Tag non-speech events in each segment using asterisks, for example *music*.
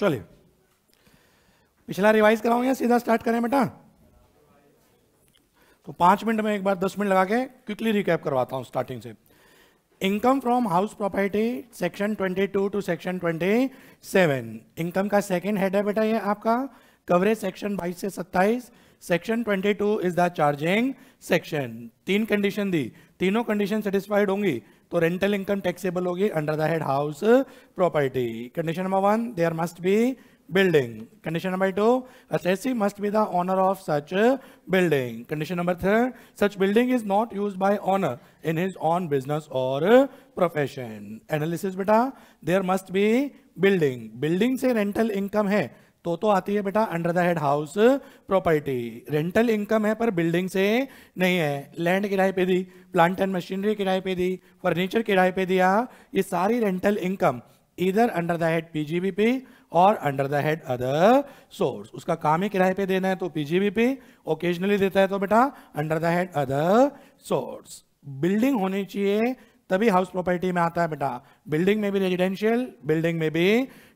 चलिए पिछला रिवाइज कराऊं या सीधा स्टार्ट करें बेटा तो पांच मिनट में एक बार दस मिनट लगा के क्विकली रिकैप करवाता हूं स्टार्टिंग से income from house property section 22 to section 27 income का सेकंड हेड है बेटा ये आपका कवरेज सेक्शन 22 से 27 section 22 is the charging section तीन कंडीशन दी तीनों कंडीशन सेटिस्फाइड होंगी तो रेंटल इनकम टैक्सेबल होगी under the head house property condition number one there must be building condition number two assessee must be the owner of such building condition number three such building is not use by owner in his own business और profession analysis बेटा there must be building building से rental income है तो तो आती है बेटा under the head house property rental income है पर बिल्डिंग से नहीं है लैंड किराए पे दी प्लांट एंड मशीनरी किराए पे दी फर्नीचर किराए पे दिया ये सारी रेंटल इनकम इधर अंडर द हेड पीजीबीपी और under the head other source उसका काम ही किराए पे देना है तो पीजीबीपी ओकेजनली देता है तो बेटा under the head other source building होनी चाहिए तभी हाउस प्रॉपर्टी में आता है बेटा बिल्डिंग में भी रेजिडेंशियल बिल्डिंग में भी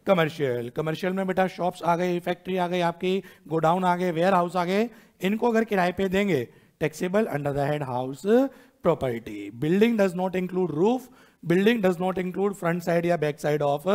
कमर्शियल कमर्शियल में बेटा शॉप्स आ गई फैक्ट्री आ गई आपकी गोडाउन आ गए वेयर हाउस आ गए इनको अगर किराए पे देंगे taxable under the head house property building does not include roof building does not include front side या बैक साइड ऑफ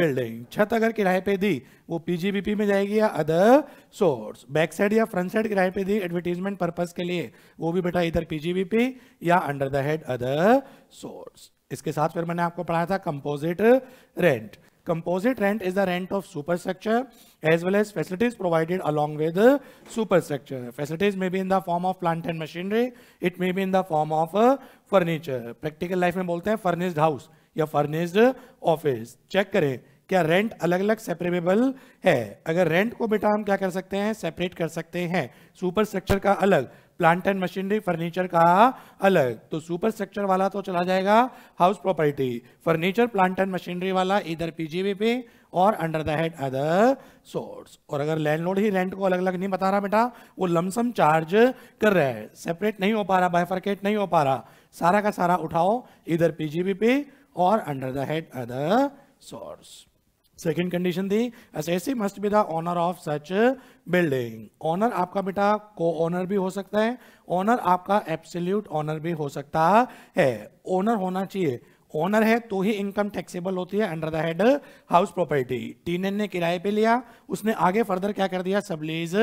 बिल्डिंग छत अगर किराए पे दी वो पीजीबीपी में जाएगी या अदर सोर्स बैक साइड या फ्रंट साइड किराए पे दी एडवर्टीजमेंट पर्पज के लिए वो भी बेटा इधर पीजीबीपी या under the head other source इसके साथ फिर मैंने आपको पढ़ाया था composite rent Composite rent is the rent of superstructure as well as facilities provided along with the superstructure. Facilities may be in the form of plant and machinery. It may be in the form of uh, furniture. Practical life में बोलते हैं furnished house या furnished office. Check करें क्या rent अलग अलग separable है अगर रेंट को बेटा हम क्या कर सकते हैं सेपरेट कर सकते हैं सुपर स्ट्रक्चर का अलग प्लांट एंड मशीनरी फर्नीचर का अलग तो सुपर स्ट्रक्चर वाला तो चला जाएगा house property furniture plant and machinery वाला इधर पीजीबी पे और under the head other source और अगर लैंडलोड ही रेंट को अलग अलग नहीं बता रहा बेटा वो लमसम चार्ज कर रहा है सेपरेट नहीं हो पा रहा बायफर्केट नहीं हो पा रहा सारा का सारा उठाओ इधर पीजीबी पे और under the head other source second condition थी see must be the owner of such building owner आपका बेटा को ऑनर भी हो सकता है ऑनर आपका एब्सोल्यूट ऑनर भी हो सकता है ऑनर होना चाहिए ऑनर है तो ही इनकम टैक्सेबल होती है under the head house property tenant ने किराए पे लिया उसने आगे फर्दर क्या कर दिया सबलीज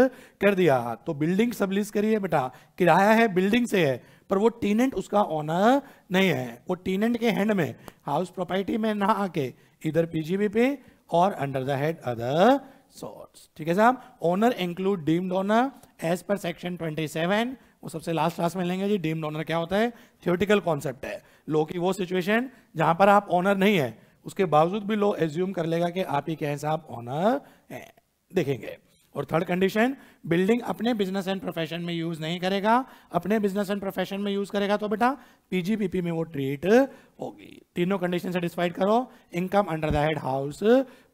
कर दिया तो बिल्डिंग सबलीज करी है बेटा किराया है बिल्डिंग से है पर वो टीनेंट उसका ऑनर नहीं है वो टीनेंट के हैंड में हाउस प्रॉपर्टी में ना आके इधर पीजीबी पे और under the head other source ठीक है साहब owner include deemed owner as per section 27 वो सबसे लास्ट क्लास में लेंगे जी डीम्ड ऑनर क्या होता है थियोटिकल कॉन्सेप्ट है लो की वो सिचुएशन जहां पर आप ऑनर नहीं है उसके बावजूद भी लो एज्यूम कर लेगा कि आप ही क्या है साहब ऑनर है देखेंगे और थर्ड कंडीशन बिल्डिंग अपने बिजनेस एंड प्रोफेशन में यूज नहीं करेगा अपने बिजनेस एंड प्रोफेशन में यूज करेगा तो बेटा पीजीपीपी में वो ट्रीट होगी तीनों कंडीशन सेटिस्फाइड करो income under the head house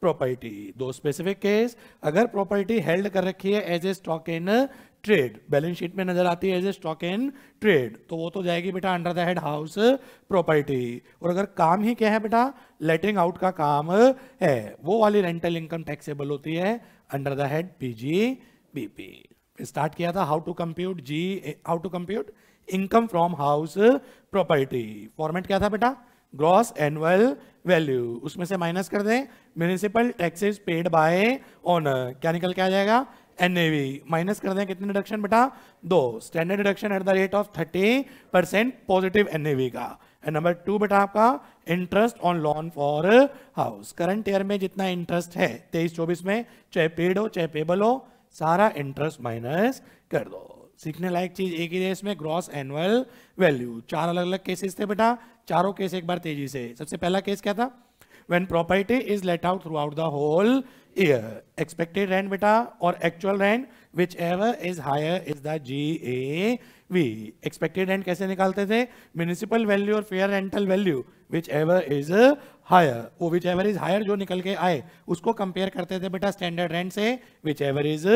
property दो स्पेसिफिक केस अगर प्रॉपर्टी हेल्ड कर रखी है as a stock in trade balance sheet में नजर आती है as a stock in trade तो वो तो जाएगी बेटा under the head house property और अगर काम ही क्या है बेटा लेटिंग आउट का काम है वो वाली रेंटल इनकम टैक्सेबल होती है under the head P start किया था हाउ टू कंप्यूट जी how to compute income from house property format क्या था बेटा ग्रॉस एनुअल वैल्यू उसमें से माइनस कर दें municipal taxes paid by owner क्या निकल के आ जाएगा एवी माइनस कर दें कितने डिडक्शन बेटा दो standard deduction at the rate of thirty percent positive NAV का एंड नंबर टू बेटा आपका interest on loan for house current year में जितना इंटरेस्ट है तेईस चौबीस में चाहे पेड हो चाहे पेबल हो सारा इंटरेस्ट माइनस कर दो सीखने लायक चीज एक ही देश में ग्रॉस एनुअल वैल्यू चार अलग अलग केसेस थे बेटा चारों केस एक बार तेजी से सबसे पहला केस क्या था property let out throughout the whole year expected rent बेटा और actual rent whichever is higher is the G A V expected rent कैसे निकालते थे म्यूनिसिपल वैल्यू और fair rental value whichever is higher वो whichever is higher जो निकल के आए उसको कंपेयर करते थे बेटा स्टैंडर्ड रेंट से विच एवर इज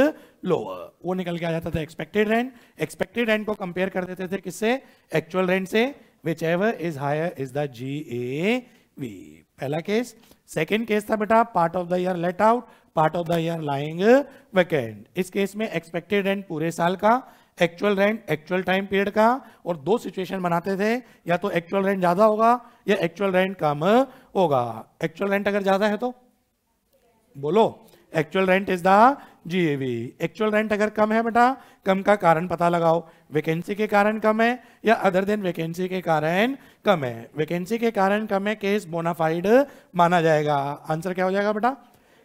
लोअर वो निकल के आ जाता था एक्सपेक्टेड रेंट एक्सपेक्टेड रेंट को कंपेयर कर देते थे किससे एक्चुअल रेंट से whichever is higher is the G A V पहला केस सेकेंड केस था बेटा part of the year let out part of the year lying vacant इस केस में एक्सपेक्टेड रेंट पूरे साल का actual rent actual time period का और दो सिचुएशन बनाते थे या तो एक्चुअल रेंट ज़्यादा होगा या एक्चुअल रेंट कम होगा एक्चुअल रेंट अगर ज़्यादा है तो बोलो actual rent is the GAV actual rent अगर कम है बेटा कम का कारण पता लगाओ वैकेंसी के कारण कम है या अदर देन वैकेंसी के कारण कम है वैकेंसी के कारण कम है केस बोनाफाइड माना जाएगा आंसर क्या हो जाएगा बेटा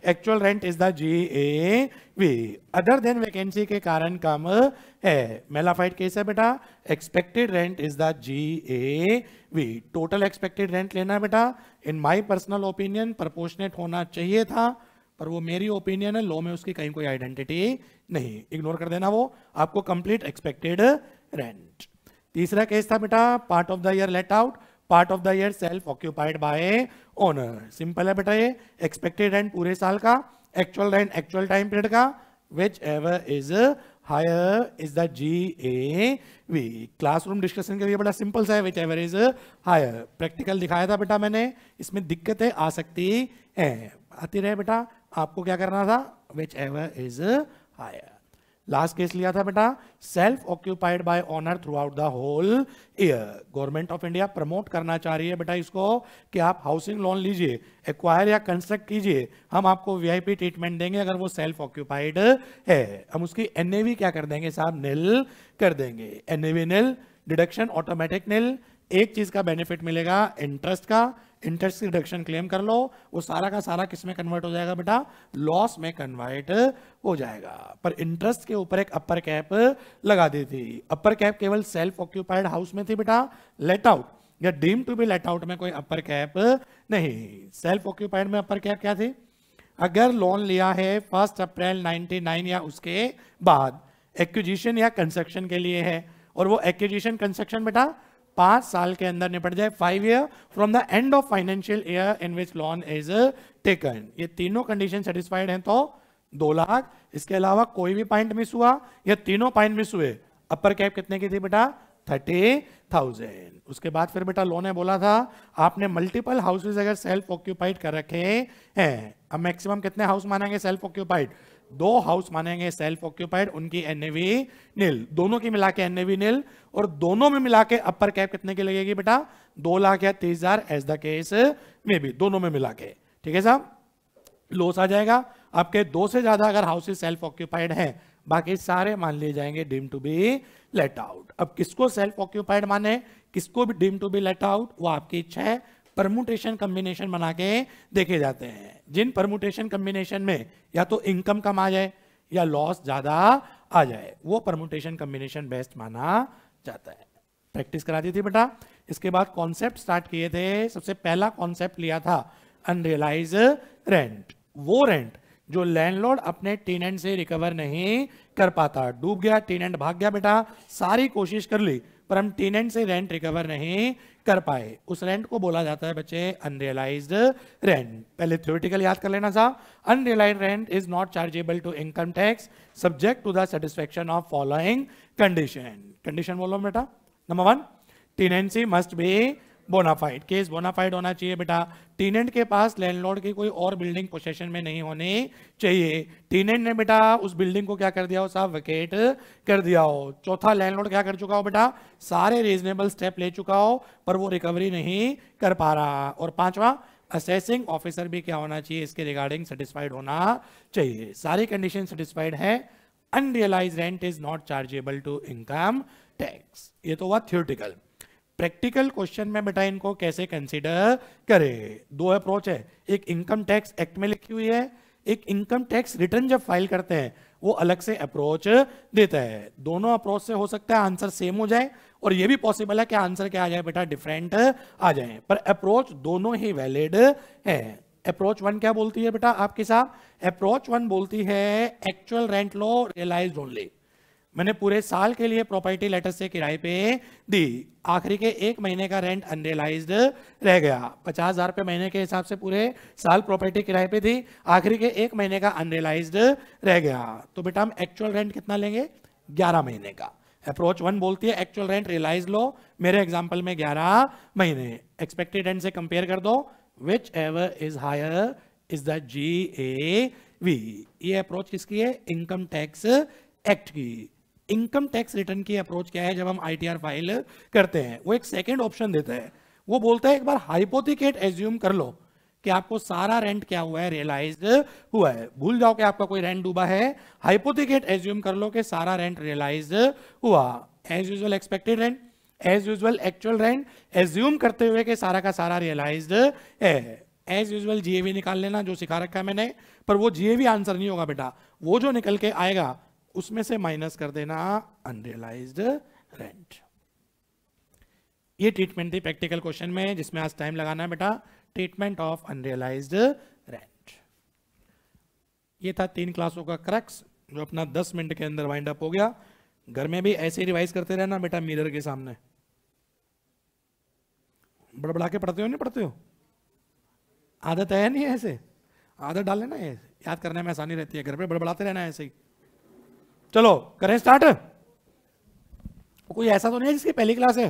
actual rent is the G A V other than vacancy के कारण कम है मेलाफाइट केस है बेटा expected rent is the G A V total expected rent लेना है बेटा in my personal opinion proportionate होना चाहिए था पर वो मेरी ओपिनियन है लॉ में उसकी कहीं कोई आइडेंटिटी नहीं इग्नोर कर देना वो आपको कंप्लीट एक्सपेक्टेड रेंट तीसरा केस था बेटा part of the year let out part of the year self occupied by owner simple है बेटा ये एक्सपेक्टेड रेंट पूरे साल का actual rent actual time period का whichever is higher is the G A V classroom discussion के लिए बड़ा सिंपल सा है whichever is higher practical दिखाया था बेटा मैंने इसमें दिक्कतें आ सकती हैं आती रहे बेटा आपको क्या करना था whichever is higher last case लिया था बेटा self occupied by owner throughout the whole year government of India promote करना चाह रही है बेटा इसको कि आप हाउसिंग लोन लीजिए एक्वायर या कंस्ट्रक्ट कीजिए हम आपको वीआईपी ट्रीटमेंट देंगे अगर वो सेल्फ ऑक्यूपाइड है हम उसकी एनएवी क्या कर देंगे साहब नील कर देंगे NAV nil deduction automatic nil एक चीज का बेनिफिट मिलेगा इंटरेस्ट का इंटरेस्ट रिडक्शन क्लेम कर लो वो सारा का सारा किस में कन्वर्ट हो जाएगा बेटा लॉस में कन्वर्ट हो जाएगा पर इंटरेस्ट के ऊपर एक अपर कैप लगा दी थी अपर कैप केवल सेल्फ ऑक्यूपाइड हाउस में थी बेटा लेट आउट या deemed to be let out में कोई अपर कैप नहीं सेल्फ ऑक्यूपाइड में अपर कैप क्या थी अगर लोन लिया है फर्स्ट अप्रैल 99 या उसके बाद एक्विजिशन या कंस्ट्रक्शन के लिए है और वो एक्विजिशन कंस्ट्रक्शन बेटा पांच साल के अंदर निपट जाए five year from the end of financial year in which loan is taken ये तीनों कंडीशन सेटिस्फाइड हैं तो दो लाख इसके अलावा कोई भी पॉइंट मिस हुआ या तीनों पॉइंट मिस हुए अपर कैप कितने की थी बेटा थर्टी थाउजेंड उसके बाद फिर बेटा लोन है बोला था आपने मल्टीपल हाउसेज अगर सेल्फ ऑक्यूपाइड कर रखे हैं अब मैक्सिमम कितने हाउस मानेंगे सेल्फ ऑक्यूपाइड दो हाउस मानेंगे सेल्फ ऑक्यूपाइड उनकी एनएवी नील दोनों की मिला के एनएवी नील और दोनों में मिला के अपर कैप कितने की लगेगी बेटा दो लाख या तीस हजार एज द केस में भी दोनों में मिला के ठीक है साहब लॉस आ जाएगा आपके दो से ज्यादा अगर हाउसेज सेल्फ ऑक्यूपाइड हैं बाकी सारे मान लिए जाएंगे deem to be let out अब किसको सेल्फ ऑक्यूपाइड माने किसको भी deem to be let out वो आपकी इच्छा है परमुटेशन कम्बिनेशन बना के देखे जाते हैं जिन परमुटेशन कम्बिनेशन में या तो इनकम कम आ जाए या लॉस ज़्यादा आ जाए वो परमुटेशन कम्बिनेशन बेस्ट माना जाता है प्रैक्टिस करा दी थी बेटा इसके बाद कॉन्सेप्ट स्टार्ट किए थे सबसे पहला कॉन्सेप्ट लिया था अनरियलाइज रेंट वो रेंट जो लैंडलॉर्ड अपने टेनेंट से रिकवर नहीं कर पाता डूब गया टेनेंट भाग गया बेटा सारी कोशिश कर ली पर हम टेनेंट से रेंट रिकवर नहीं कर पाए उस रेंट को बोला जाता है बच्चे अनरियलाइज रेंट पहले थ्योरेटिकल याद कर लेना साहब unrealise rent is not chargeable to income tax subject to the satisfaction of following condition condition बोलो बेटा number one tenancy must be bona fide case bona fide होना चाहिए बेटा टीनेंट के पास लैंडलॉर्ड की कोई और बिल्डिंग पोसेशन में नहीं होनी चाहिए टीनेंट ने बेटा उस बिल्डिंग को क्या कर दिया हो साहब वेकेट कर दिया हो चौथा लैंडलॉर्ड क्या कर चुका हो बेटा सारे रीजनेबल स्टेप ले चुका हो पर वो रिकवरी नहीं कर पा रहा और पांचवा असेसिंग ऑफिसर भी क्या होना चाहिए इसके रिगार्डिंग सेटिस्फाइड होना चाहिए सारी कंडीशन सेटिस्फाइड है unrealise rent is not chargeable to income tax ये तो हुआ थियोटिकल प्रैक्टिकल क्वेश्चन में बेटा इनको कैसे कंसिडर करें दो अप्रोच है एक इनकम टैक्स एक्ट में लिखी हुई है एक इनकम टैक्स रिटर्न जब फाइल करते हैं वो अलग से अप्रोच देता है दोनों अप्रोच से हो सकता है आंसर सेम हो जाए और ये भी पॉसिबल है कि आंसर क्या आ जाए बेटा डिफरेंट आ जाए पर अप्रोच दोनों ही वैलिड है अप्रोच वन क्या बोलती है बेटा आपके साथ अप्रोच वन बोलती है एक्चुअल रेंट लो रियलाइज ओनली मैंने पूरे साल के लिए प्रॉपर्टी लेटर से किराए पे दी आखिरी के एक महीने का रेंट अनरियलाइज रह गया पचास हजार रुपये महीने के हिसाब से पूरे साल प्रॉपर्टी किराए पे दी आखिरी के एक महीने का अनरियलाइज रह गया तो बेटा हम एक्चुअल रेंट कितना लेंगे ग्यारह महीने का अप्रोच वन बोलती है एक्चुअल रेंट रियलाइज लो मेरे एग्जाम्पल में ग्यारह महीने एक्सपेक्टेड रेंट से कंपेयर कर दो whichever is higher is the G A V ये अप्रोच किसकी है इनकम टैक्स एक्ट की इनकम टैक्स रिटर्न की अप्रोच क्या है जब हम आई फाइल करते हैं वो एक सेकेंड ऑप्शन देता है वो बोलता है एक बार हाइपोथिकेट एज्यूम कर लो कि आपको सारा रेंट क्या हुआ है रियलाइज हुआ है भूल जाओ कि आपका कोई रेंट डूबा है हाइपोथिकेट एज्यूम कर लो कि सारा रेंट रियलाइज हुआ as usual expected rent as usual actual rent assume करते हुए कि सारा का सारा रियलाइज है एज यूजल जीएवी निकाल लेना जो सिखा रखा है मैंने पर वो जीएवी आंसर नहीं होगा बेटा वो जो निकल के आएगा उसमें से माइनस कर देना अनरियलाइज रेंट ये ट्रीटमेंट थी प्रैक्टिकल क्वेश्चन में जिसमें आज टाइम लगाना है बेटा ट्रीटमेंट ऑफ अनरियलाइज्ड रेंट ये था तीन क्लासों का क्रक्स जो अपना दस मिनट के अंदर वाइंड अप हो गया घर में भी ऐसे रिवाइज करते रहना बेटा मिरर के सामने बड़बड़ा के पढ़ते हो नहीं पढ़ते हो आदत है नहीं ऐसे आदत डाल लेना याद करने में आसानी रहती है घर पे बड़बड़ाते रहना ऐसे ही चलो करें स्टार्ट कोई ऐसा तो नहीं है जिसकी पहली क्लास है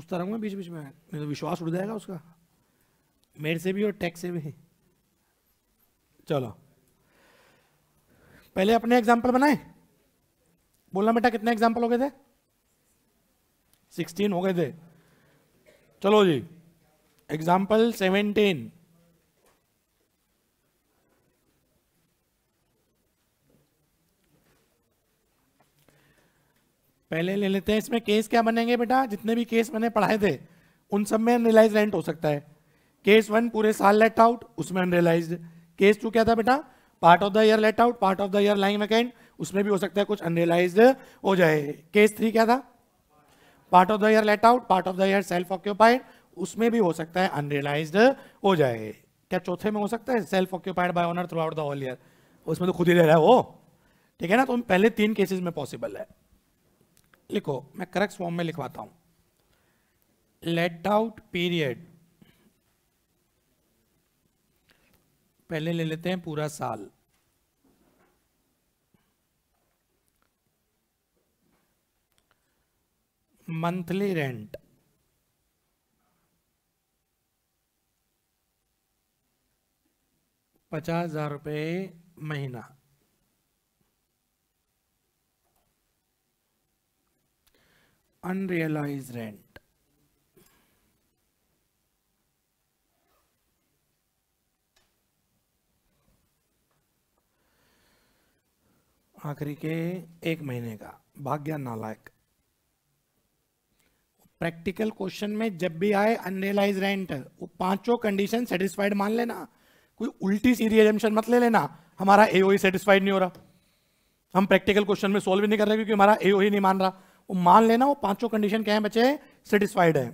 उस तरह में बीच बीच में नहीं तो विश्वास उड़ जाएगा उसका मेरे से भी और टैक्स से भी चलो पहले अपने एग्जाम्पल बनाए बोलना बेटा कितने एग्जाम्पल हो गए थे सिक्सटीन हो गए थे चलो जी एग्जाम्पल सेवेंटीन पहले ले लेते हैं इसमें केस क्या बनेंगे बेटा जितने भी केस मैंने पढ़ाए थे उन सब में अनरियलाइज रेंट हो सकता है केस वन पूरे साल लेट आउट उसमें अनरियलाइज केस टू क्या था बेटा part of the year let out part of the year lying vacant उसमें भी हो सकता है कुछ अनरियलाइज हो जाए केस थ्री क्या था part of the year let out part of the year self occupied उसमें भी हो सकता है अनरियलाइज हो जाए क्या चौथे में हो सकता है self occupied by owner throughout the whole year उसमें तो खुद ही ले रहा है वो ठीक है ना तो पहले तीन केसेस में पॉसिबल है लिखो मैं करेक्ट फॉर्म में लिखवाता हूं लेट आउट पीरियड पहले ले लेते हैं पूरा साल मंथली रेंट पचास हजार रुपये महीना unrealized rent. आखिरी के एक महीने का भाग्य नालायक प्रैक्टिकल क्वेश्चन में जब भी आए अनरियलाइज रेंट वो पांचों कंडीशन सेटिस्फाइड मान लेना कोई उल्टी सीधी एजम्पन मत ले लेना हमारा एओई सेटिस्फाइड e नहीं हो रहा हम प्रैक्टिकल क्वेश्चन में सॉल्व ही नहीं कर रहे क्योंकि हमारा एओई e नहीं मान रहा वो मान लेना वो पांचों कंडीशन क्या है बच्चे सेटिस्फाइड है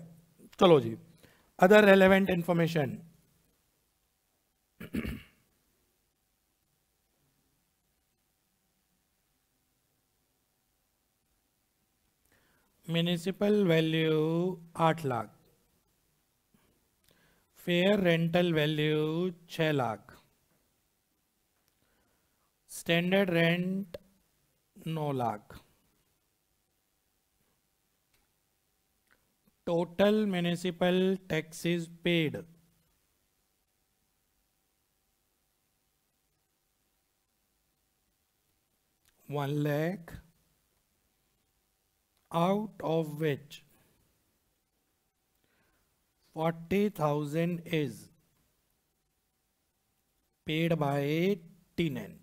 चलो जी other relevant information municipal value आठ लाख फेयर रेंटल वैल्यू छ लाख स्टैंडर्ड रेंट नौ lakh total municipal taxes paid one lakh out of which 40,000 is paid by tenant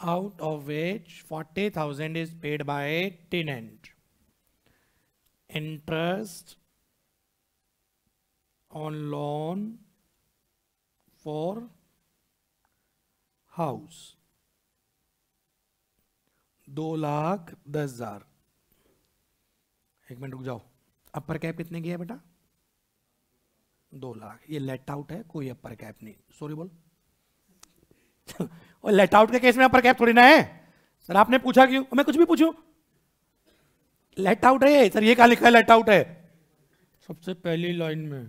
out of which 40,000 is paid by tenant. Interest on loan for house दो लाख दस हजार एक minute रुक जाओ upper cap कितने की है बेटा दो लाख ये लेट आउट है कोई अपर कैप नहीं सॉरी बोल और लेट आउट के केस में अपर कैप थोड़ी ना है सर आपने पूछा क्यों मैं कुछ भी पूछू लेट आउट है सर ये कहा लिखा है लेट आउट है सबसे पहली लाइन में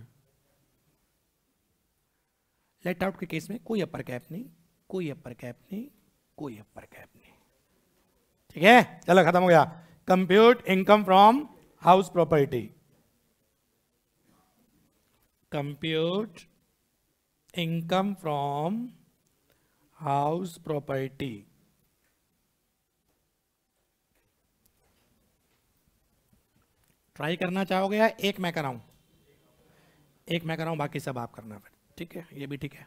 लेट आउट के केस में कोई अपर कैप नहीं कोई अपर कैप नहीं कोई अपर कैप नहीं ठीक है चलो खत्म हो गया compute income from house property compute income from house property try करना चाहोगे या एक मैं कराऊं एक मैं कराऊं बाकी सब आप करना फिर ठीक है ये भी ठीक है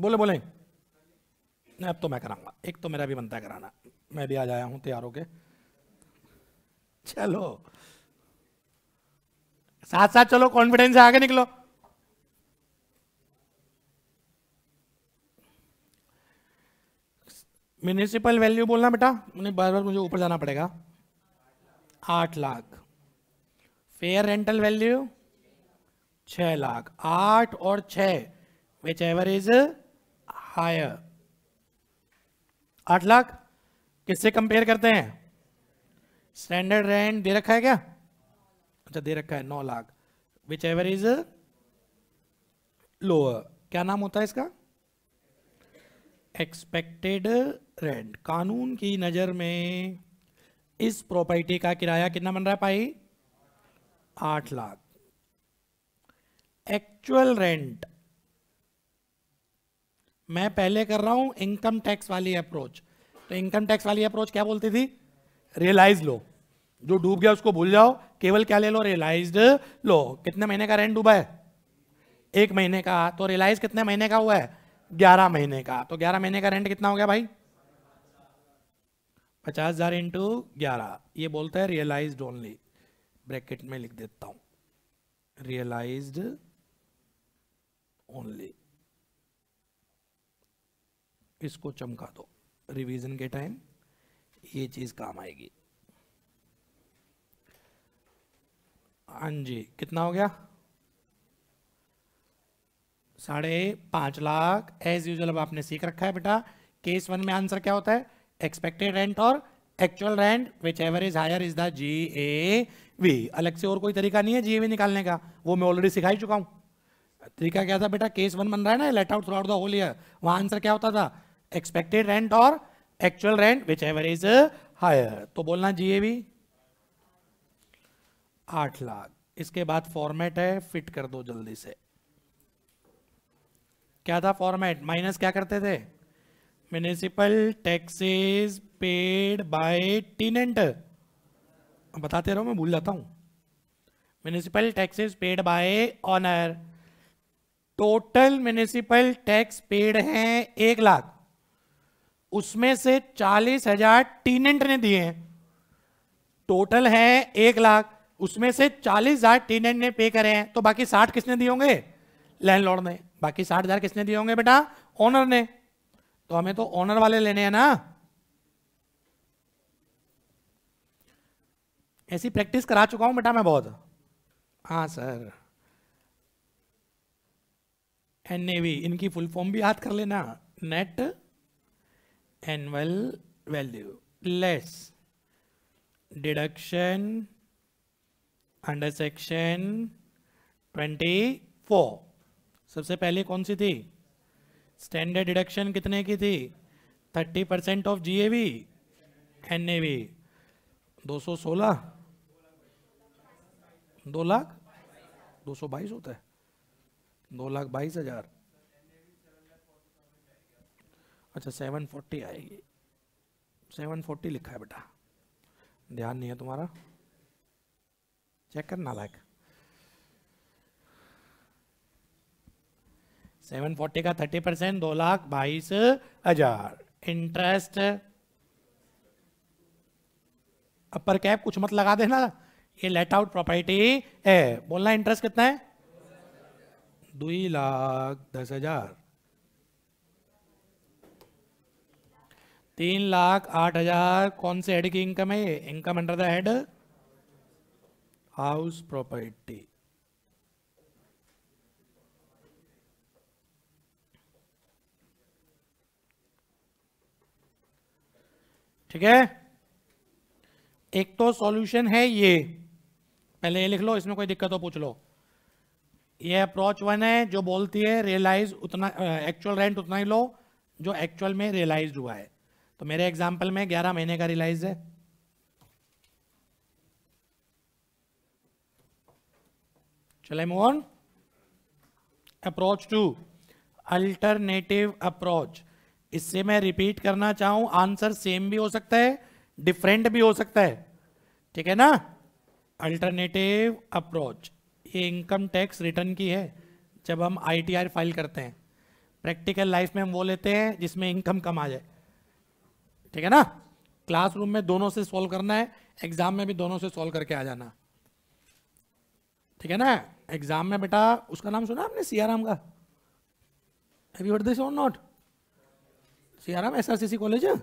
बोले बोले नहीं अब तो मैं कराऊंगा एक तो मेरा भी बनता है कराना मैं भी आ जाया हूं तैयार होके चलो साथ साथ चलो कॉन्फिडेंस से आगे निकलो म्यूनिसिपल वैल्यू बोलना बेटा उन्हें बार बार मुझे ऊपर जाना पड़ेगा आठ लाख फेयर रेंटल वैल्यू छ लाख आठ और छ विच एवर इज हायर आठ लाख किससे कंपेयर करते हैं स्टैंडर्ड रेंट दे रखा है क्या अच्छा दे रखा है नौ lakh whichever is lower क्या नाम होता है इसका एक्सपेक्टेड रेंट कानून की नज़र में इस प्रॉपर्टी का किराया कितना बन रहा है भाई आठ लाख एक्चुअल रेंट मैं पहले कर रहा हूं इनकम टैक्स वाली अप्रोच तो इनकम टैक्स वाली अप्रोच क्या बोलती थी रियलाइज लो जो डूब गया उसको भूल जाओ केवल क्या ले लो रियलाइज लो कितने महीने का रेंट डूबा है एक महीने का तो रियलाइज कितने महीने का हुआ है ग्यारह महीने का तो ग्यारह महीने का रेंट कितना हो गया भाई पचास हज़ार इंटू ग्यारह ये बोलता है रियलाइज्ड ओनली ब्रैकेट में लिख देता हूं रियलाइज्ड ओनली इसको चमका दो रिवीजन के टाइम ये चीज़ काम आएगी हाँ जी कितना हो गया साढ़े पांच लाख एज यूजल अब आपने सीख रखा है बेटा केस वन में आंसर क्या होता है एक्सपेक्टेड रेंट और actual rent whichever is higher is the G A V अलग से और कोई तरीका नहीं है जी ए वी निकालने का वो मैं ऑलरेडी सिखाई चुका हूँ तरीका क्या था बेटा केस वन बन रहा है ना let out throughout the whole year वहाँ आंसर क्या होता था एक्सपेक्टेड रेंट और actual rent whichever is higher तो बोलना जी ए वी आठ लाख इसके बाद फॉर्मेट है फिट कर दो जल्दी से क्या था फॉर्मेट माइनस क्या करते थे municipal taxes paid by tenant बताते रहो मैं भूल जाता हूँ municipal taxes paid by owner total municipal tax paid हैं एक लाख उसमें से चालीस हजार टीनेंट ने दिए हैं टोटल है एक लाख उसमें से चालीस हजार टीनेंट ने पे करे हैं तो बाकी साठ किसने दिए होंगे लैंडलॉर्ड ने बाकी साठ हजार किसने दिए होंगे बेटा ऑनर ने तो हमें तो ऑनर वाले लेने हैं ना ऐसी प्रैक्टिस करा चुका हूं बेटा मैं बहुत हाँ सर एन इनकी फुल फॉर्म भी याद कर लेना net annual value less deduction under section twenty four सबसे पहले कौन सी थी स्टैंडर्ड डिडक्शन कितने की थी thirty percent of G A V N A V दो सौ सोलह दो लाख दो सौ बाईस होता है दो लाख बाईस हजार अच्छा सेवन फोर्टी आएगी सेवन फोर्टी लिखा है बेटा ध्यान नहीं है तुम्हारा चेक करना लायक सेवन फोर्टी का थर्टी परसेंट दो लाख बाईस हजार इंटरेस्ट अपर कैप कुछ मत लगा देना ये लेट आउट प्रॉपर्टी है बोलना इंटरेस्ट कितना है दो लाख दस हजार तीन लाख आठ हजार कौन से हेड की इनकम है income under the head house property ठीक है एक तो सॉल्यूशन है ये पहले ये लिख लो इसमें कोई दिक्कत हो पूछ लो ये अप्रोच वन है जो बोलती है रियलाइज उतना एक्चुअल रेंट उतना ही लो जो एक्चुअल में रियलाइज हुआ है तो मेरे एग्जाम्पल में ग्यारह महीने का रियलाइज है चले Mohan approach two alternative approach इससे मैं रिपीट करना चाहूं आंसर सेम भी हो सकता है डिफरेंट भी हो सकता है ठीक है ना अल्टरनेटिव अप्रोच ये इनकम टैक्स रिटर्न की है जब हम आईटीआर फाइल करते हैं प्रैक्टिकल लाइफ में हम वो लेते हैं जिसमें इनकम कम आ जाए ठीक है ना क्लासरूम में दोनों से सॉल्व करना है एग्जाम में भी दोनों से सॉल्व करके आ जाना ठीक है ना एग्जाम में बेटा उसका नाम सुना आपने सियाराम का not Siyaram S R college है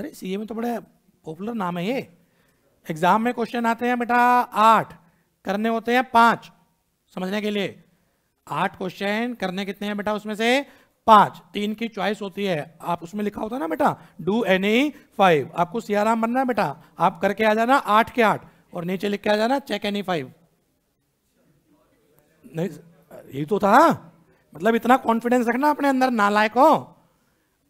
अरे सी में तो बड़ा पॉपुलर नाम है ये एग्जाम में क्वेश्चन आते हैं बेटा आठ करने होते हैं पांच समझने के लिए आठ क्वेश्चन करने कितने हैं बेटा उसमें से पांच तीन की चॉइस होती है आप उसमें लिखा होता है ना बेटा डू एनी फाइव आपको सियाराम बनना है बेटा आप करके आ जाना आठ के आठ और नीचे लिख के आ जाना चेक एनी फाइव नहीं यही तो था मतलब इतना कॉन्फिडेंस रखना अपने अंदर नालायक हो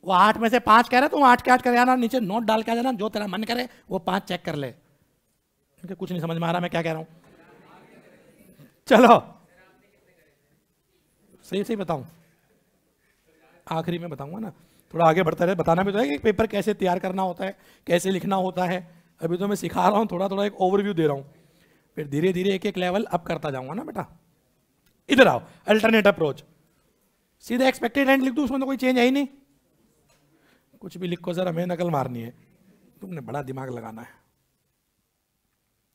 वो आठ में से पांच कह रहे तो आठ के आठ कर जाना नीचे नोट डाल के आ जाना जो तेरा मन करे वो पांच चेक कर ले कुछ नहीं समझ में आ रहा मैं क्या कह रहा हूं चलो सही सही बताऊं आखिरी में बताऊंगा ना थोड़ा आगे बढ़ता रहे बताना भी तो है कि पेपर कैसे तैयार करना होता है कैसे लिखना होता है अभी तो मैं सिखा रहा हूँ थोड़ा थोड़ा एक ओवरव्यू दे रहा हूँ फिर धीरे धीरे एक एक लेवल अप करता जाऊंगा ना बेटा इधर आओ अल्टरनेट अप्रोच सीधा एक्सपेक्टेड एंड लिख दू उसमें तो कोई चेंज है ही नहीं कुछ भी लिखो सर हमें नकल मारनी है तुमने बड़ा दिमाग लगाना है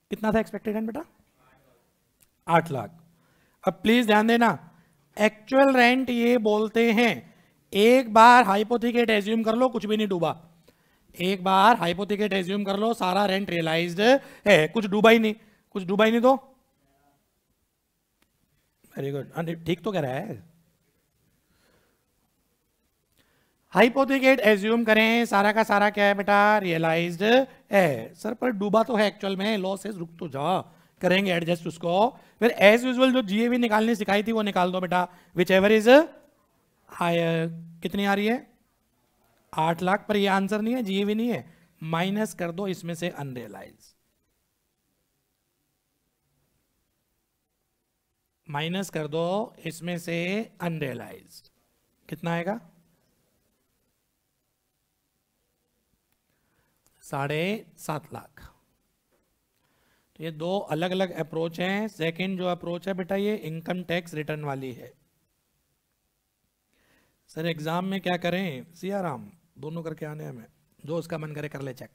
कितना था एक्सपेक्टेड रेंट बेटा आठ लाख अब प्लीज ध्यान देना एक्चुअल रेंट ये बोलते हैं एक बार हाइपोथिकेट एज्यूम कर लो कुछ भी नहीं डूबा एक बार हाइपोथिकेट एज्यूम कर लो सारा रेंट रियलाइज है कुछ डूबा ही नहीं कुछ डूबा ही नहीं तो वेरी गुड हाँ, ठीक तो कह रहा है हाइपोथिकेट एज्यूम करें सारा का सारा क्या है बेटा रियलाइज है सर पर डूबा तो है एक्चुअल में लॉसेस रुक तो जा करेंगे एडजस्ट उसको फिर एज यूजल जो जीएवी निकालनी सिखाई थी वो निकाल दो बेटा विच एवर इज हायर कितनी आ रही है आठ लाख पर ये आंसर नहीं है जीएवी नहीं है माइनस कर दो इसमें से अनरियलाइज माइनस कर दो इसमें से अनरियलाइज कितना आएगा साढ़े सात लाख तो ये दो अलग अलग अप्रोच हैं सेकंड जो अप्रोच है बेटा ये इनकम टैक्स रिटर्न वाली है सर एग्ज़ाम में क्या करें सियाराम दोनों करके आने हमें जो उसका मन करे कर ले चेक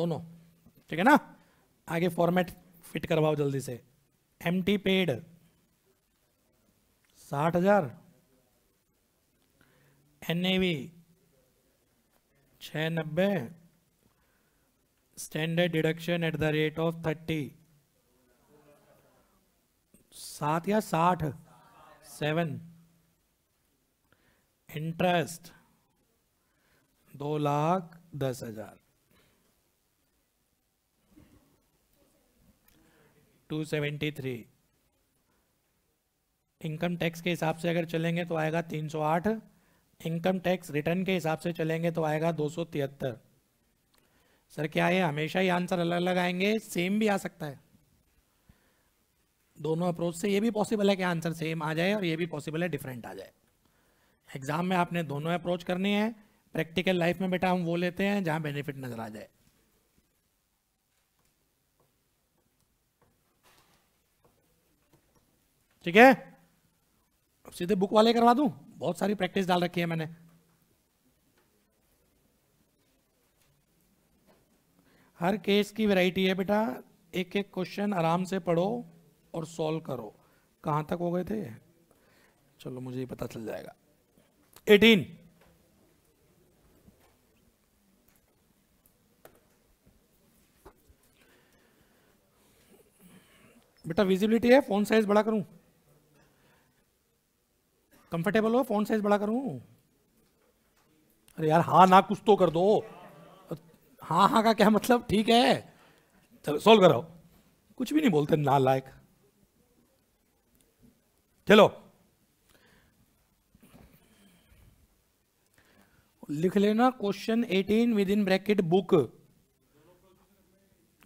दोनों ठीक है ना आगे फॉर्मेट फिट करवाओ जल्दी से एम टी पेड साठ हजार एन ए वी छः नब्बे standard deduction at the rate of thirty सात या साठ सेवन इंटरेस्ट दो लाख दस हजार two seventy three income tax के हिसाब से अगर चलेंगे तो आएगा तीन सौ आठ इनकम टैक्स रिटर्न के हिसाब से चलेंगे तो आएगा दो सौ तिहत्तर सर क्या है हमेशा ही आंसर अलग अलग आएंगे सेम भी आ सकता है दोनों अप्रोच से ये भी पॉसिबल है कि आंसर सेम आ जाए और ये भी पॉसिबल है डिफरेंट आ जाए एग्ज़ाम में आपने दोनों अप्रोच करनी है प्रैक्टिकल लाइफ में बेटा हम वो लेते हैं जहां बेनिफिट नज़र आ जाए ठीक है सीधे बुक वाले करवा दू बहुत सारी प्रैक्टिस डाल रखी है मैंने हर केस की वैरायटी है बेटा एक एक क्वेश्चन आराम से पढ़ो और सॉल्व करो कहां तक हो गए थे चलो मुझे पता चल जाएगा एटीन बेटा विजिबिलिटी है फोन साइज बड़ा करूं कंफर्टेबल हो फोन साइज बड़ा करूं अरे यार हाँ ना कुछ तो कर दो हाँ हाँ का क्या मतलब ठीक है चलो सोल्व करो कुछ भी नहीं बोलते ना लायक चलो लिख लेना question 18 within bracket book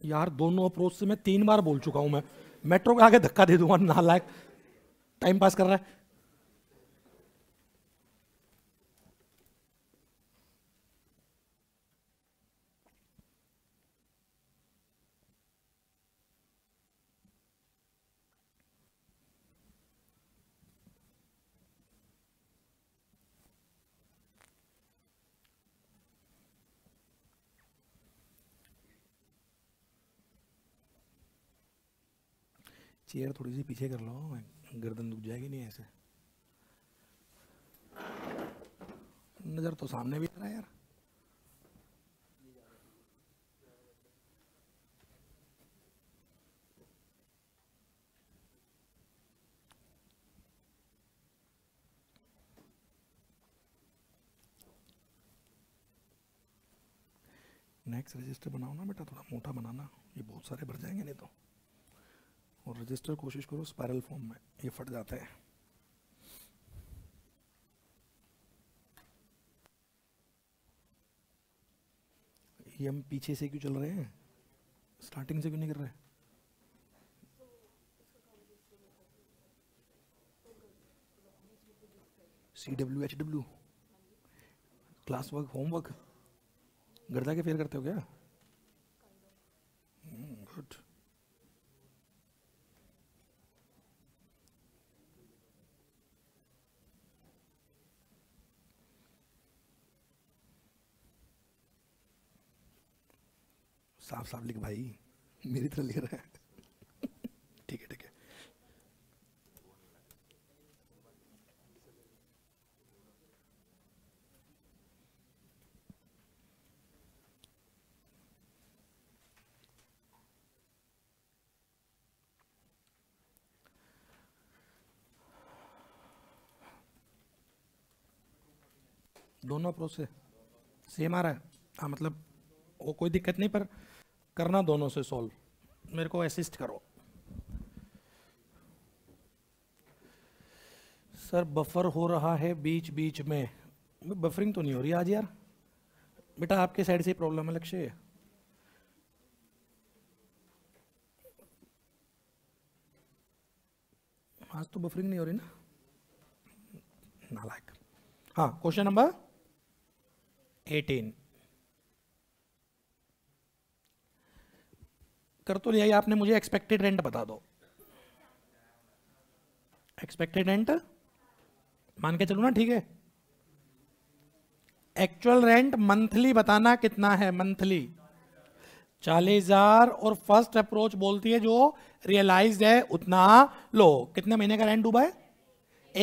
यार दोनों अप्रोच से मैं तीन बार बोल चुका हूं मैं मेट्रो के आगे धक्का दे दूंगा ना लायक टाइम पास कर रहा है चेयर थोड़ी सी पीछे कर लो मैं गर्दन दुख जाएगी नहीं ऐसे नज़र तो सामने भी आ रहा है यार नेक्स्ट रजिस्टर बनाओ ना बेटा थोड़ा मोटा बनाना ये बहुत सारे भर जाएंगे नहीं तो और रजिस्टर कोशिश करो स्पायरल फॉर्म में ये फट जाता है ये हम पीछे से क्यों चल रहे हैं स्टार्टिंग से क्यों नहीं कर रहे C W H W class work homework गर्दा के फेयर करते हो क्या गुड hmm, साफ साफ लिख भाई मेरी तरह लिख रहा है *laughs* ठीक है ठीक है दोनों से सेम आ रहा है हाँ मतलब वो कोई दिक्कत नहीं पर करना दोनों से सॉल्व मेरे को असिस्ट करो सर बफर हो रहा है बीच बीच में बफरिंग तो नहीं हो रही आज यार बेटा आपके साइड से प्रॉब्लम है लक्ष्य आज तो बफरिंग नहीं हो रही ना नालायक हाँ क्वेश्चन नंबर एटीन कर तो लिया आपने मुझे एक्सपेक्टेड रेंट बता दो एक्सपेक्टेड रेंट मान के चलो ना ठीक है एक्चुअल रेंट मंथली बताना कितना है मंथली चालीस हजार और फर्स्ट अप्रोच बोलती है जो रियलाइज है उतना लो कितने महीने का रेंट डूबा है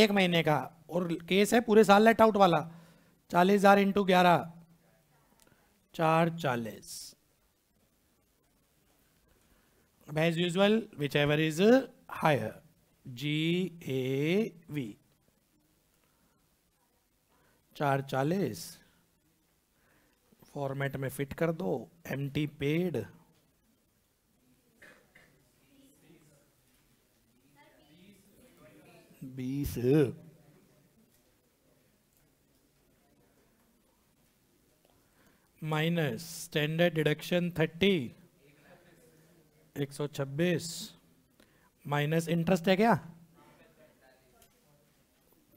एक महीने का और केस है पूरे साल लेट आउट वाला चालीस हजार इंटू ग्यारह चार चालीस as usual whichever is uh, higher G A V चार चालीस फॉर्मेट में फिट कर दो एम टी पेड बीस माइनस स्टैंडर्ड डिडक्शन थर्टी 126 सौ छब्बीस माइनस इंटरेस्ट है क्या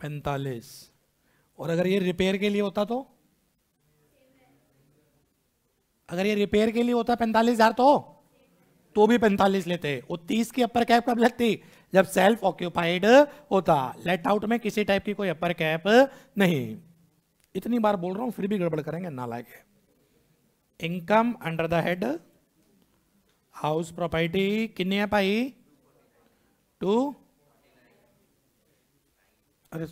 पैंतालीस और अगर ये रिपेयर के लिए होता तो अगर ये रिपेयर के लिए होता पैंतालीस हजार तो तो भी पैंतालीस लेते वो तीस की अपर कैप कब लगती जब सेल्फ ऑक्यूपाइड होता लेट आउट में किसी टाइप की कोई अपर कैप नहीं इतनी बार बोल रहा हूं फिर भी गड़बड़ करेंगे ना like income under the head house property किन्ने है भाई टू अरे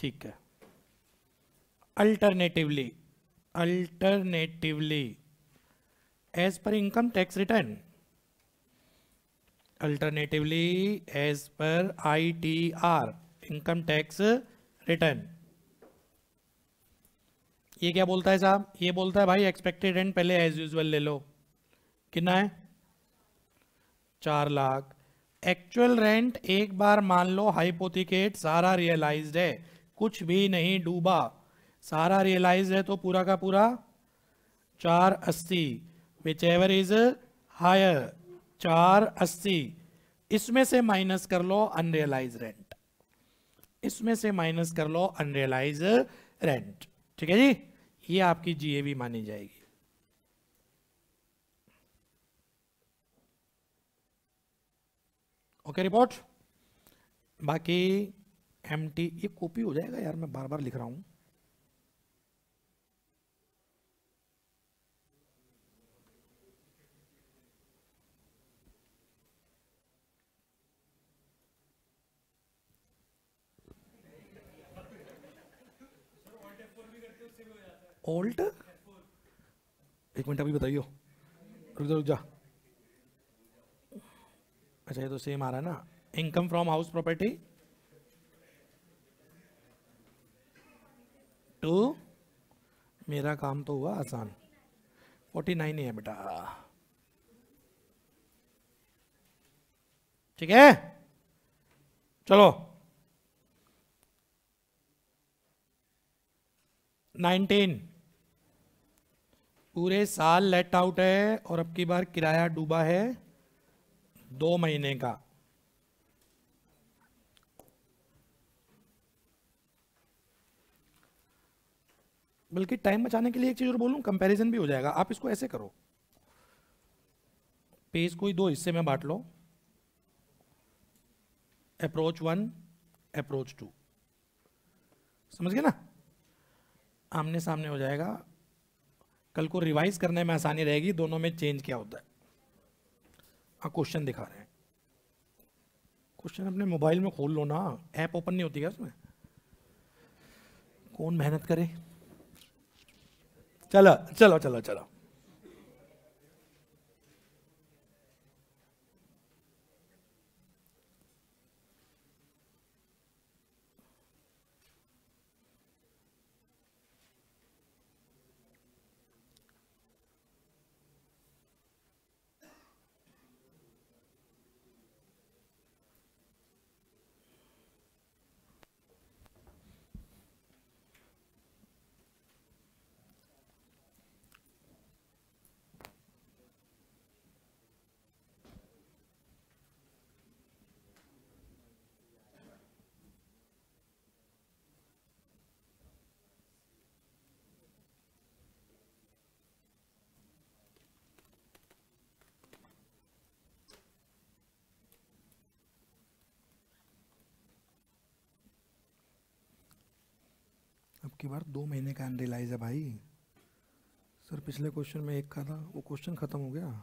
ठीक है alternatively alternatively as per income tax return alternatively as per ITR income tax return ये क्या बोलता है साहब ये बोलता है भाई एक्सपेक्टेड रेंट पहले एज यूजल ले लो कितना है चार लाख एक्चुअल रेंट एक बार मान लो हाइपोथिकेट सारा रियलाइज्ड है कुछ भी नहीं डूबा सारा रियलाइज है तो पूरा का पूरा चार अस्सी विच एवर इज हायर चार अस्सी इसमें से माइनस कर लो अनरियलाइज रेंट इसमें से माइनस कर लो अनरियलाइज रेंट ठीक है जी ये आपकी जीएवी मानी जाएगी ओके रिपोर्ट बाकी एम टी ये कॉपी हो जाएगा यार मैं बार बार लिख रहा हूँ ओल्ट एक मिनट अभी बताइए रुक जा रुक जा अच्छा ये तो सेम आ रहा है ना income from house property two मेरा काम तो हुआ आसान फोर्टी नाइन ही है बेटा ठीक है चलो नाइनटीन पूरे साल लेट आउट है और अब की बार किराया डूबा है दो महीने का बल्कि टाइम बचाने के लिए एक चीज़ और बोलूं कंपैरिजन भी हो जाएगा आप इसको ऐसे करो पेज को ही दो हिस्से में बांट लो अप्रोच वन अप्रोच टू समझ गए ना आमने सामने हो जाएगा कल को रिवाइज करने में आसानी रहेगी दोनों में चेंज क्या होता है क्वेश्चन हाँ, दिखा रहे हैं क्वेश्चन अपने मोबाइल में खोल लो ना ऐप ओपन नहीं होती है उसमें कौन मेहनत करे चलो चलो चलो चलो की बार दो महीने का अनरिलाइज है भाई सर पिछले क्वेश्चन में एक का था वो क्वेश्चन ख़त्म हो गया ना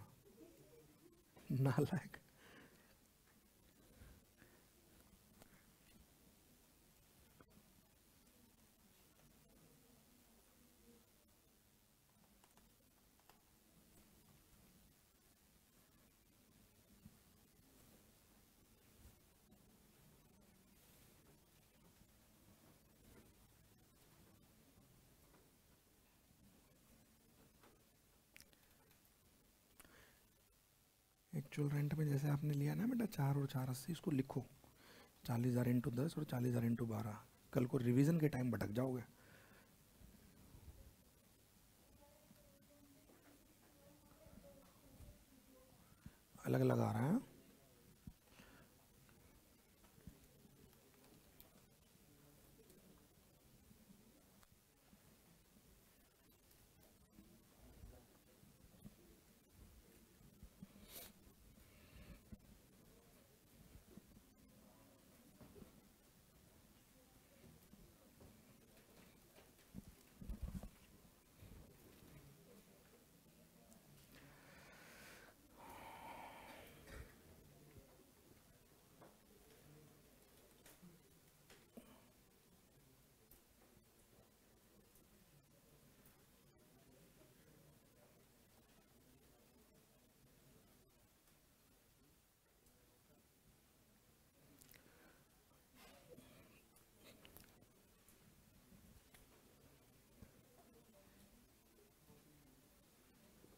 *laughs* नालायक एक्चुअल रेंट में जैसे आपने लिया ना बेटा चार और चार अस्सी इसको लिखो चालीस हज़ार इंटू दस और चालीस हज़ार इंटू बारह कल को रिवीजन के टाइम भटक जाओगे अलग अलग आ रहा है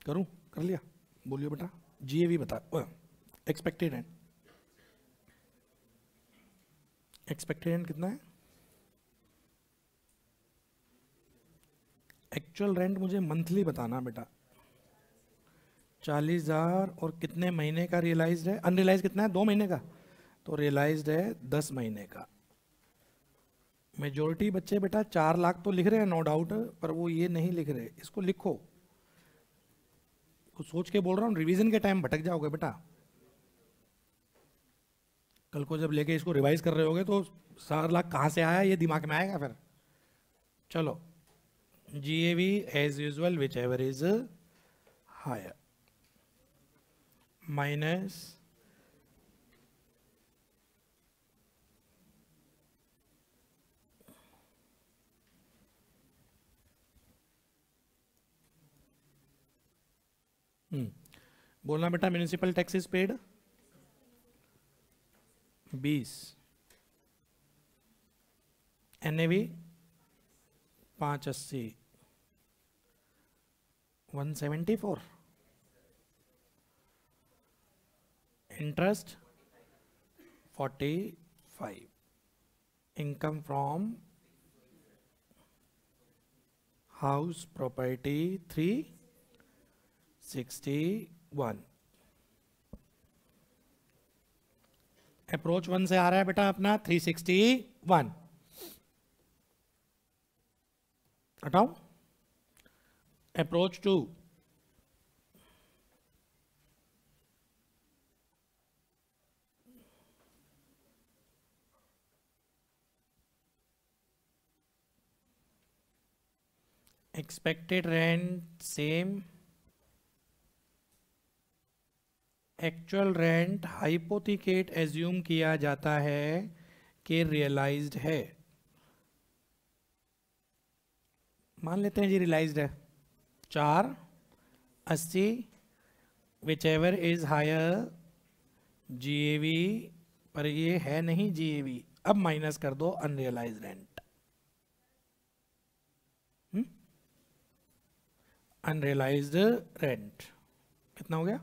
करूँ कर लिया बोलियो बेटा जी भी बता एक्सपेक्टेड एंड एक्सपेक्टेड एंड कितना है एक्चुअल रेंट मुझे मंथली बताना बेटा चालीस हज़ार और कितने महीने का रियलाइज है अनरियलाइज कितना है दो महीने का तो रियलाइज्ड है दस महीने का मेजोरिटी बच्चे बेटा चार लाख तो लिख रहे हैं नो डाउट पर वो ये नहीं लिख रहे इसको लिखो कुछ सोच के बोल रहा हूँ रिवीजन के टाइम भटक जाओगे बेटा कल को जब लेके इसको रिवाइज कर रहे होगे तो सार लाख कहाँ से आया ये दिमाग में आएगा फिर चलो G A V as usual whichever is higher minus hmm. बोलना बेटा म्यूनिसिपल टैक्स इज पेड बीस एन ए वी पाँच अस्सी one seventy four interest forty five income from house property three sixty one approach one से आ रहा है बेटा अपना थ्री सिक्सटी वन हटाओ approach two expected rent same actual rent hypothecate assume किया जाता है कि रियलाइज्ड है मान लेते हैं जी रियलाइज्ड है चार अस्सी whichever is higher G A V पर ये है नहीं जी ए वी अब माइनस कर दो अनरियलाइज रेंट अनरियलाइज रेंट कितना हो गया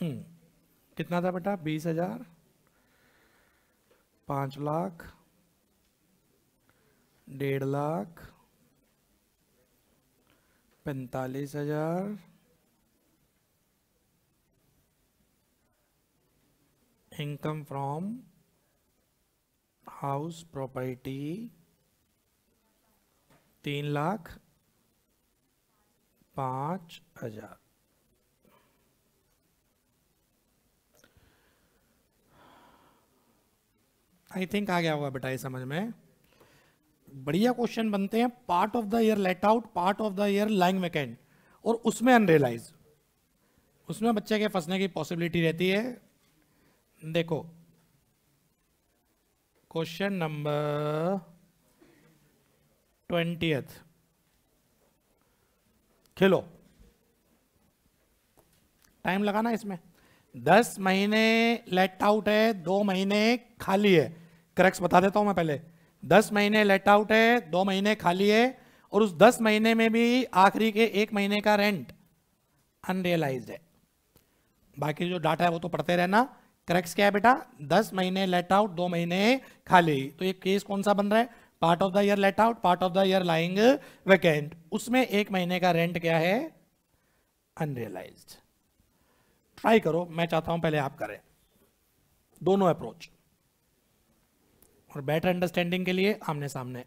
हम्म। कितना था बेटा बीस हजार पाँच लाख डेढ़ लाख पैंतालीस हजार इनकम फ्रॉम हाउस प्रॉपर्टी तीन लाख पाँच हजार आई थिंक आ गया होगा बेटा ये समझ में बढ़िया क्वेश्चन बनते हैं part of the year let out part of the year lying vacant और उसमें अनरियलाइज उसमें बच्चे के फंसने की पॉसिबिलिटी रहती है देखो क्वेश्चन नंबर ट्वेंटी खेलो टाइम लगाना इसमें दस महीने लेट आउट है दो महीने खाली है करेक्ट बता देता हूं मैं पहले दस महीने लेट आउट है दो महीने खाली है और उस दस महीने में भी आखिरी के एक महीने का रेंट अनरियलाइज है बाकी जो डाटा है वो तो पढ़ते रहना करेक्ट क्या है बेटा दस महीने लेट आउट दो महीने खाली तो एक केस कौन सा बन रहा है part of the year let out part of the year lying vacant उसमें एक महीने का रेंट क्या है अनरियलाइज्ड ट्राई करो मैं चाहता हूं पहले आप करें दोनों अप्रोच और बेटर अंडरस्टैंडिंग के लिए आमने सामने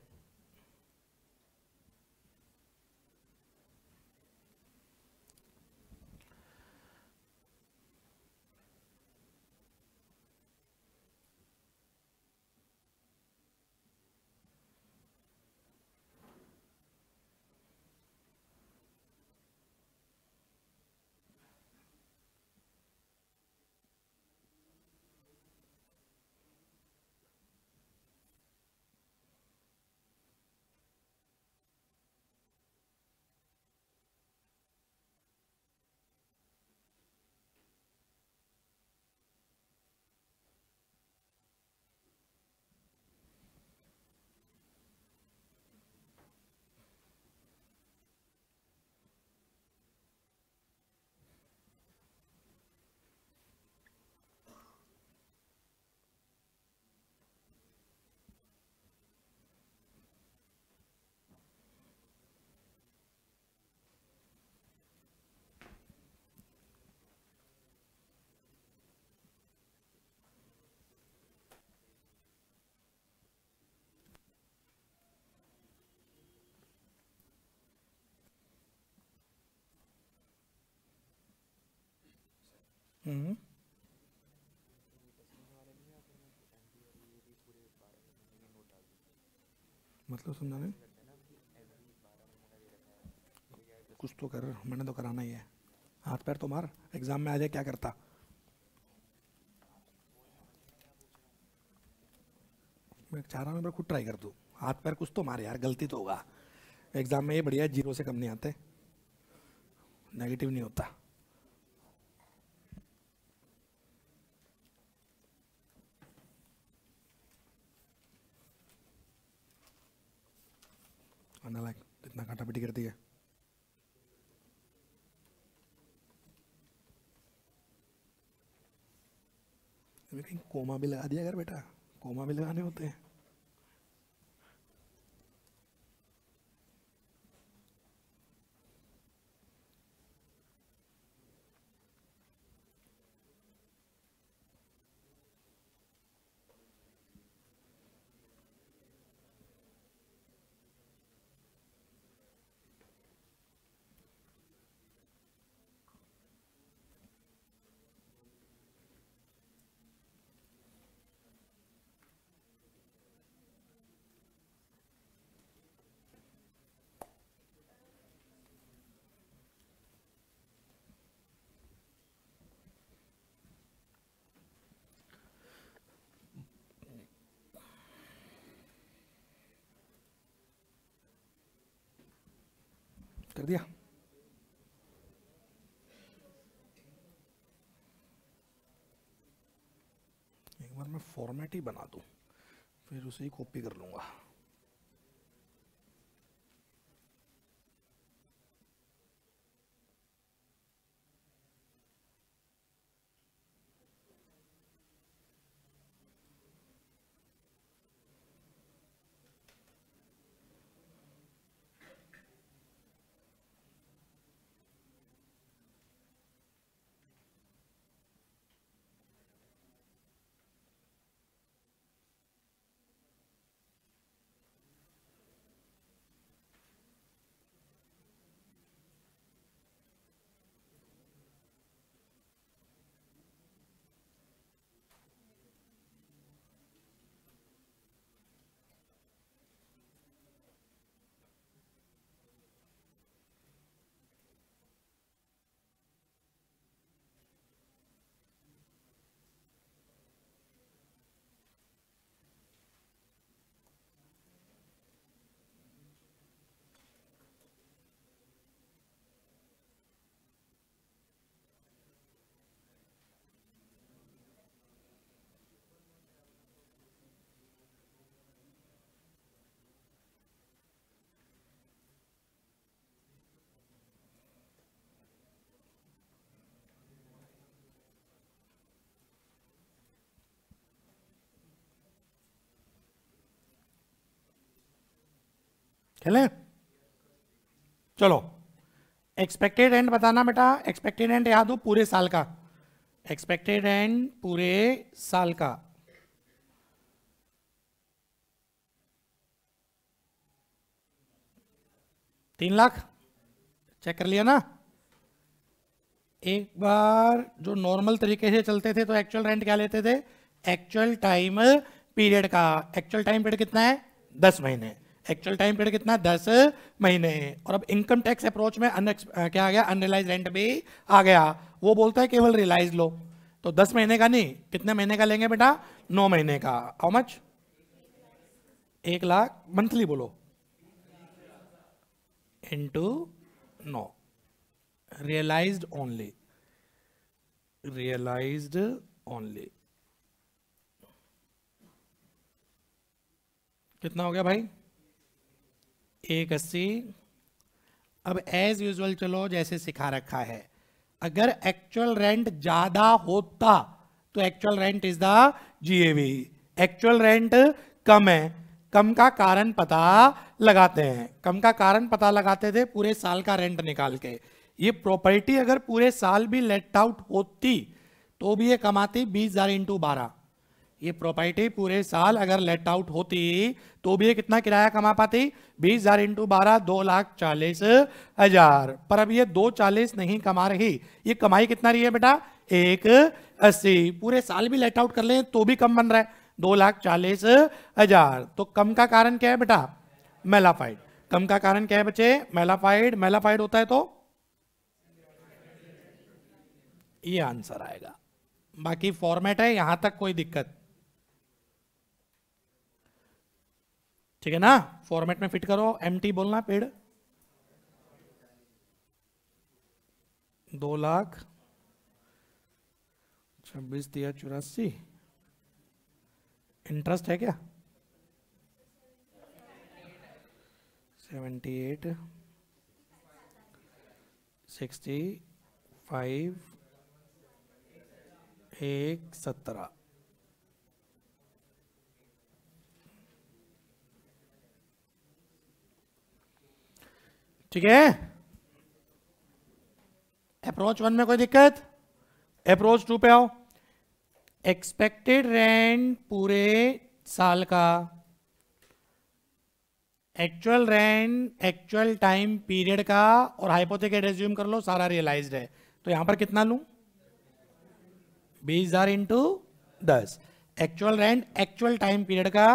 हम्म। मतलब समझा कुछ तो कर मैंने तो कराना ही है हाथ पैर तो मार एग्ज़ाम में आ जाए क्या करता मैं चाह रहा हूँ खुद ट्राई कर दू हाथ पैर कुछ तो मार यार गलती तो होगा एग्ज़ाम में ये बढ़िया जीरो से कम नहीं आते नेगेटिव नहीं होता इतना घाटा पिटी करती है कोमा भी लगा दिया अगर बेटा कोमा भी लगाने होते हैं कर दिया एक बार मैं फॉर्मेट ही बना दू फिर उसे ही कॉपी कर लूंगा खेलें चलो एक्सपेक्टेड एंड बताना बेटा एक्सपेक्टेड एंड याद हो पूरे साल का एक्सपेक्टेड एंड पूरे साल का तीन लाख चेक कर लिया ना एक बार जो नॉर्मल तरीके से चलते थे तो एक्चुअल रेंट क्या लेते थे एक्चुअल टाइम पीरियड का एक्चुअल टाइम पीरियड कितना है दस महीने एक्चुअल टाइम पीरियड कितना दस महीने और अब इनकम टैक्स अप्रोच में अनएक्स क्या आ गया अनरियलाइज रेंट भी आ गया वो बोलता है केवल रियलाइज लो तो दस महीने का नहीं कितने महीने का लेंगे बेटा नौ महीने का हाउ मच एक लाख मंथली बोलो इंटू नौ रियलाइज ओनली रियलाइज ओनली कितना हो गया भाई एक अस्सी अब एज यूजल चलो जैसे सिखा रखा है अगर एक्चुअल रेंट ज्यादा होता तो actual rent is the GAV actual rent कम है कम का कारण पता लगाते हैं कम का कारण पता लगाते थे पूरे साल का रेंट निकाल के ये प्रॉपर्टी अगर पूरे साल भी लेट आउट होती तो भी ये कमाती बीस हजार इंटू बारह ये प्रॉपर्टी पूरे साल अगर लेट आउट होती तो भी ये कितना किराया कमा पाती बीस हजार इंटू बारह दो लाख चालीस हजार पर अब ये दो चालीस नहीं कमा रही ये कमाई कितना रही है बेटा एक अस्सी पूरे साल भी लेट आउट कर ले तो भी कम बन रहा है दो लाख चालीस हजार तो कम का कारण क्या है बेटा मेलाफाइड कम का कारण क्या है बच्चे मेलाफाइड मेलाफाइड होता है तो ये आंसर आएगा बाकी फॉर्मेट है यहां तक कोई दिक्कत ठीक है ना फॉर्मेट में फिट करो एम बोलना पेड़ दो लाख छब्बीस दिया चौरासी इंटरेस्ट है क्या सेवेंटी एट सिक्सटी फाइव एक सत्रह ठीक है अप्रोच वन में कोई दिक्कत अप्रोच टू पे आओ एक्सपेक्टेड रेंट पूरे साल का actual rent actual time period का और हाइपोथेक रेज्यूम कर लो सारा रियलाइज्ड है तो यहां पर कितना लू बीस हजार इंटू दस actual rent actual time period का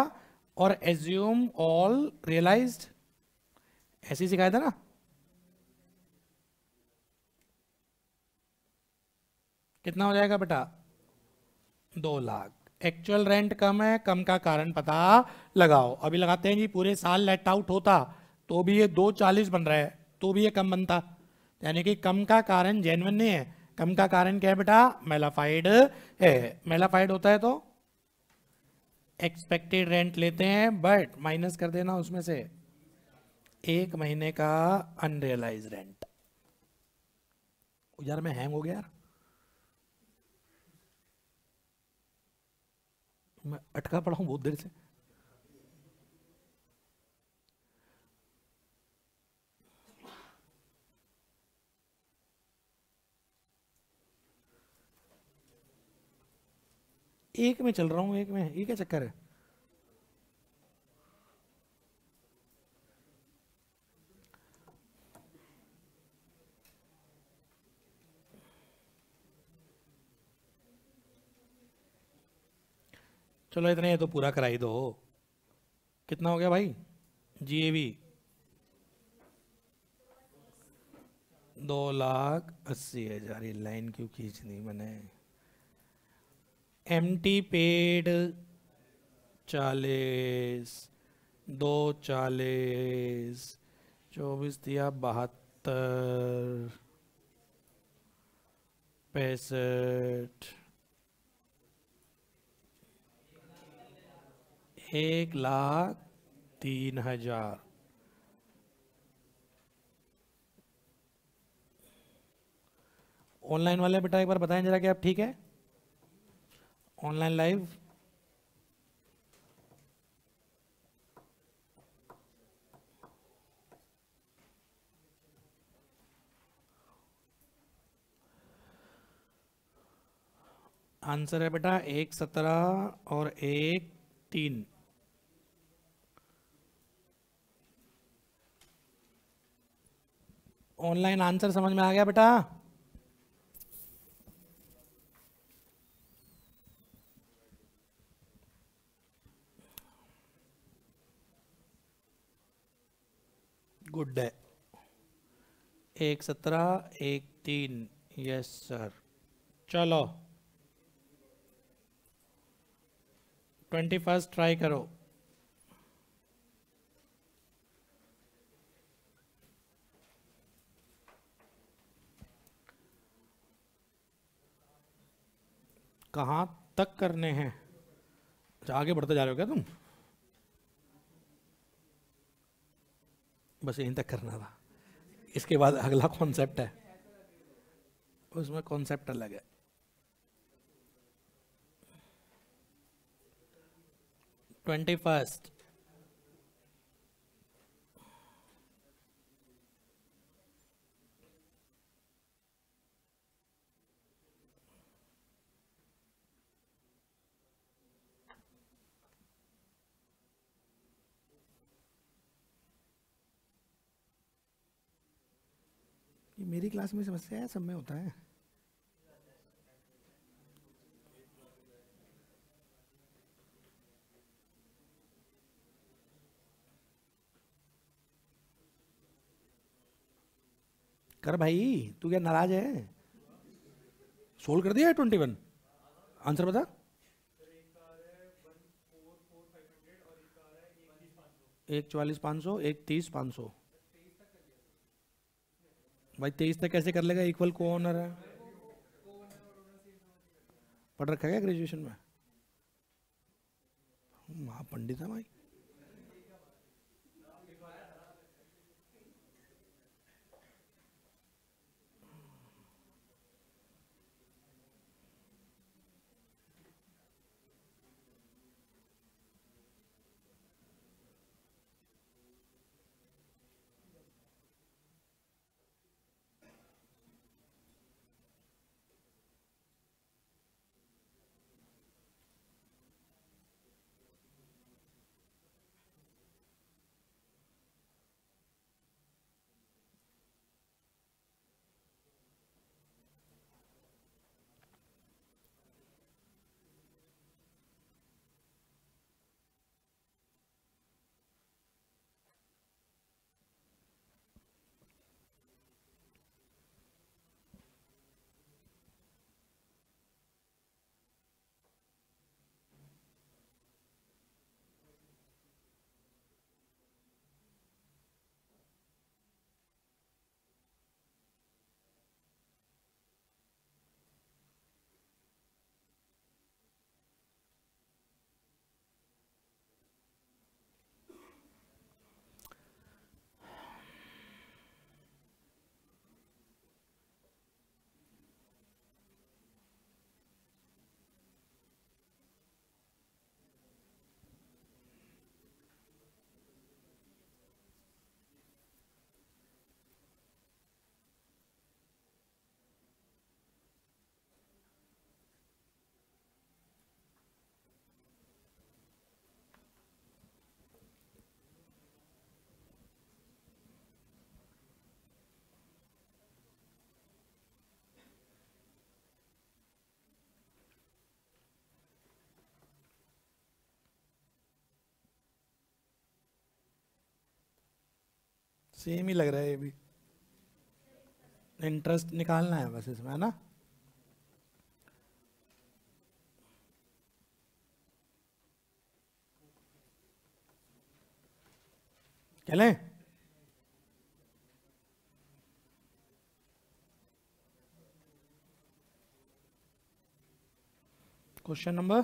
और एज्यूम ऑल रियलाइज्ड ऐसे ही सिखाया था ना कितना हो जाएगा बेटा दो लाख एक्चुअल रेंट कम है कम का कारण पता लगाओ अभी लगाते हैं जी पूरे साल लेट आउट होता तो भी ये दो चालीस बन रहा है तो भी ये कम बनता यानी कि कम का कारण जेनवन नहीं है कम का कारण क्या है बेटा मेलाफाइड है मेलाफाइड होता है तो एक्सपेक्टेड रेंट लेते हैं बट माइनस कर देना उसमें से एक महीने का अनरियलाइज रेंट यार मैं हैंग हो गया यार मैं अटका पड़ा हूं बहुत देर से एक में चल रहा हूं एक में ये क्या चक्कर है चलो इतने तो पूरा कराई दो कितना हो गया भाई जी ए वी दो लाख अस्सी हजार ये लाइन क्यों खींचनी मैंने एम टी पेड चालीस दो चालीस चौबीस दिया बहत्तर पैंसठ एक लाख तीन हजार ऑनलाइन वाले बेटा एक बार बताएं जरा कि आप ठीक है ऑनलाइन लाइव आंसर है बेटा एक सत्रह और एक तीन ऑनलाइन आंसर समझ में आ गया बेटा गुड डे एक सत्रह एक तीन यस सर चलो ट्वेंटी फर्स्ट ट्राई करो कहाँ तक करने हैं अच्छा आगे बढ़ते जा रहे हो क्या तुम बस यहीं तक करना था इसके बाद अगला कॉन्सेप्ट है उसमें कॉन्सेप्ट अलग है ट्वेंटी फर्स्ट मेरी क्लास में समस्या है सब में होता है कर भाई तू क्या नाराज है सोल्व कर दिया है ट्वेंटी वन आंसर बता एक चालीस पाँच सौ एक तीस पाँच सौ भाई तेईस तक कैसे कर लेगा इक्वल को ऑनर है पढ़ रखा है ग्रेजुएशन में महापंडित है भाई सेम ही लग रहा है ये भी इंटरेस्ट निकालना है बस इसमें है ना चलें क्वेश्चन नंबर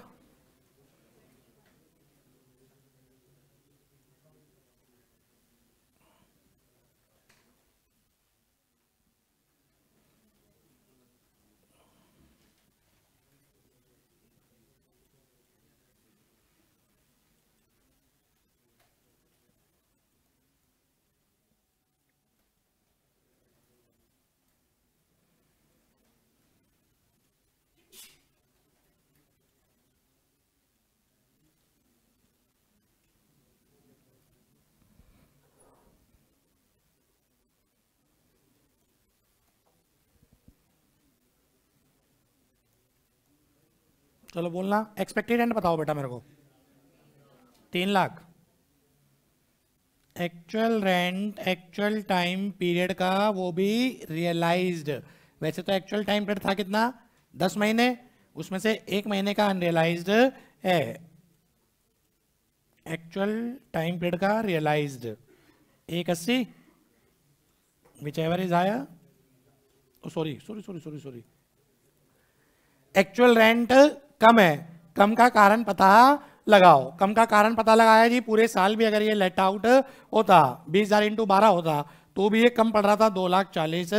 चलो बोलना एक्सपेक्टेड एंड बताओ बेटा मेरे को तीन lakh actual rent actual time period का वो भी रियलाइज्ड वैसे तो एक्चुअल टाइम पीरियड था कितना दस महीने उसमें से एक महीने का अनरियलाइज्ड है एक्चुअल टाइम पीरियड का रियलाइज्ड एक अस्सी विच एवर इज आया sorry sorry sorry sorry sorry actual rent कम है कम का कारण पता लगाओ कम का कारण पता लगाया जी पूरे साल भी अगर ये लेट आउट होता बीस हजार इंटू बारह होता तो भी ये कम पड़ रहा था दो लाख चालीस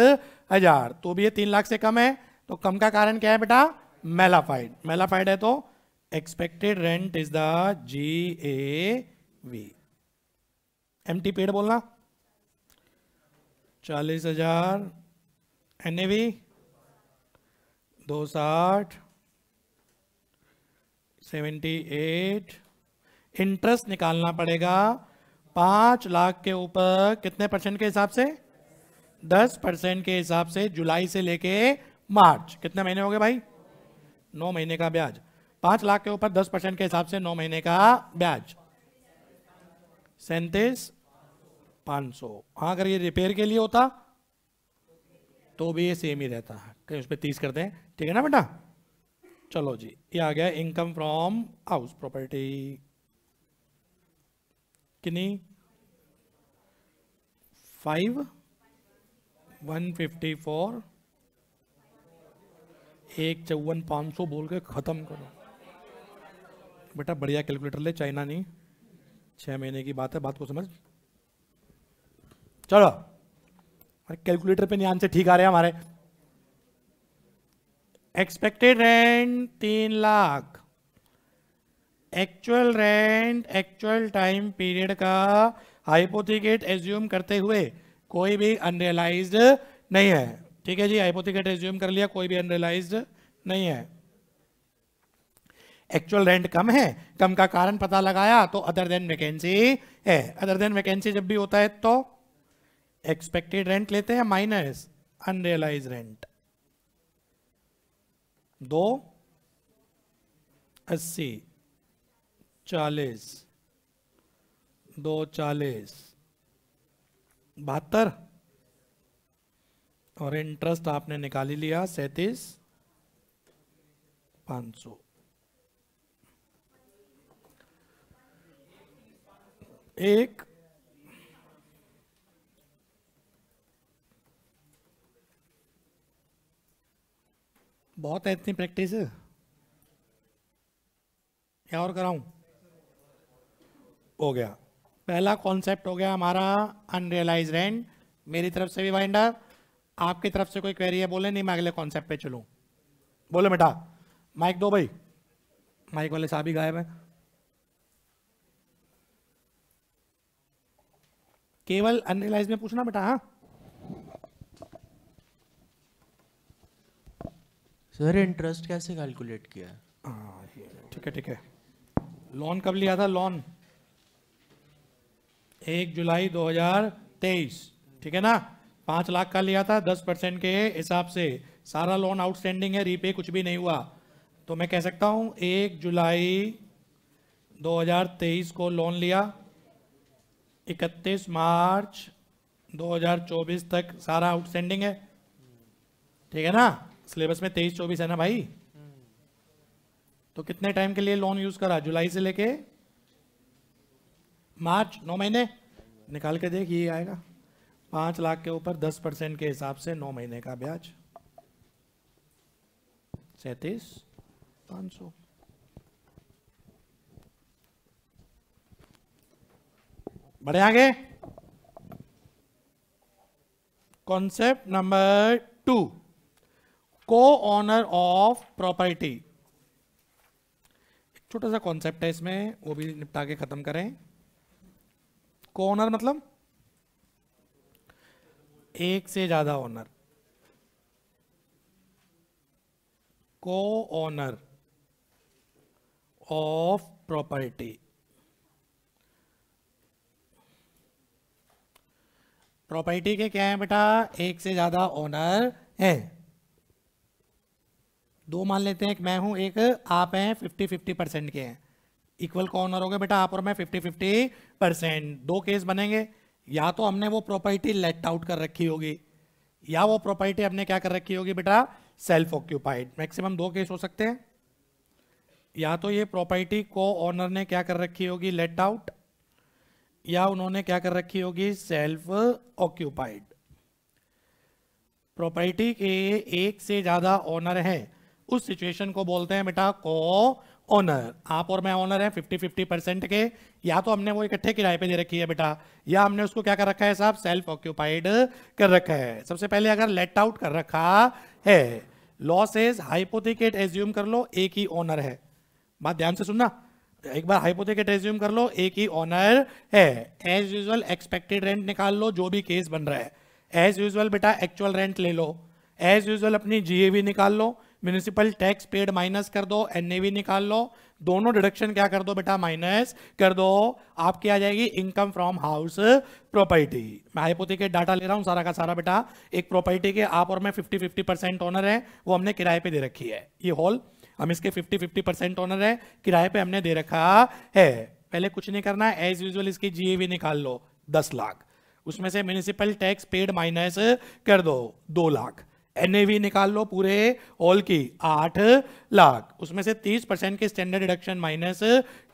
हजार तो भी ये तीन लाख से कम है तो कम का कारण क्या है बेटा मेलाफाइड मेलाफाइड है तो expected rent is the G A V M T paid बोलना चालीस हजार एन ए वी दो साठ सेवेंटी एट इंटरेस्ट निकालना पड़ेगा पाँच लाख के ऊपर कितने परसेंट के हिसाब से दस परसेंट के हिसाब से जुलाई से लेके मार्च कितने महीने हो गए भाई नौ महीने का ब्याज पाँच लाख के ऊपर दस परसेंट के हिसाब से नौ महीने का ब्याज सैंतीस पाँच सौ हाँ अगर ये रिपेयर के लिए होता तो भी ये सेम ही रहता है कहीं उस पर तीस कर दें ठीक है ना बेटा चलो जी ये आ गया इनकम फ्रॉम हाउस प्रॉपर्टी कितनी फाइव वन फिफ्टी फोर एक चौवन पाँच सौ बोल के ख़त्म करो बेटा बढ़िया कैलकुलेटर ले चाइना नहीं छः महीने की बात है बात को समझ चलो अरे कैलकुलेटर पे नहीं आंसर ठीक आ रहे हैं हमारे एक्सपेक्टेड रेंट तीन lakh actual rent actual time period का हाइपोथिकेट एज्यूम करते हुए कोई भी अनरियलाइज नहीं है ठीक है जी हाइपोथिकेट एज्यूम कर लिया कोई भी अनरियलाइज नहीं है एक्चुअल रेंट कम है कम का कारण पता लगाया तो अदर देन वैकेंसी है अदर देन वैकेंसी जब भी होता है तो एक्सपेक्टेड रेंट लेते हैं माइनस अनरियलाइज रेंट दो अस्सी चालीस दो चालीस बहत्तर और इंटरेस्ट आपने निकाली लिया सैतीस पाँच सौ एक बहुत है इतनी प्रैक्टिस क्या और कराऊं हो गया पहला कॉन्सेप्ट हो गया हमारा अनरियलाइज रेंट मेरी तरफ से भी वाइंड आपकी तरफ से कोई क्वेरी है बोले नहीं मैं अगले कॉन्सेप्ट पे चलूँ बोले बेटा माइक दो भाई माइक वाले साहब ही गायब है केवल अनरियलाइज में पूछना बेटा हाँ सर इंटरेस्ट कैसे कैलकुलेट किया ठीक है ठीक है लोन कब लिया था लोन एक जुलाई 2023 ठीक है ना पांच लाख का लिया था दस परसेंट के हिसाब से सारा लोन आउटस्टैंडिंग है रीपे कुछ भी नहीं हुआ तो मैं कह सकता हूं एक जुलाई 2023 को लोन लिया 31 मार्च 2024 तक सारा आउटस्टैंडिंग है ठीक है ना सिलेबस में तेईस चौबीस है ना भाई तो कितने टाइम के लिए लोन यूज करा जुलाई से लेके मार्च नौ महीने निकाल के देख ये आएगा पांच लाख के ऊपर दस परसेंट के हिसाब से नौ महीने का ब्याज सैतीस पांच सौ बढ़े आगे कॉन्सेप्ट नंबर टू को ऑनर ऑफ प्रॉपर्टी छोटा सा कॉन्सेप्ट है इसमें वो भी निपटा के खत्म करें को ऑनर मतलब एक से ज्यादा ऑनर को ऑनर ऑफ प्रॉपर्टी प्रॉपर्टी के क्या है बेटा एक से ज्यादा ऑनर हैं दो मान लेते हैं एक मैं हूं एक आप हैं फिफ्टी फिफ्टी परसेंट के हैं इक्वल कौन हो रहोगे बेटा आप और मैं फिफ्टी फिफ्टी परसेंट दो केस बनेंगे या तो हमने वो प्रॉपर्टी लेट आउट कर रखी होगी या वो प्रॉपर्टी हमने क्या कर रखी होगी बेटा सेल्फ ऑक्यूपाइड मैक्सिमम दो केस हो सकते हैं या तो ये प्रॉपर्टी को ऑनर ने क्या कर रखी होगी लेट आउट या उन्होंने क्या कर रखी होगी सेल्फ ऑक्यूपाइड प्रॉपर्टी के एक से ज़्यादा ऑनर हैं उस सिचुएशन को बोलते हैं बेटा को ओनर आप और मैं ओनर हैं 50 50 परसेंट के या तो हमने वो इकट्ठे किराए पे दे रखी है बेटा या हमने उसको क्या कर रखा है साहब सेल्फ ऑक्यूपाइड कर रखा है सबसे पहले अगर लेट आउट कर रखा है लॉसेज हाइपोथिकेट एज्यूम कर लो एक ही ओनर है बात ध्यान से सुनना एक बार हाइपोथिकेट एज्यूम कर लो एक ही ऑनर है एज यूजल एक्सपेक्टेड रेंट निकाल लो जो भी केस बन रहा है एज यूजल बेटा एक्चुअल रेंट ले लो एज यूजल अपनी जीएवी निकाल लो म्यूनिसिपल टैक्स पेड माइनस कर दो एनएवी निकाल लो दोनों डिडक्शन क्या कर दो बेटा माइनस कर दो आपकी आ जाएगी इनकम फ्रॉम हाउस प्रॉपर्टी मैं के डाटा ले रहा हूँ सारा का सारा बेटा एक प्रॉपर्टी के आप और मैं 50 50 परसेंट ऑनर है वो हमने किराए पे दे रखी है ये हॉल हम इसके 50 50 परसेंट ऑनर है किराए पे हमने दे रखा है पहले कुछ नहीं करना है एज यूजल इसकी जीएवी निकाल लो दस लाख उसमें से म्यूनिसिपल टैक्स पेड माइनस कर दो दो लाख एन निकाल लो पूरे ऑल की आठ लाख उसमें से तीस परसेंट की स्टैंडर्ड डिडक्शन माइनस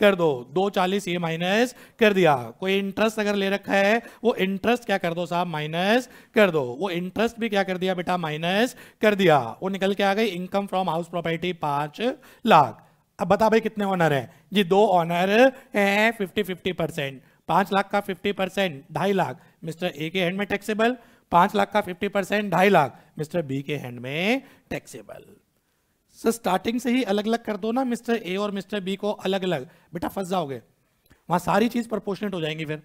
कर दो दो चालीस ये माइनस कर दिया कोई इंटरेस्ट अगर ले रखा है वो इंटरेस्ट क्या कर दो साहब माइनस कर दो वो इंटरेस्ट भी क्या कर दिया बेटा माइनस कर दिया वो निकल के आ गई इनकम फ्रॉम हाउस प्रॉपर्टी पांच लाख अब बता भाई कितने ऑनर हैं जी दो ऑनर हैं फिफ्टी फिफ्टी परसेंट लाख का फिफ्टी परसेंट ढाई लाख मिस्टर ए के हैंड में टैक्सेबल पांच लाख का फिफ्टी परसेंट ढाई लाख मिस्टर बी के हैंड में टैक्सेबल सर स्टार्टिंग से ही अलग अलग कर दो ना मिस्टर ए और मिस्टर बी को अलग अलग बेटा फंस जाओगे वहां सारी चीज़ प्रपोर्शनेट हो जाएंगी फिर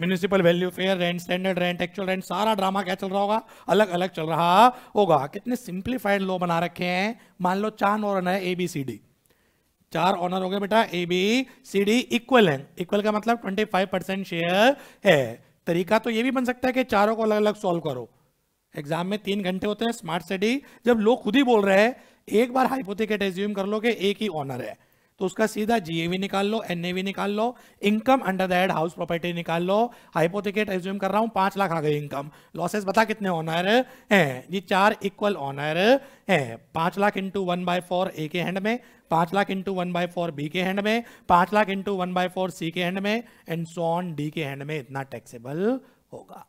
municipal value fair rent standard rent actual rent सारा ड्रामा क्या चल रहा होगा अलग अलग चल रहा होगा कितने सिंप्लीफाइड लॉ बना रखे हैं मान लो चार ऑनर है ए बी सी डी चार ऑनर हो गए बेटा A B C D equal है इक्वल का मतलब ट्वेंटी फाइव परसेंट शेयर है तरीका तो ये भी बन सकता है कि चारों को अलग अलग सॉल्व करो एग्जाम में तीन घंटे होते हैं स्मार्ट स्टडी जब लोग खुद ही बोल रहे हैं एक बार हाइपोथेकेट एज्यूम कर लो कि एक ही ऑनर है तो उसका सीधा जीएवी निकाल लो एनएवी निकाल लो income under the head house property निकाल लो हाइपोथिकेट एज्यूम कर रहा हूँ पांच लाख आ गई इनकम लॉसेस बता कितने ऑनर है ये चार इक्वल ऑनर है पांच लाख into one by four A के हैंड में पांच लाख into one by four B के हैंड में पांच लाख into one by four C के हैंड में एंड सो ऑन डी के हैंड में इतना टैक्सेबल होगा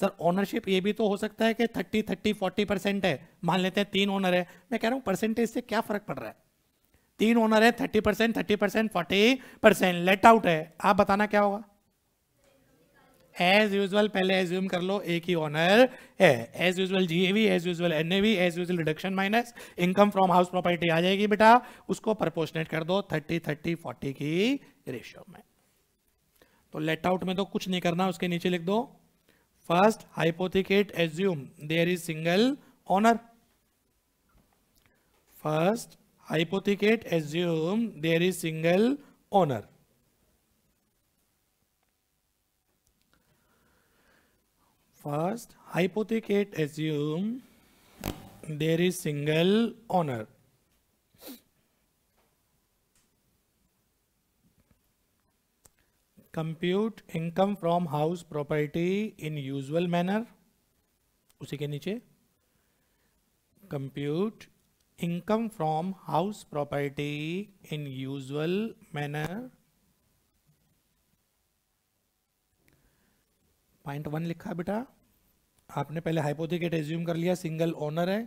सर ऑनरशिप ये भी तो हो सकता है कि थर्टी थर्टी फोर्टी परसेंट है मान लेते हैं तीन ऑनर है मैं कह रहा हूँ परसेंटेज से क्या फर्क पड़ रहा है तीन ओनर है thirty percent thirty percent forty percent let out है आप बताना क्या होगा एज यूजल पहले एज्यूम कर लो एक ही ऑनर है as usual GAV as usual AV as usual reduction minus income from house property आ जाएगी बेटा उसको परपोर्शनेट कर दो थर्टी थर्टी फोर्टी की रेशियो में तो लेट आउट में तो कुछ नहीं करना उसके नीचे लिख दो first hypothecate assume there is single owner first hypothecate assume there is single owner first hypothecate assume there is single owner compute income from house property in usual manner उसी के नीचे compute income from house property in usual manner point one लिखा बेटा आपने पहले hypothecate assume कर लिया single owner है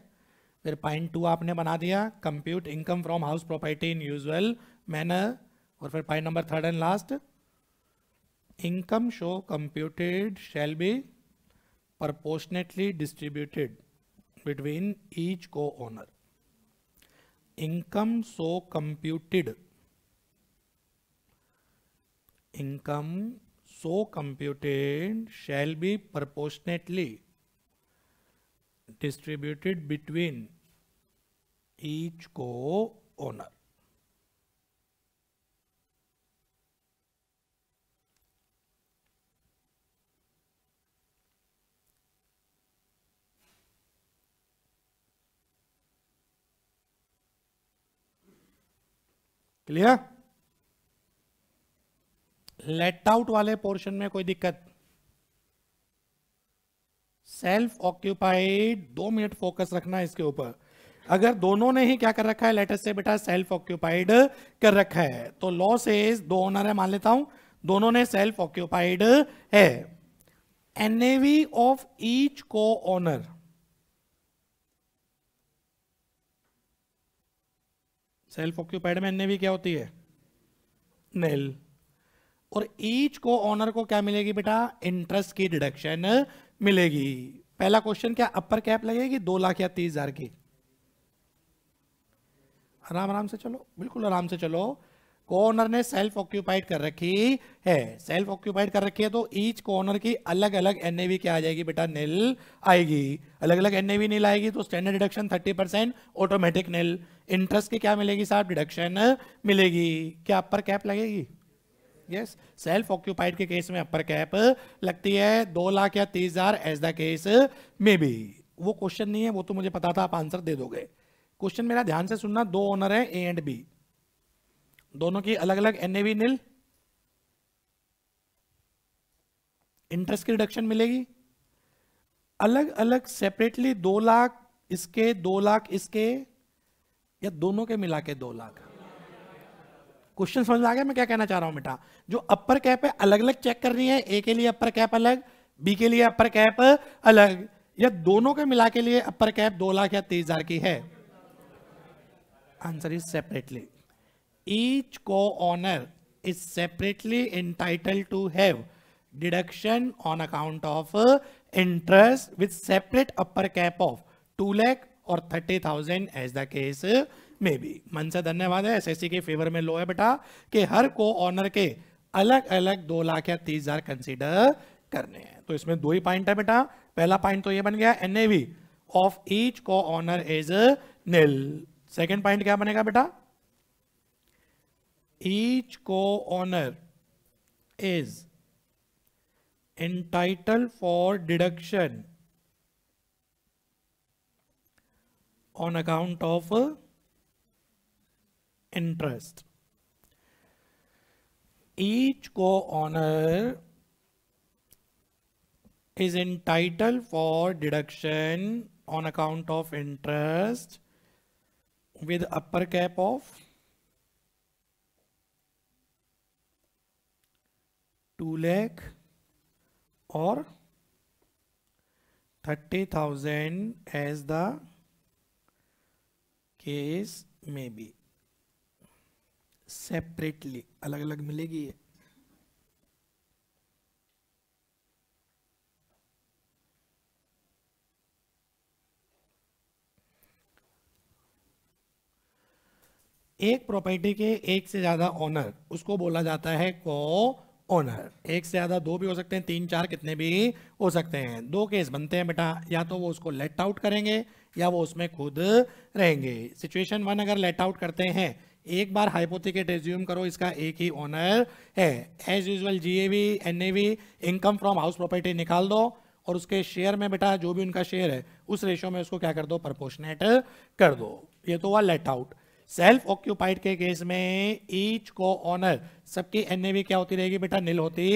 फिर पॉइंट टू आपने बना दिया compute income from house property in usual manner और फिर point number third and last income so computed shall be proportionately distributed between each co-owner income so computed income so computed shall be proportionately distributed between each co-owner clear let out वाले portion में कोई दिक्कत self occupied दो minute focus रखना इसके ऊपर अगर दोनों ने ही क्या कर रखा है लेटेस्ट से बेटा सेल्फ ऑक्यूपाइड कर रखा है तो लॉ से दो ओनर है मान लेता हूं दोनों ने सेल्फ ऑक्यूपाइड है NAV of each co-owner self occupied में एन भी क्या होती है नेल और ईच को ऑनर को क्या मिलेगी बेटा इंटरेस्ट की डिडक्शन मिलेगी पहला क्वेश्चन क्या अपर कैप लगेगी दो लाख या तीस हजार की आराम आराम से चलो बिल्कुल आराम से चलो कॉर्नर ने सेल्फ ऑक्यूपाइड कर रखी है सेल्फ ऑक्यूपाइड कर रखी है तो ईच कॉर्नर की अलग अलग एनएवी क्या आ जाएगी बेटा नेल आएगी अलग अलग एनएवी नील आएगी तो standard deduction thirty percent automatic nil interest की क्या मिलेगी साहब डिडक्शन मिलेगी क्या अपर कैप लगेगी यस सेल्फ ऑक्यूपाइड के केस में अपर कैप लगती है दो लाख या तीस हजार as the case may be वो क्वेश्चन नहीं है वो तो मुझे पता था आप आंसर दे दोगे क्वेश्चन मेरा ध्यान से सुनना दो ओनर है ए एंड बी दोनों की अलग अलग एन बी नील इंटरेस्ट की रिडक्शन मिलेगी अलग अलग सेपरेटली दो लाख इसके दो लाख इसके या दोनों के मिला के दो लाख क्वेश्चन समझ में आ गया मैं क्या कहना चाह रहा हूं बेटा जो अपर कैप है अलग अलग चेक कर रही है ए के लिए अपर कैप अलग बी के लिए अपर कैप अलग या दोनों के मिला के लिए अपर कैप दो लाख या तेईस हजार की है answer is separately each co-owner is separately entitled to have deduction on account of interest with separate upper cap of two lakh और thirty thousand as the case may be मन से धन्यवाद है एसएससी के फेवर में लो है बेटा कि हर को ऑनर के अलग अलग दो लाख या तीस हजार कंसिडर करने हैं तो इसमें दो ही पॉइंट है बेटा पहला पॉइंट तो ये बन गया N of each co-owner is nil second point क्या बनेगा बेटा each co-owner is entitled for deduction on account of interest. Each co-owner is entitled for deduction on account of interest with upper cap of 2 lakh or 30,000 as the में भी separately अलग अलग मिलेगी ये एक प्रॉपर्टी के एक से ज्यादा ओनर उसको बोला जाता है को ओनर एक से ज्यादा दो भी हो सकते हैं तीन चार कितने भी हो सकते हैं दो केस बनते हैं बेटा या तो वो उसको लेट आउट करेंगे या वो उसमें खुद रहेंगे सिचुएशन वन अगर लेट आउट करते हैं एक बार हाइपोथिकेट रेज्यूम करो इसका एक ही ओनर है as usual G A V N A V income from house property निकाल दो और उसके शेयर में बेटा जो भी उनका शेयर है उस रेशो में उसको क्या कर दो प्रपोर्शनेट कर दो ये तो हुआ लेट आउट सेल्फ ऑक्यूपाइड के केस में ईच को ऑनर सबकी एन क्या होती रहेगी बेटा नील होती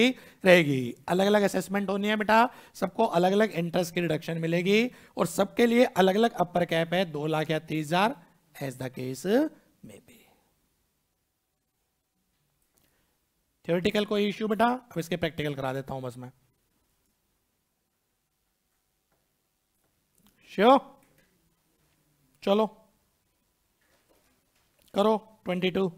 रहेगी अलग अलग असेसमेंट होनी है बेटा सबको अलग अलग इंटरेस्ट की रिडक्शन मिलेगी और सबके लिए अलग अलग अपर कैप है दो लाख या तीस हजार एज द केस में भी थियोरिटिकल कोई इश्यू बेटा अब इसके प्रैक्टिकल करा देता हूं बस मैं श्योर चलो करो twenty two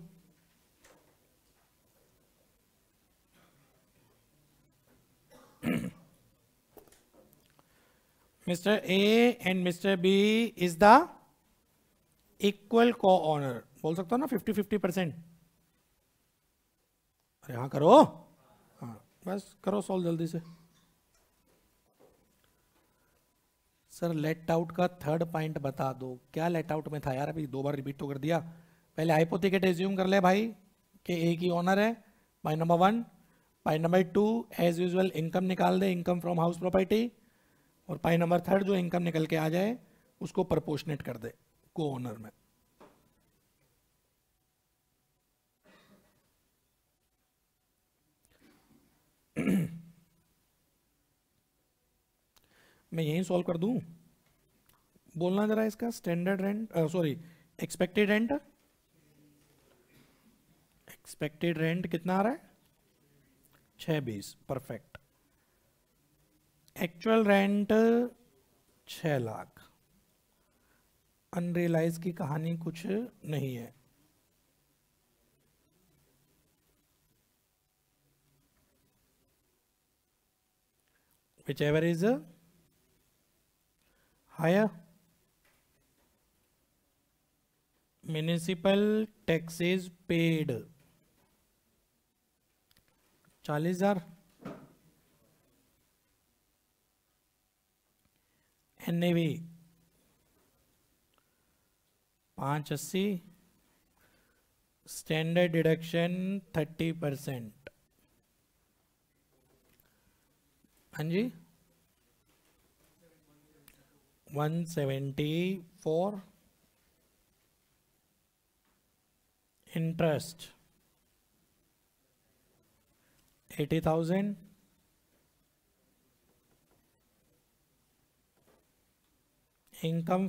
A and mister B is the equal co-owner बोल सकता हो ना 50 50 परसेंट अरे हाँ करो हाँ बस करो सॉल्व जल्दी से सर लेट आउट का थर्ड पॉइंट बता दो क्या लेट आउट में था यार अभी दो बार रिपीट तो कर दिया पहले हाइपोथिकेट एज्यूम कर ले भाई कि ए की ऑनर है point number one point number two as usual income निकाल दे इनकम फ्रॉम हाउस प्रॉपर्टी और पॉइंट नंबर थर्ड जो इनकम निकल के आ जाए उसको प्रपोर्शनेट कर दे को ऑनर में *clears throat* मैं यही सॉल्व कर दूं बोलना जरा इसका standard rent sorry expected rent expected rent कितना आ रहा है छ बीस परफेक्ट एक्चुअल रेंट छ लाख अनरियलाइज की कहानी कुछ नहीं है whichever is higher municipal taxes paid चालीस हजार एन ए वी पाँच अस्सी स्टैंडर्ड डिडक्शन थर्टी परसेंट हाँ जी one seventy four interest eighty thousand income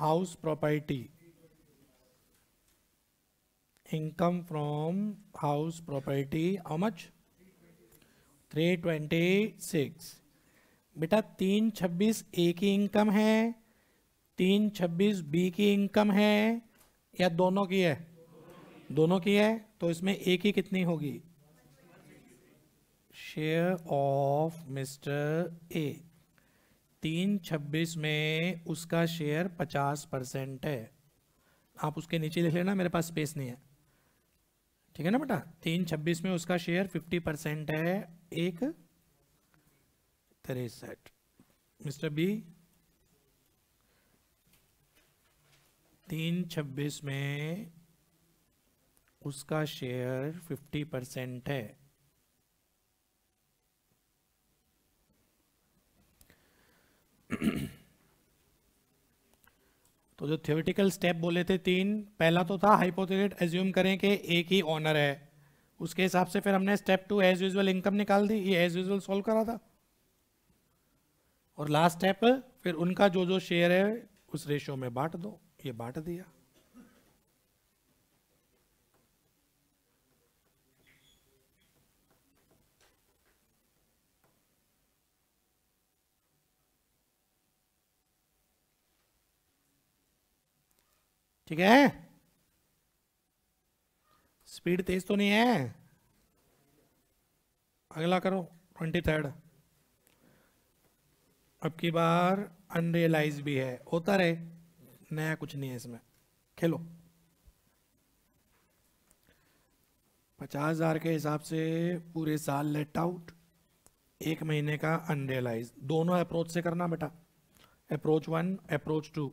house property income from house property how much three twenty six बेटा तीन छब्बीस ए की इनकम है तीन छब्बीस बी की इनकम है या दोनों की है दोनों की है तो इसमें ए की कितनी होगी शेयर ऑफ मिस्टर ए तीन छब्बीस में उसका शेयर पचास परसेंट है आप उसके नीचे लिख लेना मेरे पास स्पेस नहीं है ठीक है ना बेटा तीन छब्बीस में उसका शेयर फिफ्टी परसेंट है एक तिरसठ मिस्टर बी तीन छब्बीस में उसका शेयर फिफ्टी परसेंट है तो जो थियोटिकल स्टेप बोले थे तीन पहला तो था हाइपोथेटिक एज्यूम करें कि एक ही ऑनर है उसके हिसाब से फिर हमने step two as usual income निकाल दी ये एज यूजल सॉल्व करा था और लास्ट स्टेप फिर उनका जो जो शेयर है उस रेशियो में बांट दो ये बांट दिया ठीक है स्पीड तेज तो नहीं है अगला करो ट्वेंटी थर्ड अब की बार अनरियलाइज भी है होता रहे नया कुछ नहीं है इसमें खेलो पचास हजार के हिसाब से पूरे साल लेट आउट एक महीने का अनरियलाइज दोनों अप्रोच से करना बेटा अप्रोच वन अप्रोच टू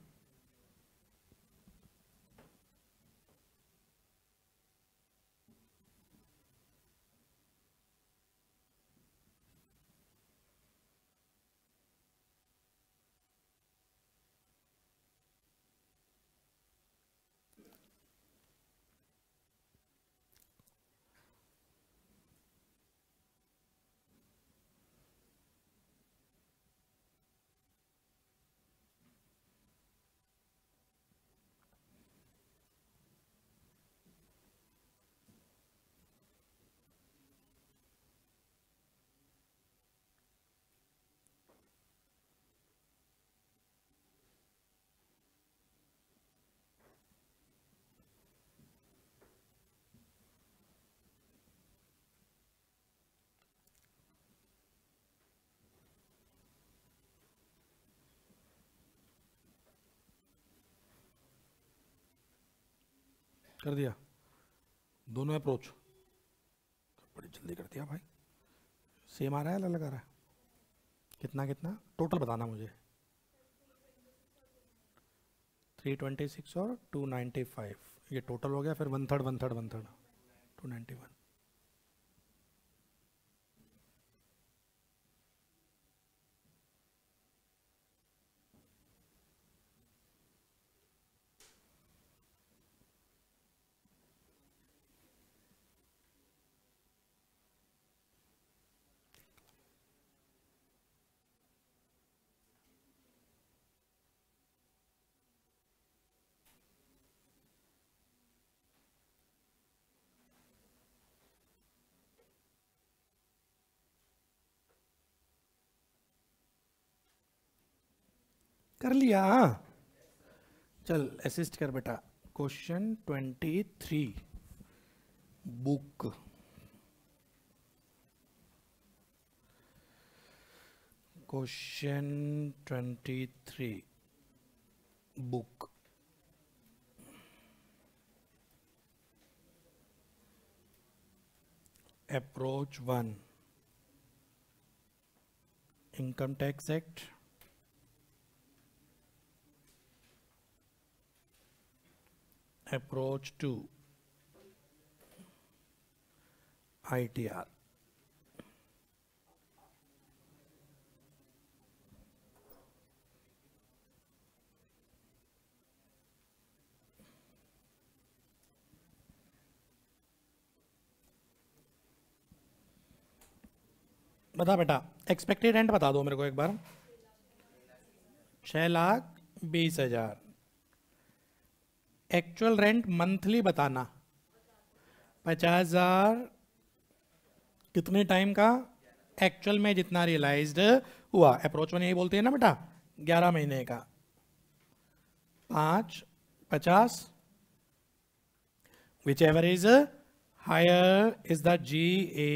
कर दिया दोनों अप्रोच बड़ी जल्दी कर दिया भाई सेम आ रहा है अलग आ रहा है कितना कितना टोटल बताना मुझे 326 और 295 ये टोटल हो गया फिर one third one third one third 291 कर लिया हाँ चल असिस्ट कर बेटा question twenty three book question twenty three book approach one income tax act approach to ITR. बता बेटा एक्सपेक्टेड रेंट बता दो मेरे को एक बार छः लाख बीस हज़ार एक्चुअल रेंट मंथली बताना पचास हजार कितने टाइम का एक्चुअल में जितना रियलाइज हुआ अप्रोच में यही बोलते हैं ना बेटा ग्यारह महीने का पांच पचास whichever is higher is the G A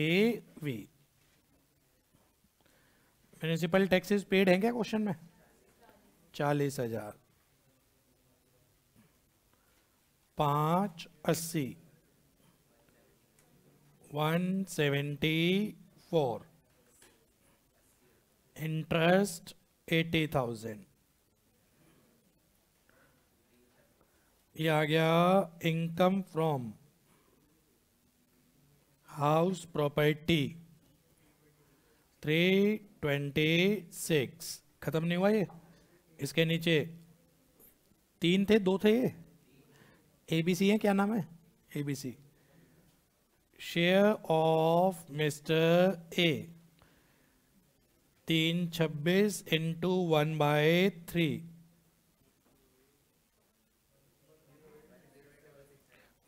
V municipal taxes paid है क्या क्वेश्चन में चालीस हजार पाँच अस्सी one seventy four interest eighty thousand ये आ गया income from house property three twenty six खत्म नहीं हुआ ये इसके नीचे तीन थे दो थे ये एबीसी है क्या नाम है ABC share of mister A तीन छब्बीस into one by three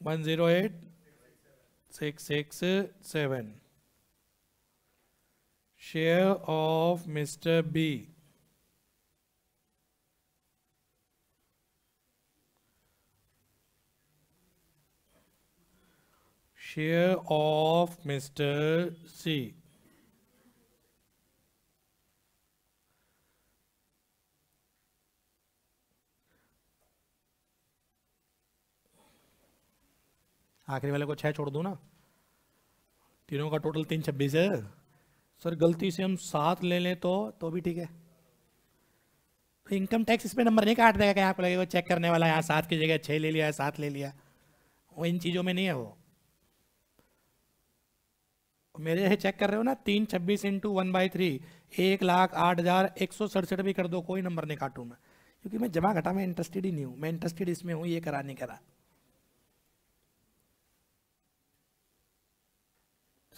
one zero eight six six seven share of mister B share of Mr. C. आखिरी वाले को छह छोड़ दो ना तीनों का टोटल तीन छब्बीस है सर गलती से हम सात ले लें तो तो भी ठीक है तो इनकम टैक्स इसमें नंबर नहीं काट देगा क्या आपको लगेगा चेक करने वाला यहाँ सात की जगह छः ले लिया सात ले लिया वो इन चीज़ों में नहीं है वो मेरे चेक कर रहे हो ना तीन छब्बीस इंटू वन बाई थ्री एक लाख आठ हज़ार एक सौ सड़सठ भी कर दो कोई नंबर नहीं काटूँ मैं क्योंकि मैं जमा घटा मैं इंटरेस्टेड ही नहीं हूँ मैं इंटरेस्टेड इसमें हूँ ये करा नहीं करा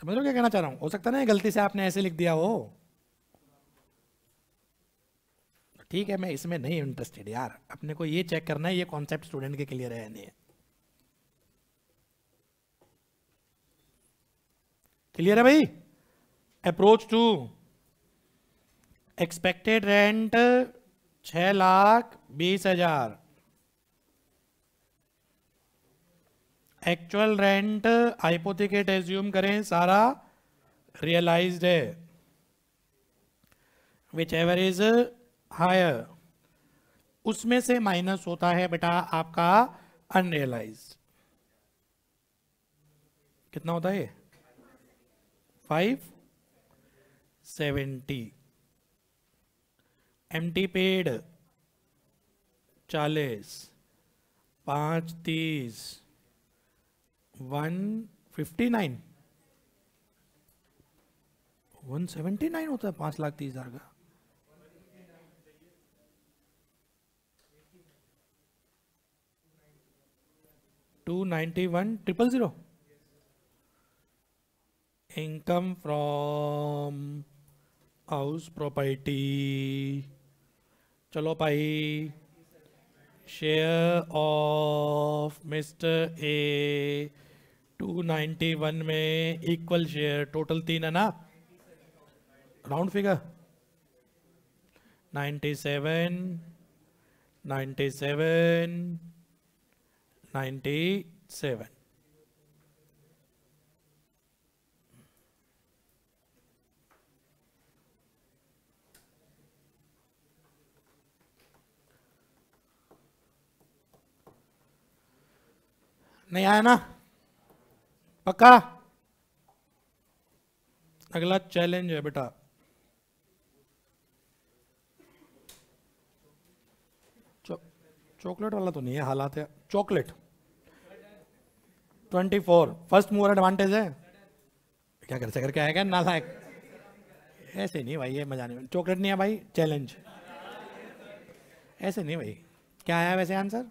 समझ लो क्या कहना चाह रहा हूँ हो सकता ना गलती से आपने ऐसे लिख दिया हो ठीक है मैं इसमें नहीं इंटरेस्टेड यार अपने को ये चेक करना है ये कॉन्सेप्ट स्टूडेंट के क्लियर है नहीं है क्लियर है भाई अप्रोच टू एक्सपेक्टेड रेंट छह लाख बीस हजार एक्चुअल रेंट हाइपोथिकेट एज्यूम करें सारा रियलाइज्ड है विच एवर इज हायर उसमें से माइनस होता है बेटा आपका अनरियलाइज्ड कितना होता है five seventy M T paid चालीस पाँच तीस one fifty nine one seventy nine होता है पाँच लाख तीस हज़ार का two ninety one triple zero income from house property चलो भाई शेयर ऑफ मिस्टर ए 291 में इक्वल शेयर टोटल तीन है ना राउंड फिगर 97 97 97 नहीं आया ना पक्का अगला चैलेंज है बेटा चॉकलेट वाला तो नहीं है हालात है चॉकलेट 24 फर्स्ट मूवर एडवांटेज है क्या कर सकते करके ना लायक ऐसे नहीं भाई ये मजा नहीं चॉकलेट नहीं है भाई चैलेंज ऐसे नहीं भाई क्या आया वैसे आंसर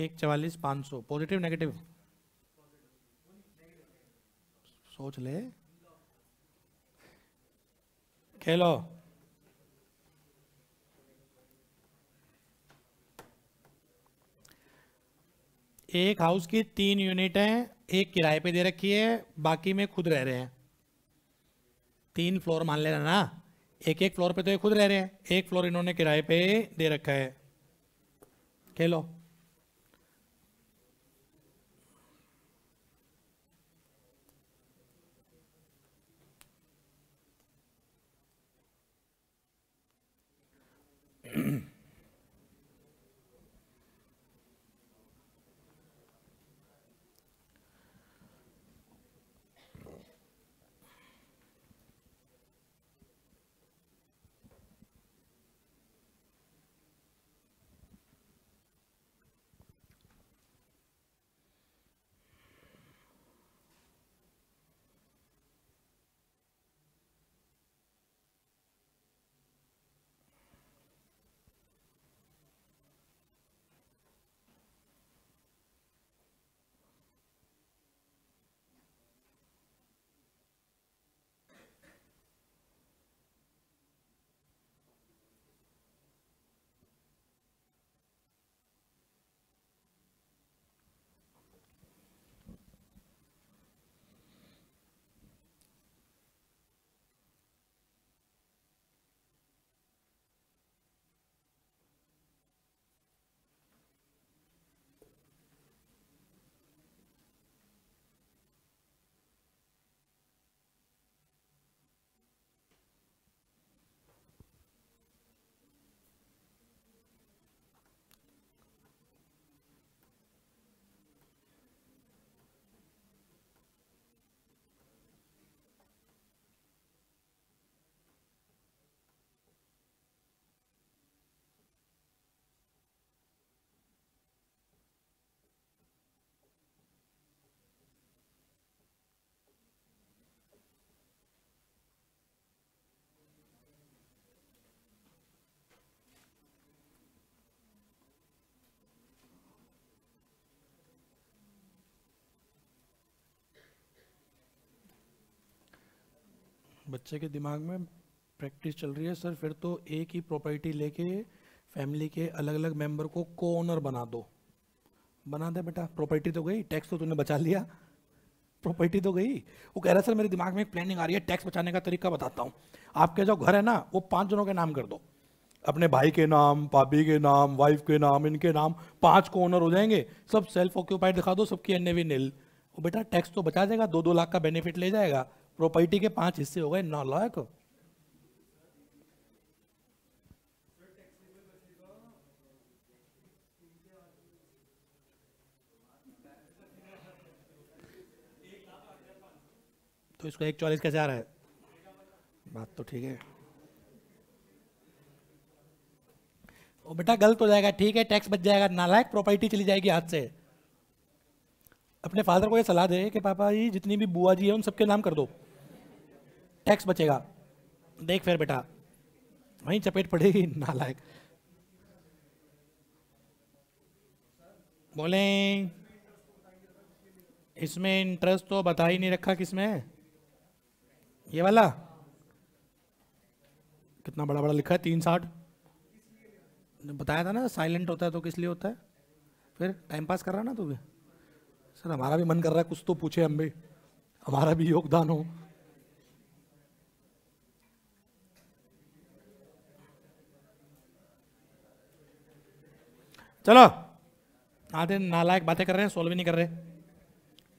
एक चवालीस पाँच सौ पॉजिटिव नेगेटिव सोच ले खेलो एक हाउस की तीन यूनिट हैं एक किराए पे दे रखी है बाकी में खुद रह रहे हैं तीन फ्लोर मान लेना ना एक एक फ्लोर पे तो ये खुद रह रहे हैं एक फ्लोर इन्होंने किराए पे दे रखा है खेलो बच्चे के दिमाग में प्रैक्टिस चल रही है सर फिर तो एक ही प्रॉपर्टी लेके फैमिली के अलग अलग मेंबर को को ओनर बना दो बना दे बेटा प्रॉपर्टी तो गई टैक्स तो तूने बचा लिया प्रॉपर्टी तो गई वो कह रहा सर मेरे दिमाग में एक प्लानिंग आ रही है टैक्स बचाने का तरीका बताता हूँ आपके जो घर है ना वो पाँच जनों के नाम कर दो अपने भाई के नाम भाभी के नाम वाइफ के नाम इनके नाम पाँच को ओनर हो जाएंगे सब सेल्फ ऑक्यूपाइड दिखा दो सबकी एन ए वी नील वो बेटा टैक्स तो बचा जाएगा दो दो लाख का बेनिफिट ले जाएगा प्रॉपर्टी के पांच हिस्से हो गए नौ लाख तो इसको एक चालीस कैसे आ रहा है बात तो ठीक है ओ बेटा गलत हो जाएगा ठीक है टैक्स बच जाएगा नालायक प्रॉपर्टी चली जाएगी हाथ से अपने फादर को ये सलाह दे कि पापा जी जितनी भी बुआ जी है उन सबके नाम कर दो एक्स बचेगा देख फिर बेटा वहीं चपेट पड़ेगी नालायक बोले इसमें इंटरेस्ट तो बता ही नहीं रखा किसमें ये वाला कितना बड़ा बड़ा लिखा है तीन साठ बताया था ना साइलेंट होता है तो किस लिए होता है फिर टाइम पास कर रहा ना तू भी सर हमारा भी मन कर रहा है कुछ तो पूछे हम भी हमारा भी योगदान हो चलो आधे नालायक बातें कर रहे हैं सोल्व नहीं कर रहे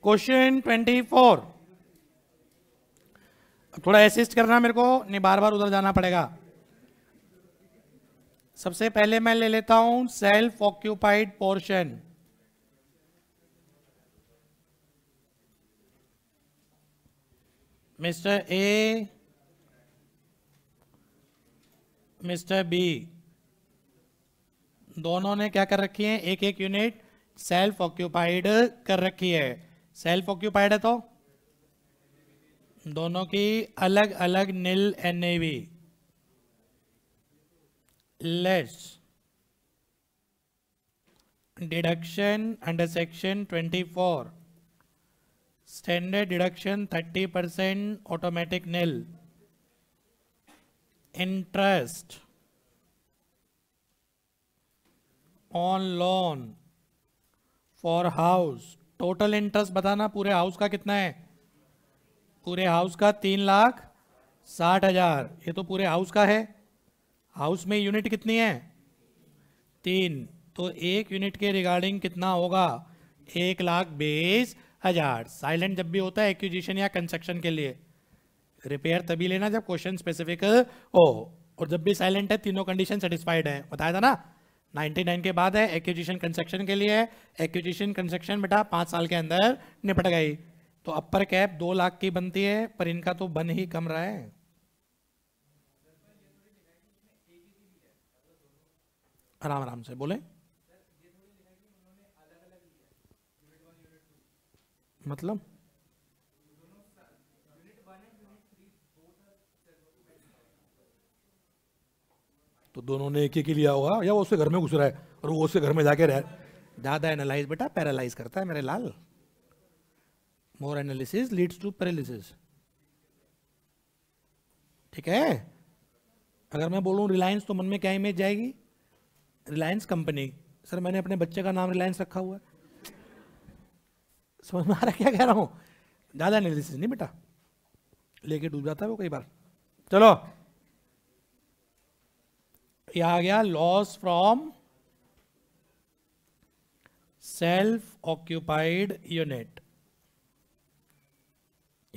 क्वेश्चन ट्वेंटी फोर थोड़ा एसिस्ट करना मेरे को नहीं बार बार उधर जाना पड़ेगा सबसे पहले मैं ले लेता हूं self occupied portion mister A mister B दोनों ने क्या कर रखी है एक एक यूनिट सेल्फ ऑक्यूपाइड कर रखी है सेल्फ ऑक्यूपाइड है तो दोनों की अलग अलग nil N AV less deduction under section 24 standard deduction 30 percent automatic nil interest on loan for house total interest बताना पूरे हाउस का कितना है पूरे हाउस का तीन लाख साठ हजार ये तो पूरे हाउस का है हाउस में यूनिट कितनी है तीन तो एक यूनिट के रिगार्डिंग कितना होगा एक लाख बीस हजार साइलेंट जब भी होता है एक्विजिशन या कंस्ट्रक्शन के लिए रिपेयर तभी लेना जब क्वेश्चन स्पेसिफिक हो और जब भी साइलेंट है तीनों कंडीशन सेटिस्फाइड है बताया था ना 99 के बाद है एक्विजिशन कंस्ट्रक्शन के लिए एक्विजिशन कंस्ट्रक्शन बेटा पाँच साल के अंदर निपट गई तो अपर कैप दो लाख की बनती है पर इनका तो बन ही कम रहा है आराम आराम से बोले मतलब तो दोनों ने एक एक ही लिया होगा या वो उसके घर में घुस रहा है और वो उसके घर में जाके रह ज़्यादा एनालाइज बेटा पैरालाइज करता है मेरे लाल more analysis leads to paralysis ठीक है अगर मैं बोलूं रिलायंस तो मन में क्या इमेज जाएगी रिलायंस कंपनी सर मैंने अपने बच्चे का नाम रिलायंस रखा हुआ है समझ में आ रहा क्या कह रहा हूं ज़्यादा एनालिसिस नहीं बेटा लेके डूब जाता है वो कई बार चलो यह आ गया loss from self occupied unit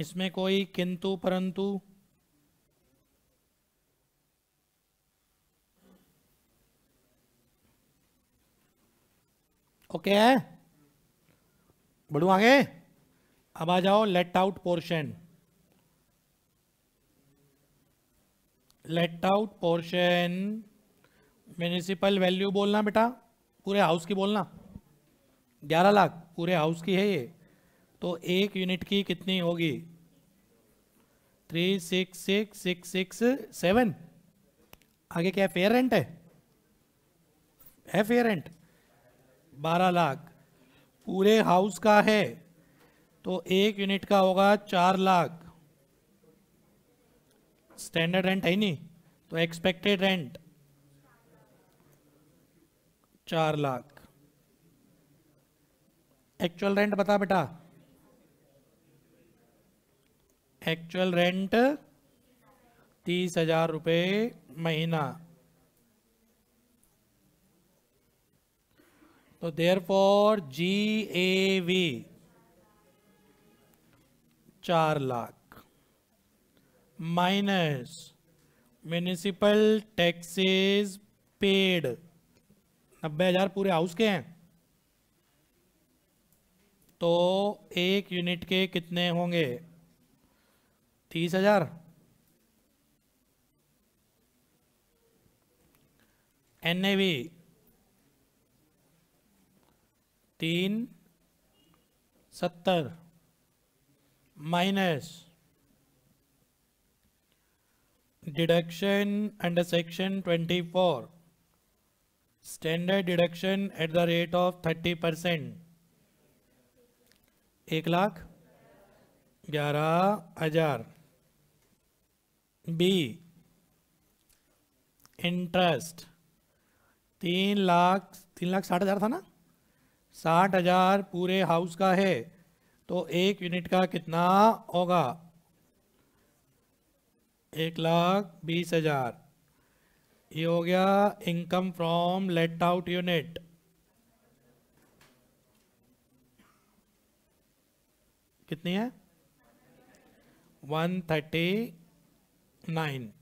इसमें कोई किंतु परंतु ओके है बढ़ू आगे अब आ जाओ let out portion let out portion municipal value बोलना बेटा पूरे हाउस की बोलना ग्यारह लाख पूरे हाउस की है ये तो एक यूनिट की कितनी होगी three six six six six seven आगे क्या फेयर रेंट है है फेयर रेंट बारह लाख पूरे हाउस का है तो एक यूनिट का होगा चार लाख स्टैंडर्ड रेंट है नहीं तो एक्सपेक्टेड रेंट चार लाख एक्चुअल रेंट बता बेटा एक्चुअल रेंट तीस हजार रुपये महीना तो therefore G A V चार lakh minus municipal taxes paid नब्बे हजार पूरे हाउस के हैं तो एक यूनिट के कितने होंगे तीस हजार एन ए वी तीन सत्तर minus deduction under section twenty four standard deduction at the rate of thirty percent एक लाख ग्यारह हजार बी इंटरेस्ट तीन लाख तीन लाख साठ हज़ार था ना साठ हज़ार पूरे हाउस का है तो एक यूनिट का कितना होगा एक लाख बीस हज़ार ये हो गया income from let out unit कितनी है one thirty nine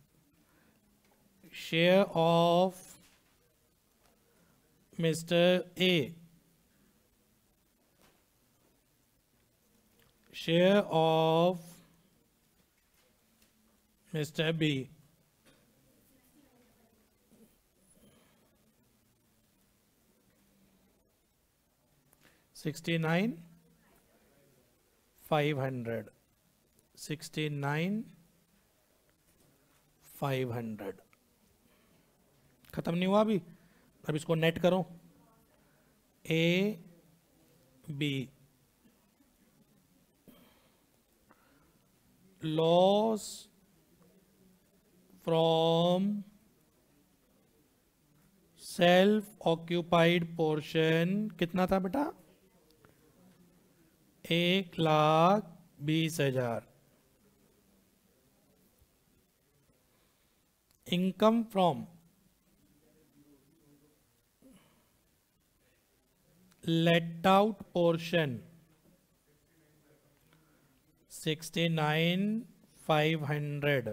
share of mister A share of mister B sixty five hundred sixty nine five hundred ख़त्म नहीं हुआ अभी अब इसको नेट करो A B loss from self occupied portion कितना था बेटा एक लाख बीस हजार income from let out portion sixty nine five hundred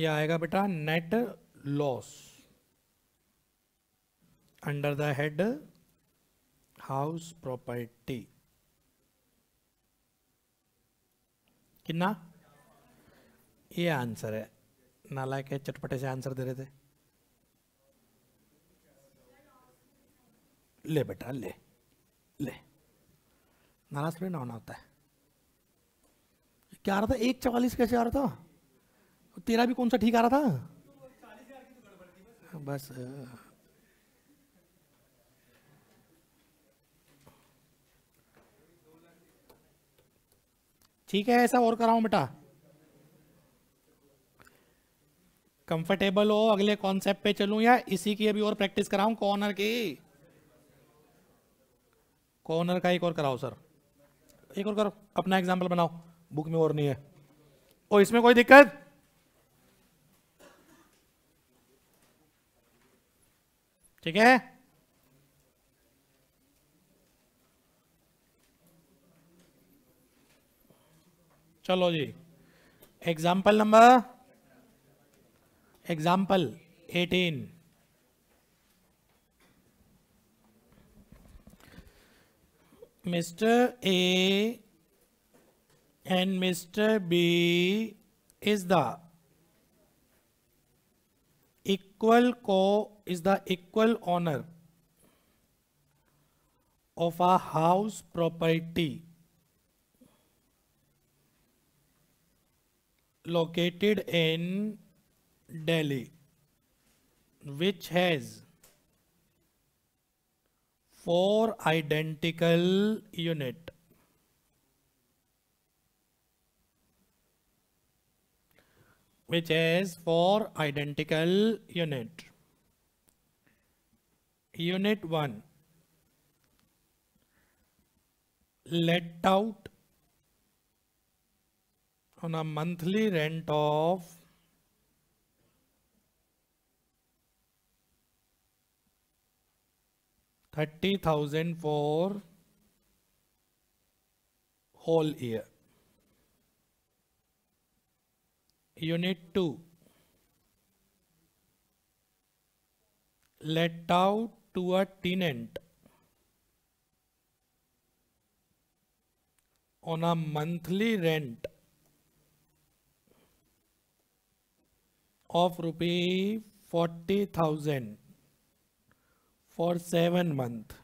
ये आएगा बेटा net loss under the head house property कितना ये आंसर है नालायक है चटपटे से आंसर दे रहे थे ले बेटा ले ले नाराज थोड़ी ना होना होता है क्या आ रहा था एक चवालीस कैसे आ रहा था तेरा भी कौन सा ठीक आ रहा था बस ठीक है ऐसा और कराऊं बेटा कंफर्टेबल हो अगले कॉन्सेप्ट पे चलूं या इसी की अभी और प्रैक्टिस कराऊं कॉर्नर की कॉर्नर का एक और कराओ सर एक और करो अपना एग्जाम्पल बनाओ बुक में और नहीं है और इसमें कोई दिक्कत ठीक है चलो जी example number example eighteen mister A and mister B is the equal co is the equal owner of a house property located in Delhi which has four identical unit which has four identical unit unit 1 let out on a monthly rent of thirty thousand for whole year. Unit two. let out to a tenant on a monthly rent of rupee 40,000 for 7 month.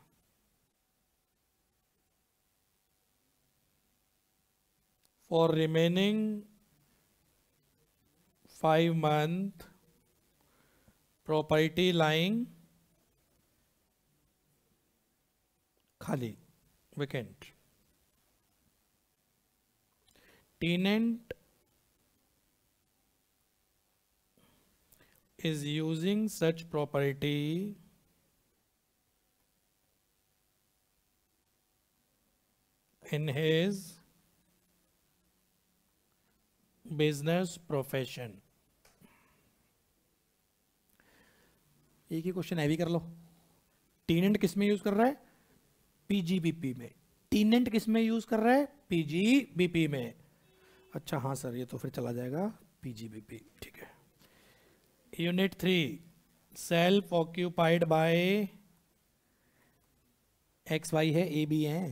For remaining 5 month property lying khali vacant tenant is using such property in his business profession एक ही question है भी कर लो टीनेंट किसमें use कर रहा है PGBP में टीनेंट किसमें यूज कर रहा है पीजीबीपी में अच्छा हाँ सर ये तो फिर चला जाएगा पीजीबीपी ठीक है unit three self occupied by X Y है ए बी है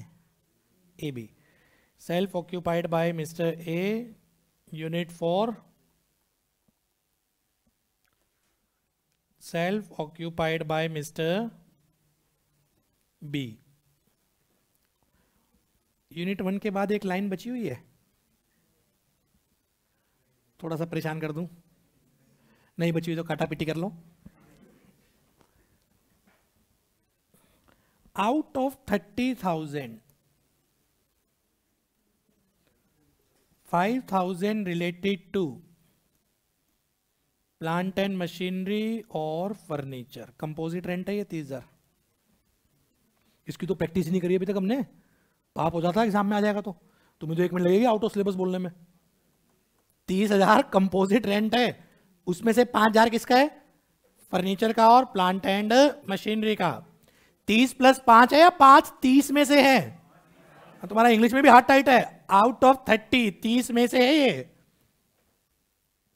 A B self occupied by mister A unit four self occupied by mister B unit one के बाद एक लाइन बची हुई है थोड़ा सा परेशान कर दूं नहीं बची हुई तो काटापिटी कर लो out of thirty thousand five thousand related to plant and machinery और फर्नीचर कंपोजिट रेंट है ये तीस हजार इसकी तो प्रैक्टिस ही नहीं करी अभी तक हमने पाप हो जाता है एग्जाम में आ जाएगा तो तुम्हें तो एक मिनट लगेगी आउट ऑफ सिलेबस बोलने में तीस हजार कंपोजिट रेंट है उसमें से पांच हजार किसका है फर्नीचर का और प्लांट एंड मशीनरी का तीस प्लस पांच है या पांच तीस में से है हाँ, तुम्हारा इंग्लिश में भी हार्ट टाइट है आउट ऑफ थर्टी तीस में से है ये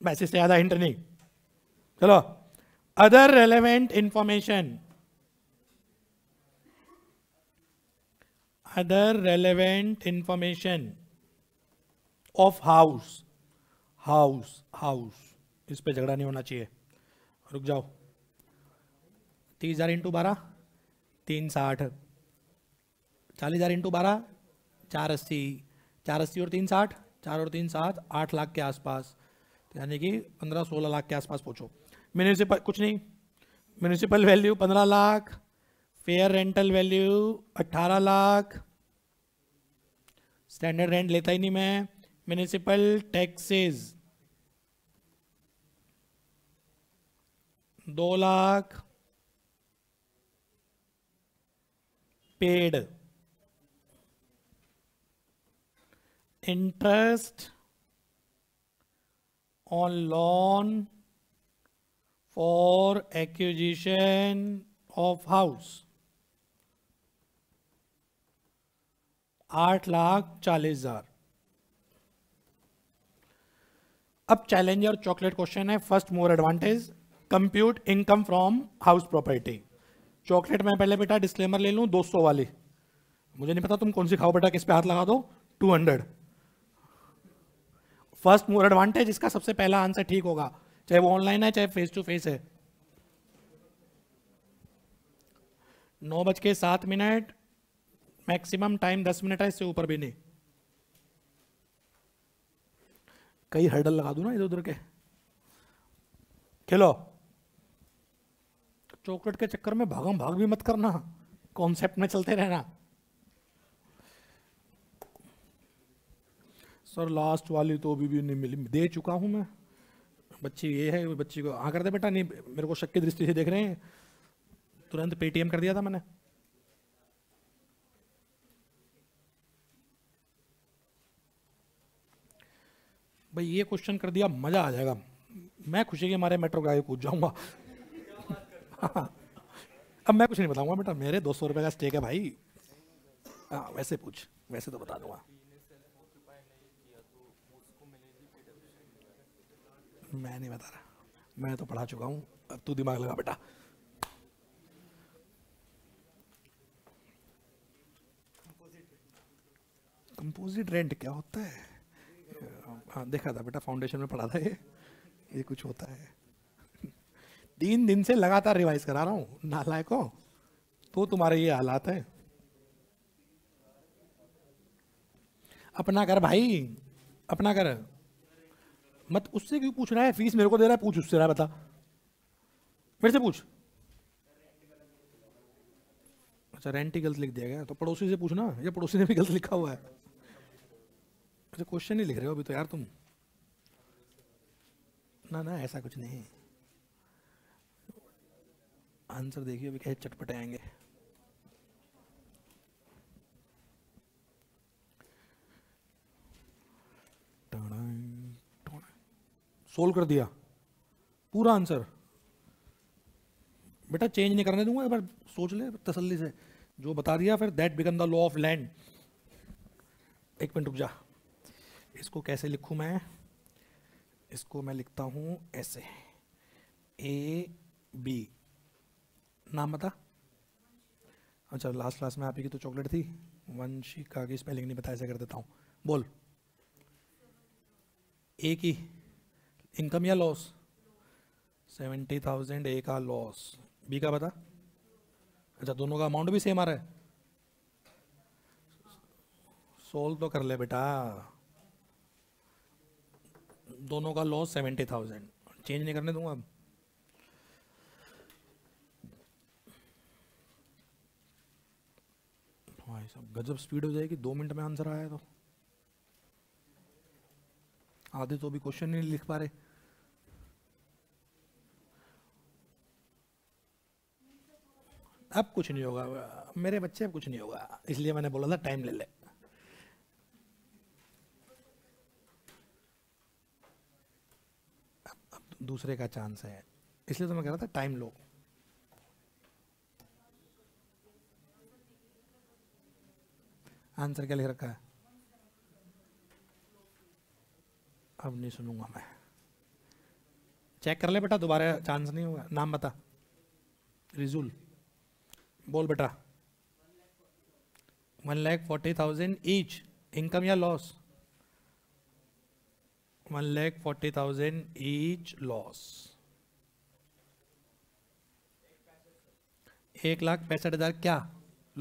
वैसे से ज्यादा हिंट नहीं चलो other relevant information other relevant information of house house house इस पर झगड़ा नहीं होना चाहिए रुक जाओ तीस हज़ार इंटू बारह तीन साठ चालीस हज़ार इंटू बारह चार अस्सी चार अस्सी और तीन साठ चार और तीन सात आठ लाख के आसपास तो यानी कि पंद्रह सोलह लाख के आसपास पहुँचो म्यूनिसिपल कुछ नहीं म्यूनिसिपल वैल्यू पंद्रह लाख फेयर रेंटल वैल्यू अट्ठारह लाख स्टैंडर्ड रेंट लेता ही नहीं मैं म्यूनिसिपल टैक्सेज दो lakh paid interest on loan for acquisition of house आठ लाख चालीस हजार अब चैलेंज और चॉकलेट क्वेश्चन है first more advantage compute income from house property chocolate मैं पहले बेटा डिस्क्लेमर ले लूं 200 वाली मुझे नहीं पता तुम कौन सी खाओ बेटा किस पे हाथ लगा दो 200 फर्स्ट मोर एडवांटेज इसका सबसे पहला आंसर ठीक होगा चाहे वो ऑनलाइन है चाहे फेस टू फेस है नौ बज के सात मिनट मैक्सिमम टाइम दस मिनट है इससे ऊपर भी नहीं कई हर्डल लगा दू ना इधर उधर के खेलो चॉकलेट के चक्कर में भागम भाग भी मत करना कॉन्सेप्ट में चलते रहना सर लास्ट वाली तो अभी भी नहीं मिली दे चुका हूं मैं बच्ची ये है बच्ची को हाँ कर दे बेटा नहीं मेरे को शक की दृष्टि से देख रहे हैं तुरंत पेटीएम कर दिया था मैंने भाई ये क्वेश्चन कर दिया मज़ा आ जाएगा मैं खुशी के मारे मेट्रो गाय कूद जाऊंगा *laughs* अब मैं कुछ नहीं बताऊंगा बेटा मेरे दो सौ रुपये का स्टेक है भाई हाँ वैसे पूछ वैसे तो बता दूंगा मैं नहीं बता रहा मैं तो पढ़ा चुका हूँ अब तू दिमाग लगा बेटा कंपोजिट रेंट क्या होता है हाँ देखा था बेटा फाउंडेशन में पढ़ा था ये ये कुछ होता है तीन दिन से लगातार रिवाइज करा रहा हूं नालायको तो तुम्हारे ये हालात है अपना कर भाई अपना कर मत उससे क्यों पूछ रहा है फीस मेरे को दे रहा है पूछ उससे रहा है बता फिर से पूछ अच्छा रेंट ही गलत लिख दिया गया तो पड़ोसी से पूछना ये पड़ोसी ने भी गलत लिखा हुआ है अच्छा क्वेश्चन ही लिख रहे हो अभी तो यार तुम ना ना ऐसा कुछ नहीं आंसर देखिए अभी कैसे चटपटे आएंगे सोल्व कर दिया पूरा आंसर बेटा चेंज नहीं करने दूंगा एक बार सोच ले तसल्ली से जो बता दिया फिर that become the law of land एक मिनट रुक जा इसको कैसे लिखूं मैं इसको मैं लिखता हूं ऐसे ए बी नाम बता अच्छा लास्ट क्लास में आप ही की तो चॉकलेट थी का की स्पेलिंग नहीं बताया ऐसा कर देता हूँ बोल ए की इनकम या लॉस सेवेंटी थाउजेंड ए का लॉस बी का बता अच्छा दोनों का अमाउंट भी सेम आ रहा है सोल्व तो कर ले बेटा दोनों का लॉस सेवेंटी थाउजेंड चेंज नहीं करने दूंगा अब भाई साहब गजब स्पीड हो जाएगी दो मिनट में आंसर आया तो आधे तो भी क्वेश्चन नहीं लिख पा रहे अब कुछ नहीं होगा मेरे बच्चे अब कुछ नहीं होगा इसलिए मैंने बोला था टाइम ले ले अब, अब तो दूसरे का चांस है इसलिए तो मैं कह रहा था टाइम लो आंसर क्या लिख रखा है अब नहीं सुनूंगा मैं चेक कर ले बेटा दोबारा चांस नहीं होगा नाम बता रिजुल बोल बेटा one lakh forty thousand each income या loss one lakh forty thousand each loss एक लाख पैंसठ हजार क्या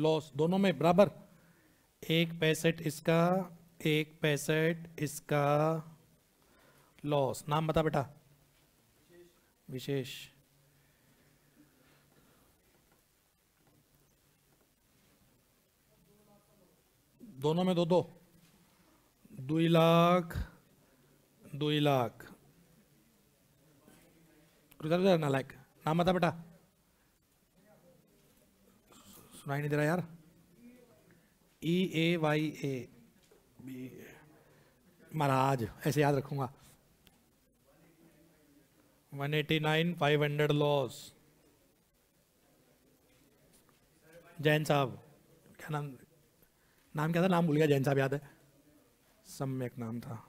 लॉस दोनों में बराबर एक पैंसठ इसका एक पैंसठ इसका लॉस नाम बता बेटा विशेष दोनों में दो दो दुई लाख दुई लाख उधर उधर नालायक नाम बता बेटा सुनाई नहीं दे रहा यार ई ए वाई ए महाराज ऐसे याद रखूंगा 189 500 लॉस जैन साहब क्या नाम नाम क्या था नाम भूल गया जैन साहब याद है सम्यक नाम था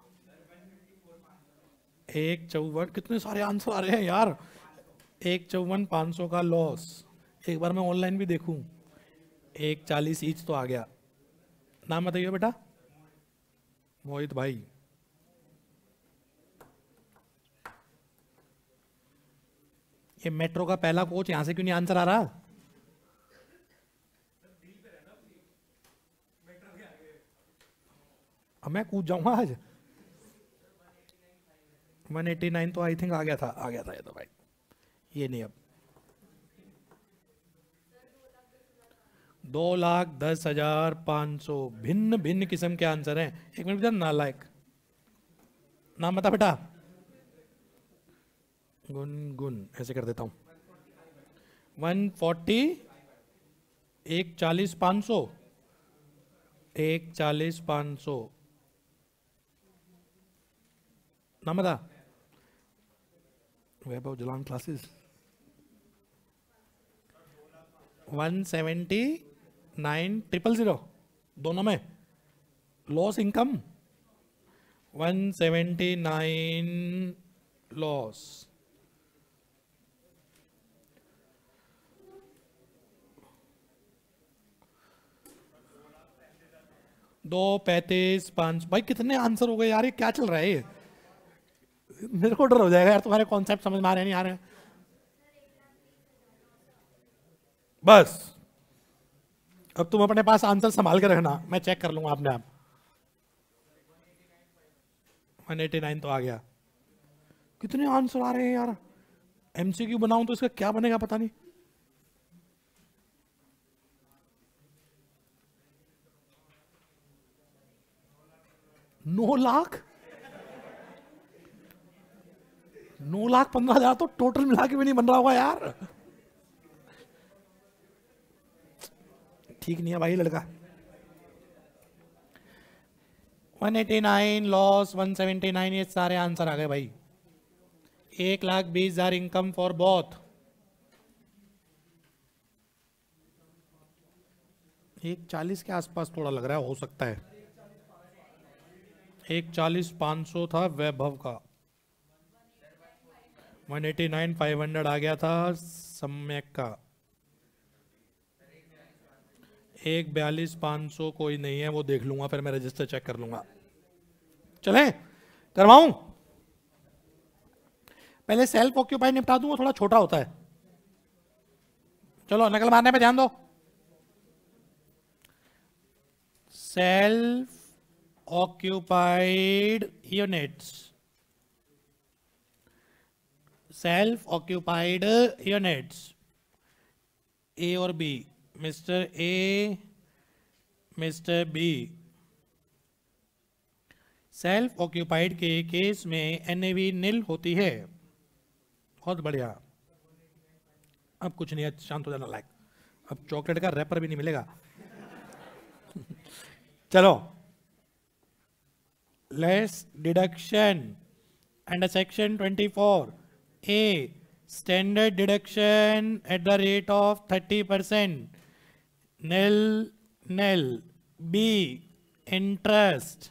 एक चौवन कितने सारे आंसर आ रहे हैं यार एक चौवन पाँच सौ का लॉस एक बार मैं ऑनलाइन भी देखूं एक चालीस ईच तो आ गया नाम बताइए बेटा मोहित भाई ये मेट्रो का पहला कोच यहां से क्यों नहीं आंसर आ रहा अब मैं कूद जाऊंगा आज 189 तो आई थिंक आ गया था आ गया था ये तो भाई ये नहीं अब दो लाख दस हजार पांच सौ भिन्न भिन्न किस्म के आंसर हैं एक मिनट ना नालायक नाम बता बेटा गुन गुन ऐसे कर देता हूं वन फोर्टी एक चालीस पांच सौ एक चालीस पांच सौ नाम बता Vaibhav Jalan classes one seventy nine triple zero दोनों में loss income one seventy nine loss दो पैंतीस पांच भाई कितने आंसर हो गए यार ये क्या चल रहा है ये मेरे को डर हो जाएगा यार तुम्हारे कॉन्सेप्ट समझ में आ रहे नहीं आ रहे बस अब तुम अपने पास आंसर संभाल के रखना मैं चेक कर लूंगा आपने आप 189 तो आ गया कितने आंसर आ रहे हैं यार एमसीक्यू बनाऊं तो इसका क्या बनेगा पता नहीं नौ लाख नौ लाख पंद्रह हजार तो टोटल मिला के भी नहीं बन रहा होगा यार ठीक नहीं है भाई लड़का 189 लॉस 179 ये सारे आंसर आ गए भाई एक लाख बीस हजार इनकम फॉर बॉथ एक चालीस के आसपास थोड़ा लग रहा है हो सकता है एक चालीस पाँच सौ था वैभव का 189 500 आ गया था सम्यक का एक बयालीस पाँच सौ कोई नहीं है वो देख लूंगा फिर मैं रजिस्टर चेक कर लूंगा चलें करवाऊं पहले सेल्फ ऑक्यूपाइड निपटा दूं वो थोड़ा छोटा होता है चलो नकल मारने पे ध्यान दो self occupied units self occupied units A और B Mr. A, Mr. B. Self occupied के केस में एन नील होती है बहुत बढ़िया अब कुछ नहीं है शांत हो जाना लायक अब चॉकलेट का रैपर भी नहीं मिलेगा *laughs* चलो less deduction and section 24 a standard deduction at the rate of 30 percent nil nil b interest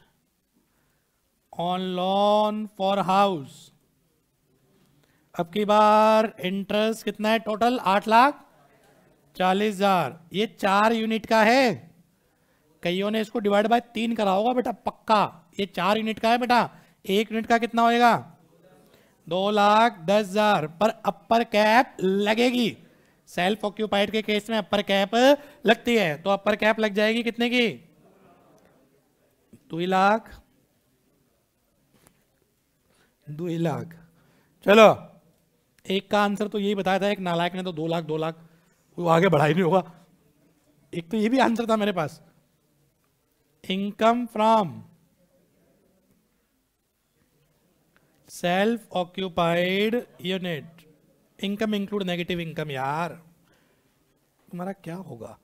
on loan for house अब की बार इंटरेस्ट कितना है टोटल आठ लाख चालीस हजार ये चार यूनिट का है कईयों ने इसको डिवाइड बाय तीन करा होगा बेटा पक्का ये चार यूनिट का है बेटा एक यूनिट का कितना होएगा दो लाख दस हजार पर अपर कैप लगेगी सेल्फ ऑक्यूपाइड के केस में अपर कैप लगती है तो अपर कैप लग जाएगी कितने की दो लाख दो लाख चलो एक का आंसर तो यही बताया था एक नालायक ने तो दो लाख दो लाख वो आगे बढ़ा ही नहीं होगा एक तो ये भी आंसर था मेरे पास income from self occupied unit income include negative income यार तुम्हारा क्या होगा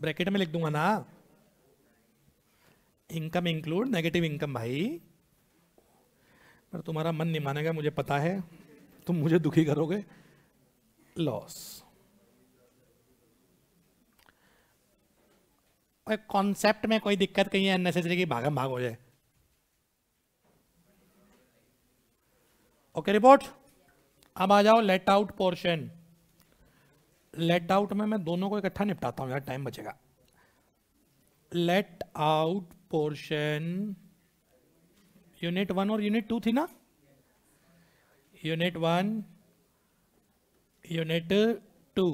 ब्रैकेट में लिख दूंगा ना इनकम इंक्लूड नेगेटिव इनकम भाई पर तुम्हारा मन नहीं मानेगा मुझे पता है तुम मुझे दुखी करोगे लॉस और कॉन्सेप्ट में कोई दिक्कत कहीं है अननेसेसरी की भागम भाग हो जाए ओके रिपोर्ट अब आ जाओ let out portion let out में मैं दोनों को इकट्ठा निपटाता हूं यार टाइम बचेगा let out portion unit one और यूनिट टू थी ना यूनिट वन यूनिट टू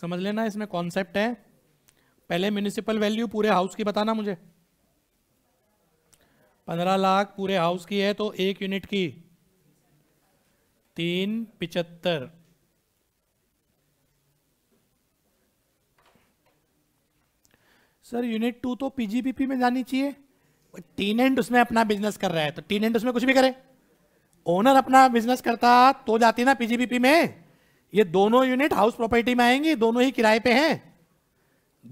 समझ लेना इसमें कॉन्सेप्ट है पहले म्यूनिसिपल वैल्यू पूरे हाउस की बताना मुझे पंद्रह लाख पूरे हाउस की है तो एक यूनिट की तीन पिचहत्तर सर यूनिट टू तो पीजीबीपी में जानी चाहिए टीन एंड उसमें अपना बिजनेस कर रहा है तो टीन एंड उसमें कुछ भी करे ओनर अपना बिजनेस करता तो जाती ना पीजीबीपी में ये दोनों यूनिट हाउस प्रॉपर्टी में आएंगी दोनों ही किराए पे हैं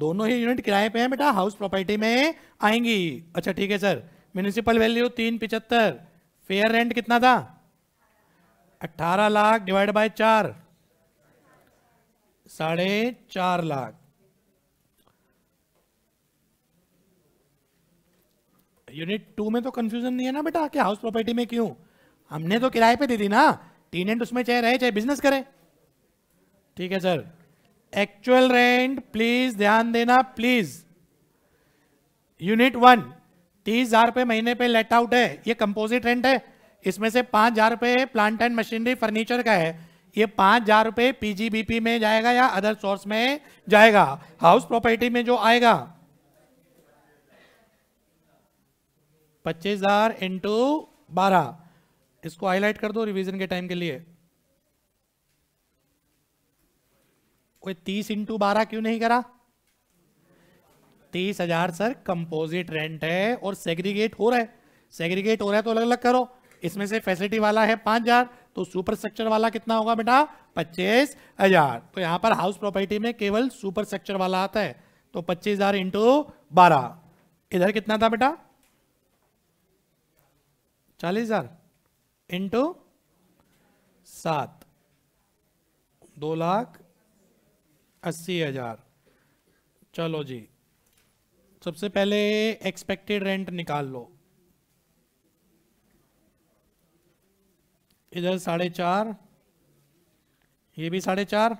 दोनों ही यूनिट किराए पे हैं बेटा हाउस प्रॉपर्टी में आएंगी अच्छा ठीक है सर म्यूनिसिपल वैल्यू तीन पिचहत्तर फेयर रेंट कितना था अट्ठारह लाख डिवाइड बाय चार साढ़े चार लाख यूनिट टू में तो कंफ्यूजन नहीं है ना बेटा कि हाउस प्रॉपर्टी में क्यों हमने तो किराए पे दी ना टीनेंट उसमें चाहे रहे चाहे बिजनेस करे ठीक है सर एक्चुअल रेंट प्लीज ध्यान देना प्लीज यूनिट वन तीस हजार रुपये महीने पे लेट आउट है ये कंपोजिट रेंट है इसमें से पाँच हज़ार रुपये प्लांट एंड मशीनरी फर्नीचर का है ये पाँच हज़ार रुपये पीजीबीपी में जाएगा या अदर सोर्स में जाएगा हाउस प्रॉपर्टी में जो आएगा पच्चीस हज़ार इंटू बारह इसको हाईलाइट कर दो रिवीजन के टाइम के लिए कोई तीस इंटू बारह क्यों नहीं करा तीस हजार सर कंपोजिट रेंट है और सेग्रीगेट हो रहा है सेग्रीगेट हो रहा है तो अलग अलग करो इसमें से फैसिलिटी वाला है पाँच हजार तो सुपर स्ट्रक्चर वाला कितना होगा बेटा पच्चीस हजार तो यहाँ पर हाउस प्रॉपर्टी में केवल सुपर स्ट्रक्चर वाला आता है तो पच्चीस हजार इंटू बारह इधर कितना था बेटा चालीस हजार इंटू सात दो लाख अस्सी हजार चलो जी सबसे पहले एक्सपेक्टेड रेंट निकाल लो इधर साढ़े चार ये भी साढ़े चार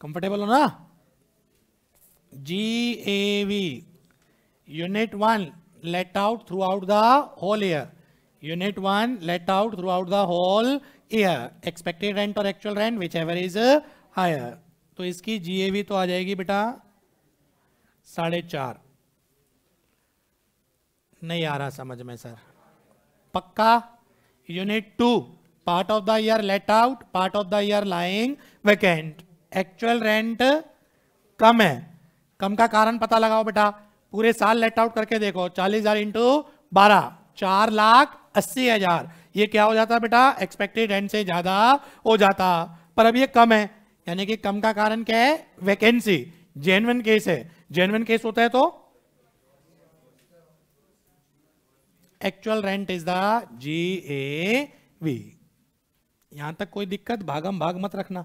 कंफर्टेबल हो ना G A V unit one let out throughout the whole year unit one let out throughout the whole year expected rent और actual rent whichever is higher तो इसकी जीएवी तो आ जाएगी बेटा साढ़े चार नहीं आ रहा समझ में सर पक्का unit two part of the year let out part of the year lying vacant actual rent कम है कम का कारण पता लगाओ बेटा पूरे साल लेट आउट करके देखो चालीस हजार इंटू बारह चार लाख अस्सी हजार ये क्या हो जाता बेटा एक्सपेक्टेड रेंट से ज्यादा हो जाता पर अब ये कम है यानी कि कम का कारण क्या है वैकेंसी जेनवन केस है जेनवन केस होता है तो actual rent is the G A V यहां तक कोई दिक्कत भागम भाग मत रखना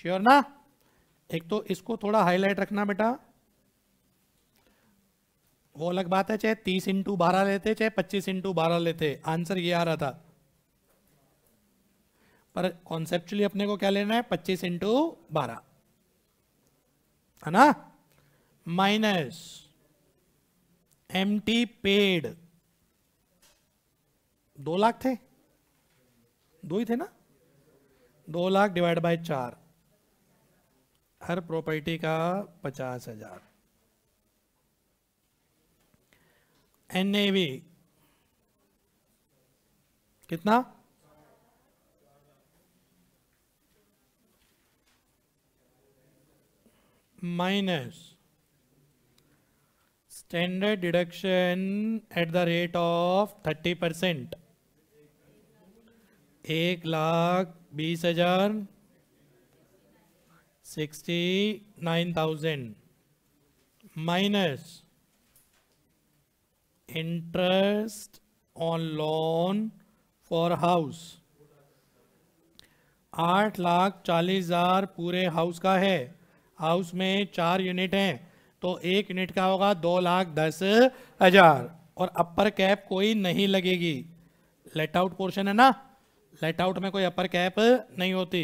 श्योर ना एक तो इसको थोड़ा हाईलाइट रखना बेटा वो अलग बात है चाहे तीस इंटू बारह लेते चाहे पच्चीस इंटू बारह लेते आंसर ये आ रहा था पर कॉन्सेप्चुअली अपने को क्या लेना है पच्चीस इंटू बारह है ना माइनस एम टी पेड दो लाख थे दो ही थे ना दो लाख डिवाइड बाय चार हर प्रॉपर्टी का पचास हजार एन ए कितना minus standard deduction at the rate of 30 percent एक लाख बीस हजार sixty nine thousand minus interest on loan for house आठ लाख चालीस हजार पूरे हाउस का है हाउस में चार यूनिट हैं तो एक यूनिट का होगा दो लाख दस हजार और अपर कैप कोई नहीं लगेगी लेट आउट पोर्शन है ना लेट आउट में कोई अपर कैप नहीं होती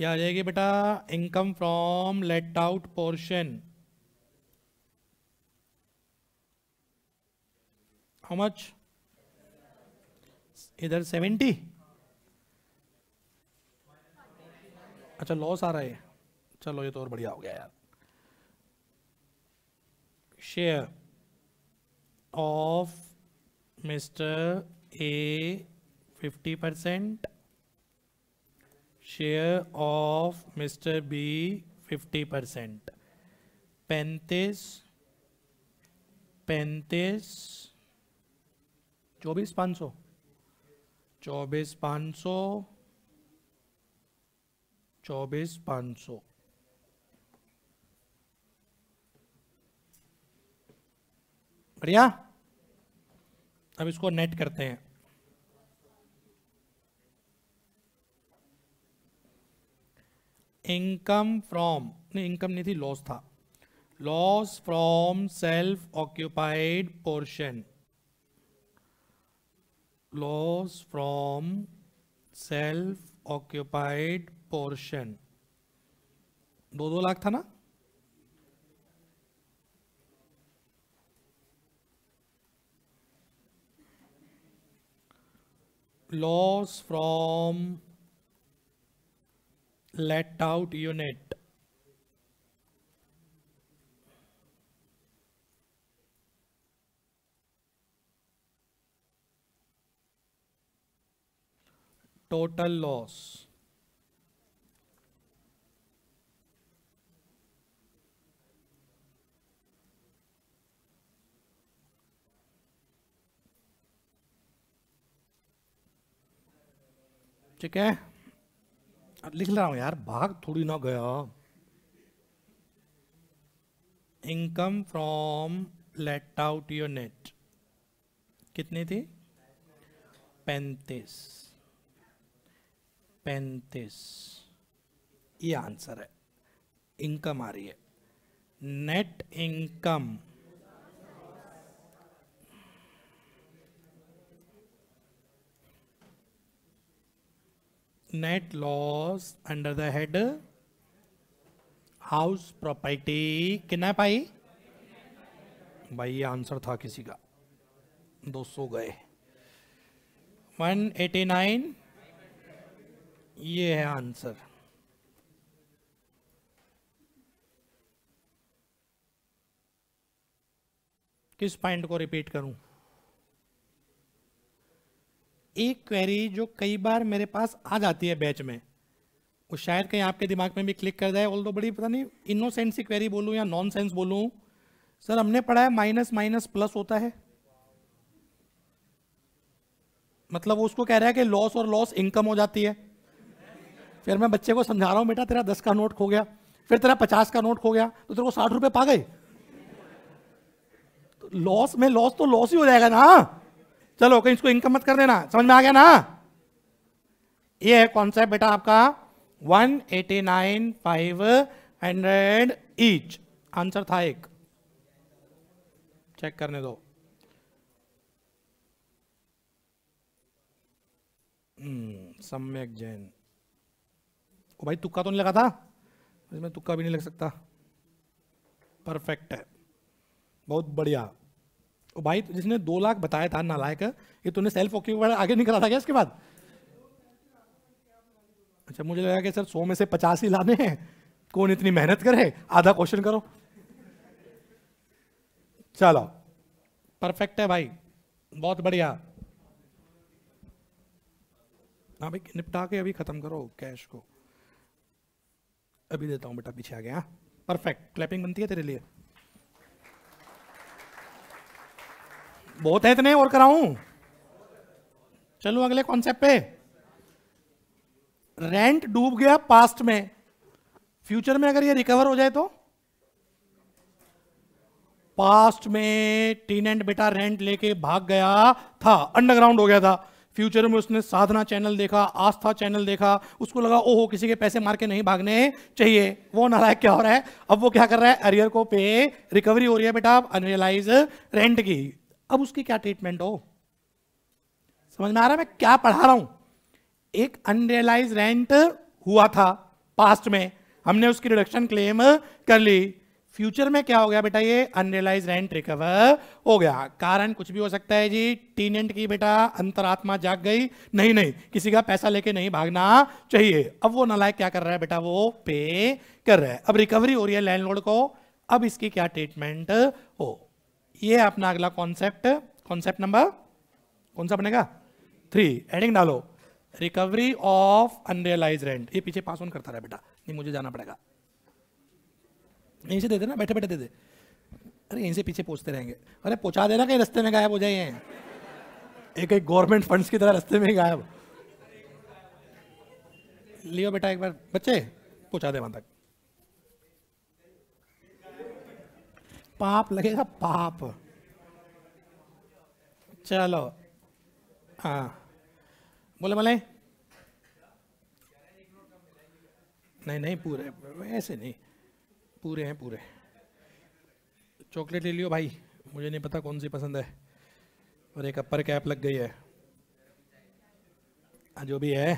यह आ जाएगी बेटा income from let out portion how much इधर सेवेंटी अच्छा लॉस आ रहा है चलो ये तो और बढ़िया हो गया यार share of mister A fifty percent share of mister B fifty percent पैंतीस पैंतीस चौबीस पाँच सौ चौबीस पाँच सौ चौबीस पाँच सौ बढ़िया अब इसको नेट करते हैं इनकम फ्रॉम नहीं इनकम नहीं थी लॉस था loss from self occupied portion loss from self occupied portion दो दो लाख था ना loss from let out unit total loss ठीक है लिख रहा हूं यार भाग थोड़ी ना गया income from let out your net कितनी थी पैंतीस पैंतीस ये आंसर है इनकम आ रही है net income net loss under the head house property कितना पाई भाई ये आंसर था किसी का दो सौ गए 189 ये है आंसर किस पॉइंट को रिपीट करूं एक क्वेरी जो कई बार मेरे पास आ जाती है बैच में वो शायद कहीं आपके दिमाग में भी क्लिक कर जाए ऑल तो बड़ी पता नहीं इनोसेंट सी क्वेरी बोलूँ या नॉन सेंस बोलूँ सर हमने पढ़ा है माइनस माइनस प्लस होता है मतलब उसको कह रहा है कि लॉस और लॉस इनकम हो जाती है फिर मैं बच्चे को समझा रहा हूँ बेटा तेरा दस का नोट खो गया फिर तेरा पचास का नोट खो गया तो तेरे को साठ रुपये पा गए तो लॉस में लॉस तो लॉस ही हो जाएगा ना चलो कहीं इसको इनकम मत कर देना समझ में आ गया ना ये है कॉन्सेप्ट बेटा आपका फाइव हंड्रेड ईच आंसर था एक चेक करने दो हम्म, सम्यक जैन ओ भाई तुक्का तो नहीं लगा था इसमें तुक्का भी नहीं लग सकता परफेक्ट है बहुत बढ़िया तो भाई जिसने दो लाख बताया था नालायक ये तूने सेल्फ ऑक्यूपाइड आगे निकला था क्या इसके बाद अच्छा मुझे लगा कि सर सौ में से पचास ही लाने हैं कौन इतनी मेहनत करे आधा क्वेश्चन करो चलो परफेक्ट है भाई बहुत बढ़िया हाँ भाई निपटा के अभी खत्म करो कैश को अभी देता हूँ बेटा पीछे आ गया परफेक्ट हाँ। क्लैपिंग बनती है तेरे लिए बहुत है इतने और कराऊं चलो अगले कॉन्सेप्ट पे रेंट डूब गया पास्ट में फ्यूचर में अगर ये रिकवर हो जाए तो पास्ट में टीन एंड बेटा रेंट लेके भाग गया था अंडरग्राउंड हो गया था फ्यूचर में उसने साधना चैनल देखा आस्था चैनल देखा उसको लगा ओ हो किसी के पैसे मार के नहीं भागने चाहिए वो नारायक क्या हो रहा है अब वो क्या कर रहा है अरियर को पे रिकवरी हो रही है बेटा अनरियलाइज रेंट की अब उसकी क्या ट्रीटमेंट हो समझ में आ रहा है मैं क्या पढ़ा रहा हूं एक अनरियलाइज रेंट हुआ था पास्ट में हमने उसकी रिडक्शन क्लेम कर ली फ्यूचर में क्या हो गया बेटा ये अनरियलाइज रेंट रिकवर हो गया कारण कुछ भी हो सकता है जी टीनेंट की बेटा अंतरात्मा जाग गई नहीं नहीं किसी का पैसा लेके नहीं भागना चाहिए अब वो नलायक क्या कर रहा है बेटा वो पे कर रहा है अब रिकवरी हो रही है लैंडलॉर्ड को अब इसकी क्या ट्रीटमेंट हो ये है अपना अगला कॉन्सेप्ट कॉन्सेप्ट नंबर कौन सा बनेगा थ्री एडिंग डालो रिकवरी ऑफ अनरियलाइज रेंट ये पीछे पास ऑन करता रहा बेटा नहीं मुझे जाना पड़ेगा यहीं से दे देना बैठे बैठे दे दे अरे यहीं से पीछे पूछते रहेंगे अरे पूछा देना कहीं रस्ते में गायब हो जाए एक एक गवर्नमेंट फंड्स की तरह रस्ते में गायब लियो बेटा एक बार बच्चे पहुंचा दे वहां तक पाप लगेगा पाप चलो हाँ बोले बोले नहीं नहीं पूरे ऐसे नहीं पूरे हैं पूरे चॉकलेट ले लियो भाई मुझे नहीं पता कौन सी पसंद है और एक अपर कैप लग गई है हाँ, जो भी है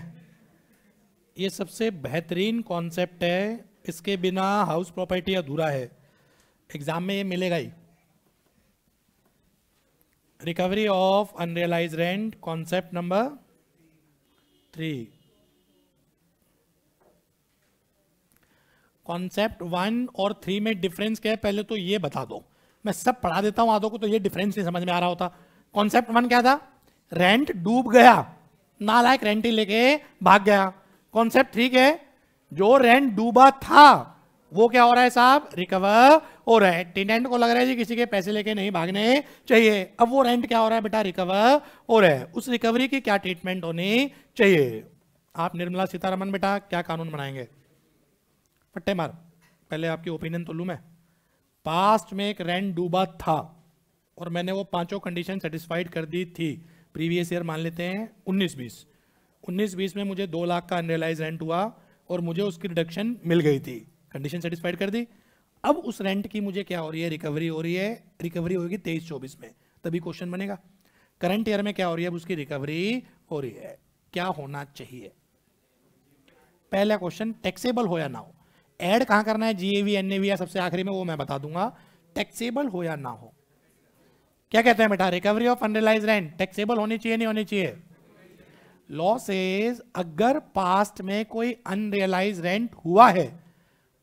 ये सबसे बेहतरीन कॉन्सेप्ट है इसके बिना हाउस प्रॉपर्टी अधूरा है एग्जाम में ये मिलेगा ही recovery of unrealised rent concept number three concept one और थ्री में डिफरेंस क्या है पहले तो ये बता दो मैं सब पढ़ा देता हूं आधो को तो ये डिफरेंस नहीं समझ में आ रहा होता कॉन्सेप्ट वन क्या था रेंट डूब गया नालायक रेंट ही लेके भाग गया कॉन्सेप्ट थ्री के जो रेंट डूबा था वो क्या हो रहा है साहब रिकवर हो रहा है टेनेंट को लग रहा है जी किसी के पैसे लेके नहीं भागने चाहिए अब वो रेंट क्या हो रहा है बेटा रिकवर हो रहा है उस रिकवरी की क्या ट्रीटमेंट होनी चाहिए आप निर्मला सीतारमन बेटा क्या कानून बनाएंगे फट्टे मार पहले आपकी ओपिनियन तो लू मैं पास्ट में एक रेंट डूबा था और मैंने वो पांचों कंडीशन सेटिस्फाइड कर दी थी प्रीवियस ईयर मान लेते हैं उन्नीस बीस उन्नीस बीस में मुझे दो लाख का अनरियलाइज रेंट हुआ और मुझे उसकी रिडक्शन मिल गई थी कंडीशन सेटिस्फाइड कर दी अब उस रेंट की मुझे क्या हो रही है रिकवरी हो रही है रिकवरी होगी तेईस चौबीस में तभी क्वेश्चन बनेगा करंट ईयर में क्या हो रही है अब उसकी रिकवरी हो रही है क्या होना चाहिए पहला क्वेश्चन टैक्सेबल हो या ना हो एड कहाँ करना है जीएवी एनएवी या सबसे आखिरी में वो मैं बता दूंगा टैक्सेबल हो या ना हो क्या कहते हैं बेटा recovery of unrealised rent taxable होनी चाहिए नहीं होनी चाहिए लॉसेज अगर पास्ट में कोई अनरियलाइज रेंट हुआ है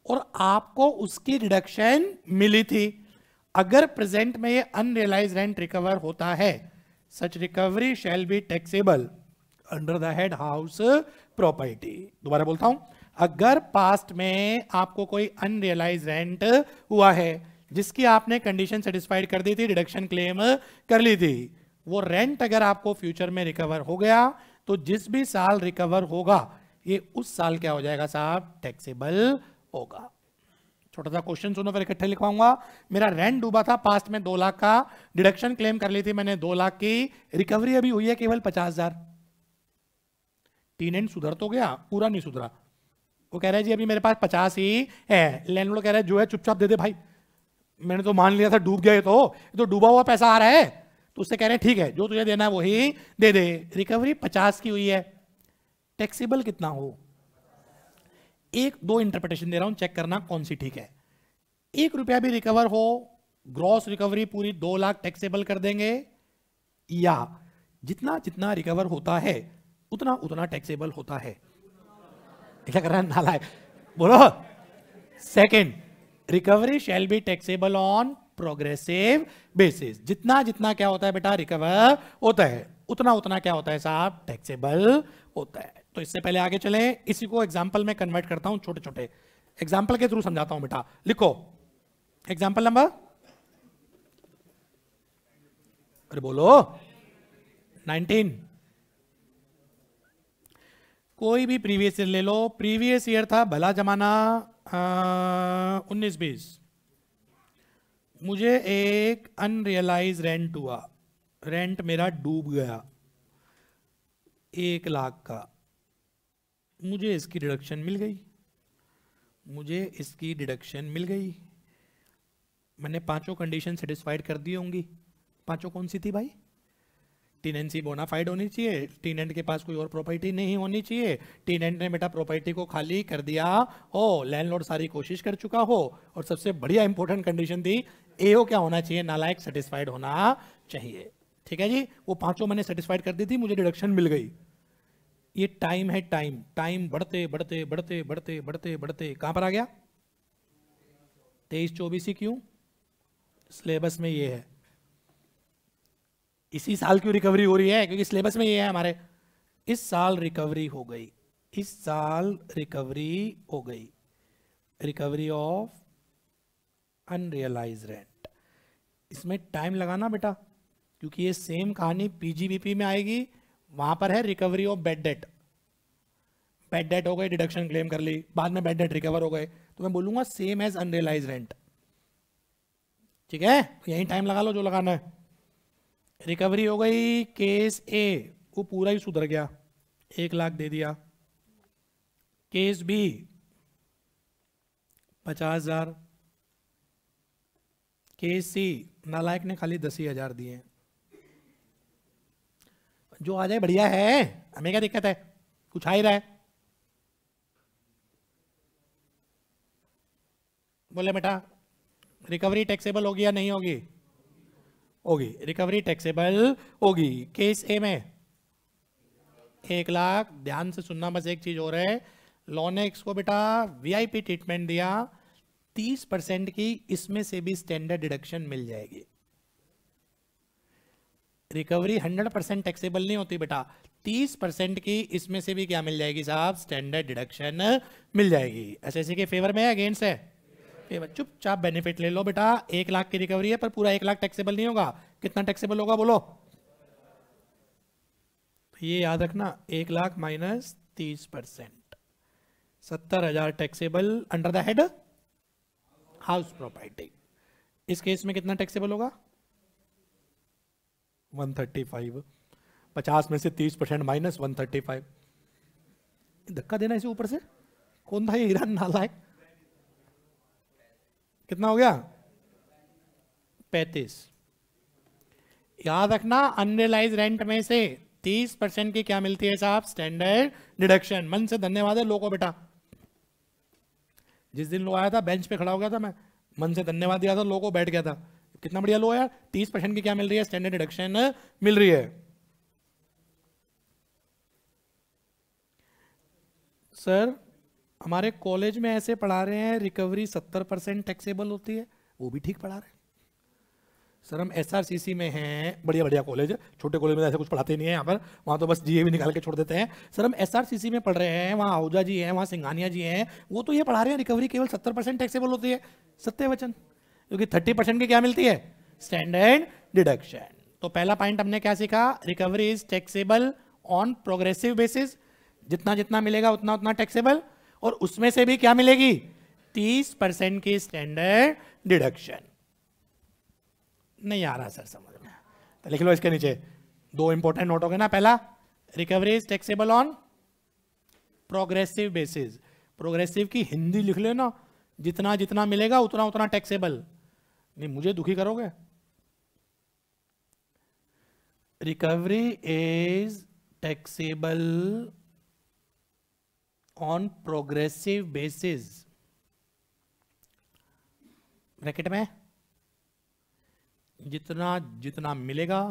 और आपको उसकी रिडक्शन मिली थी अगर प्रेजेंट में ये अनरियलाइज रेंट रिकवर होता है such recovery shall be taxable under the head house property दोबारा बोलता हूं अगर पास्ट में आपको कोई अनरियलाइज रेंट हुआ है जिसकी आपने कंडीशन सेटिस्फाइड कर दी थी रिडक्शन क्लेम कर ली थी वो रेंट अगर आपको फ्यूचर में रिकवर हो गया तो जिस भी साल रिकवर होगा ये उस साल क्या हो जाएगा साहब टैक्सेबल होगा छोटा सा क्वेश्चन सुनो फिर इकट्ठे लिखवाऊंगा मेरा रेंट डूबा था पास्ट में दो लाख का डिडक्शन क्लेम कर ली थी मैंने दो लाख की रिकवरी अभी हुई है केवल पचास हजार टीनेंट सुधर तो गया पूरा नहीं सुधरा वो कह रहे जी अभी मेरे पास पचास ही है लैंडलॉर्ड कह रहे जो है चुपचाप दे दे भाई मैंने तो मान लिया था डूब गए तो तो डूबा हुआ पैसा आ रहा है तो उससे कह रहे हैं ठीक है जो तुझे देना है वही दे दे रिकवरी पचास की हुई है टैक्सीबल कितना हो एक दो इंटरप्रिटेशन दे रहा हूं चेक करना कौन सी ठीक है एक रुपया भी रिकवर हो ग्रॉस रिकवरी पूरी दो लाख टैक्सेबल कर देंगे या जितना जितना रिकवर होता है उतना उतना टैक्सेबल होता है क्या कर रहा है नाला है बोलो second recovery shall be taxable on progressive basis जितना जितना क्या होता है बेटा रिकवर होता है उतना उतना क्या होता है साहब टैक्सेबल होता है तो इससे पहले आगे चले इसी को एग्जाम्पल में कन्वर्ट करता हूं छोटे छोटे एग्जाम्पल के थ्रू समझाता हूं बेटा लिखो एग्जाम्पल नंबर अरे बोलो 19 कोई भी प्रीवियस ईयर ले लो प्रीवियस ईयर था भला जमाना उन्नीस बीस मुझे एक अनरियलाइज रेंट हुआ रेंट मेरा डूब गया एक लाख का मुझे इसकी डिडक्शन मिल गई मुझे इसकी डिडक्शन मिल गई मैंने पांचों कंडीशन सेटिस्फाइड कर दी होंगी पांचों कौन सी थी भाई टीनेंसी बोनाफाइड होनी चाहिए टीनेंट के पास कोई और प्रॉपर्टी नहीं होनी चाहिए टीनेंट ने बेटा प्रॉपर्टी को खाली कर दिया हो लैंडलॉर्ड सारी कोशिश कर चुका हो और सबसे बढ़िया इंपॉर्टेंट कंडीशन थी एओ क्या होना चाहिए नालायक सेटिस्फाइड होना चाहिए ठीक है जी वो पांचों मैंने सेटिस्फाइड कर दी थी मुझे डिडक्शन मिल गई ये टाइम है टाइम टाइम बढ़ते बढ़ते बढ़ते बढ़ते बढ़ते बढ़ते कहां पर आ गया तेईस चौबीस ही क्यों सिलेबस में ये है इसी साल क्यों रिकवरी हो रही है क्योंकि सिलेबस में ये है हमारे इस साल रिकवरी हो गई इस साल रिकवरी हो गई रिकवरी ऑफ अनरियलाइज रेंट इसमें टाइम लगाना बेटा क्योंकि ये सेम कहानी पीजीबीपी में आएगी वहां पर है recovery of bad debt bad debt हो गए डिडक्शन क्लेम कर ली बाद में बेड डेट रिकवर हो गए तो मैं बोलूंगा सेम एज अनरियलाइज रेंट ठीक है यही टाइम लगा लो जो लगाना है रिकवरी हो गई केस ए वो पूरा ही सुधर गया एक लाख दे दिया केस बी पचास हजार केस सी नालायक ने खाली दस ही हजार दिए जो आ जाए बढ़िया है हमें क्या दिक्कत है कुछ आ ही रहा है बोले बेटा रिकवरी टैक्सेबल होगी या नहीं होगी होगी रिकवरी टैक्सेबल होगी केस ए में एक लाख ध्यान से सुनना बस एक चीज हो रहा है लॉनेक्स को बेटा वीआईपी ट्रीटमेंट दिया तीस परसेंट की इसमें से भी स्टैंडर्ड डिडक्शन मिल जाएगी रिकवरी 100 परसेंट टैक्सेबल नहीं होती बेटा 30 परसेंट की इसमें से भी क्या मिल जाएगी साहब स्टैंडर्ड डिडक्शन मिल जाएगी एसएससी के फेवर में है अगेंस्ट है फेवर चुपचाप बेनिफिट ले लो बेटा एक लाख की रिकवरी है पर पूरा एक लाख टैक्सेबल नहीं होगा कितना टैक्सेबल होगा बोलो तो ये याद रखना एक लाख माइनस तीस परसेंट सत्तर हजार taxable under the head house property इस केस में कितना टैक्सेबल होगा वन थर्टी फाइव पचास में से तीस percent minus one thirty five धक्का देना इसे ऊपर से कौन था ये ईरान है कितना हो गया पैंतीस याद रखना अनरियलाइज रेंट में से तीस परसेंट की क्या मिलती है साहब स्टैंडर्ड डिडक्शन मन से धन्यवाद है लोगों बेटा जिस दिन लोग आया था बेंच पे खड़ा हो गया था मैं मन से धन्यवाद दिया था लोगों बैठ गया था कितना बढ़िया लो है यार तीस परसेंट की क्या मिल रही है स्टैंडर्ड डिडक्शन मिल रही है सर हमारे कॉलेज में ऐसे पढ़ा रहे हैं रिकवरी सत्तर परसेंट टैक्सेबल होती है वो भी ठीक पढ़ा रहे हैं सर हम एस में हैं बढ़िया बढ़िया कॉलेज छोटे कॉलेज में ऐसे कुछ पढ़ाते नहीं है यहाँ पर वहाँ तो बस जीए भी निकाल के छोड़ देते हैं सर हम एस में पढ़ रहे हैं वहाँ आहूजा जी हैं वहाँ सिंघानिया जी हैं वो तो ये पढ़ा रहे हैं रिकवरी केवल सत्तर परसेंट टैक्सेबल होती है सत्य वचन क्योंकि थर्टी परसेंट की क्या मिलती है स्टैंडर्ड डिडक्शन तो पहला पॉइंट हमने क्या सीखा recovery is taxable on progressive basis जितना जितना मिलेगा उतना उतना टैक्सेबल और उसमें से भी क्या मिलेगी तीस परसेंट की स्टैंडर्ड डिडक्शन नहीं आ रहा सर समझ में तो लिख लो इसके नीचे दो इंपॉर्टेंट नोट हो गए ना पहला recovery is taxable on progressive basis progressive की हिंदी लिख लो ना जितना जितना मिलेगा उतना उतना टैक्सेबल नहीं मुझे दुखी करोगे recovery is taxable on progressive basis bracket में जितना जितना मिलेगा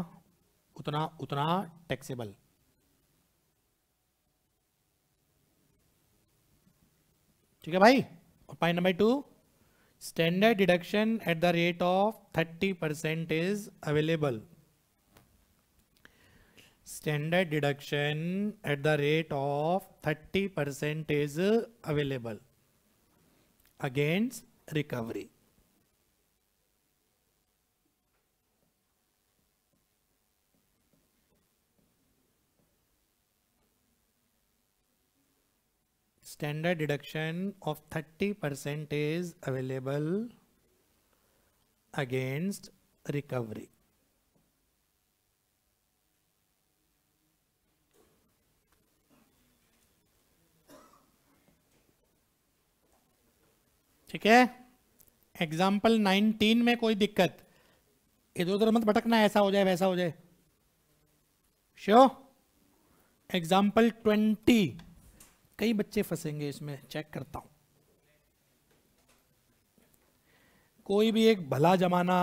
उतना उतना टैक्सेबल ठीक है भाई और point number two standard deduction at the rate of 30% is available standard deduction at the rate of 30% is available against recovery standard deduction of 30% is available against recovery. ठीक है एग्जाम्पल 19 में कोई दिक्कत इधर उधर मत भटकना ऐसा हो जाए वैसा हो जाए श्योर एग्जाम्पल 20 कई बच्चे फंसेंगे इसमें चेक करता हूं कोई भी एक भला जमाना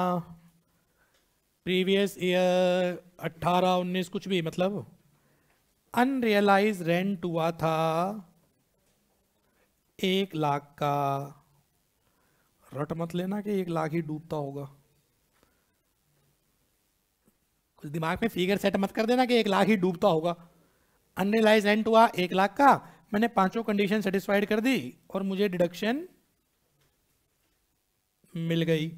प्रीवियस ईयर 18, उन्नीस कुछ भी मतलब अनरियलाइज रेंट हुआ था एक लाख का रट मत लेना कि एक लाख ही डूबता होगा कुछ दिमाग में फिगर सेट मत कर देना कि एक लाख ही डूबता होगा अनरियलाइज रेंट हुआ एक लाख का मैंने पांचों कंडीशन सेटिस्फाइड कर दी और मुझे डिडक्शन मिल गई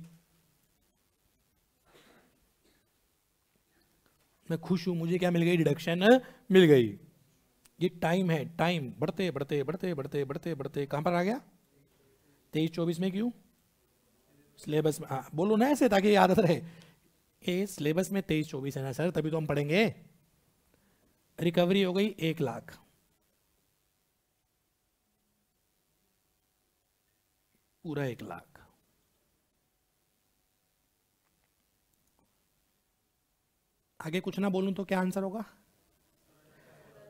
मैं खुश हूं मुझे क्या मिल गई डिडक्शन मिल गई ये टाइम है टाइम बढ़ते बढ़ते बढ़ते बढ़ते बढ़ते बढ़ते कहां पर आ गया तेईस चौबीस में क्यों सिलेबस में हाँ बोलो ना ऐसे ताकि याद रहे ए सिलेबस में तेईस चौबीस है ना सर तभी तो हम पढ़ेंगे रिकवरी हो गई एक लाख पूरा एक लाख आगे कुछ ना बोलूं तो क्या आंसर होगा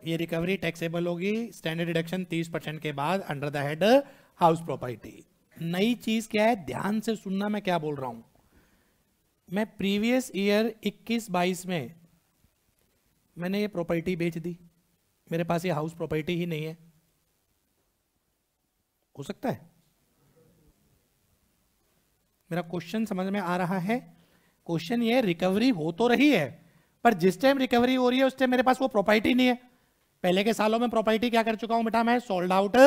ये रिकवरी टैक्सेबल होगी स्टैंडर्ड डिडक्शन 30 परसेंट के बाद under the head house property नई चीज क्या है ध्यान से सुनना मैं क्या बोल रहा हूं मैं प्रीवियस ईयर 21-22 में मैंने ये प्रॉपर्टी बेच दी मेरे पास ये हाउस प्रॉपर्टी ही नहीं है हो सकता है मेरा क्वेश्चन समझ में आ रहा है क्वेश्चन ये रिकवरी हो तो रही है पर जिस टाइम रिकवरी हो रही है उस टाइम मेरे पास वो प्रॉपर्टी नहीं है पहले के सालों में प्रॉपर्टी क्या कर चुका हूं बेटा मैं सोल्ड आउट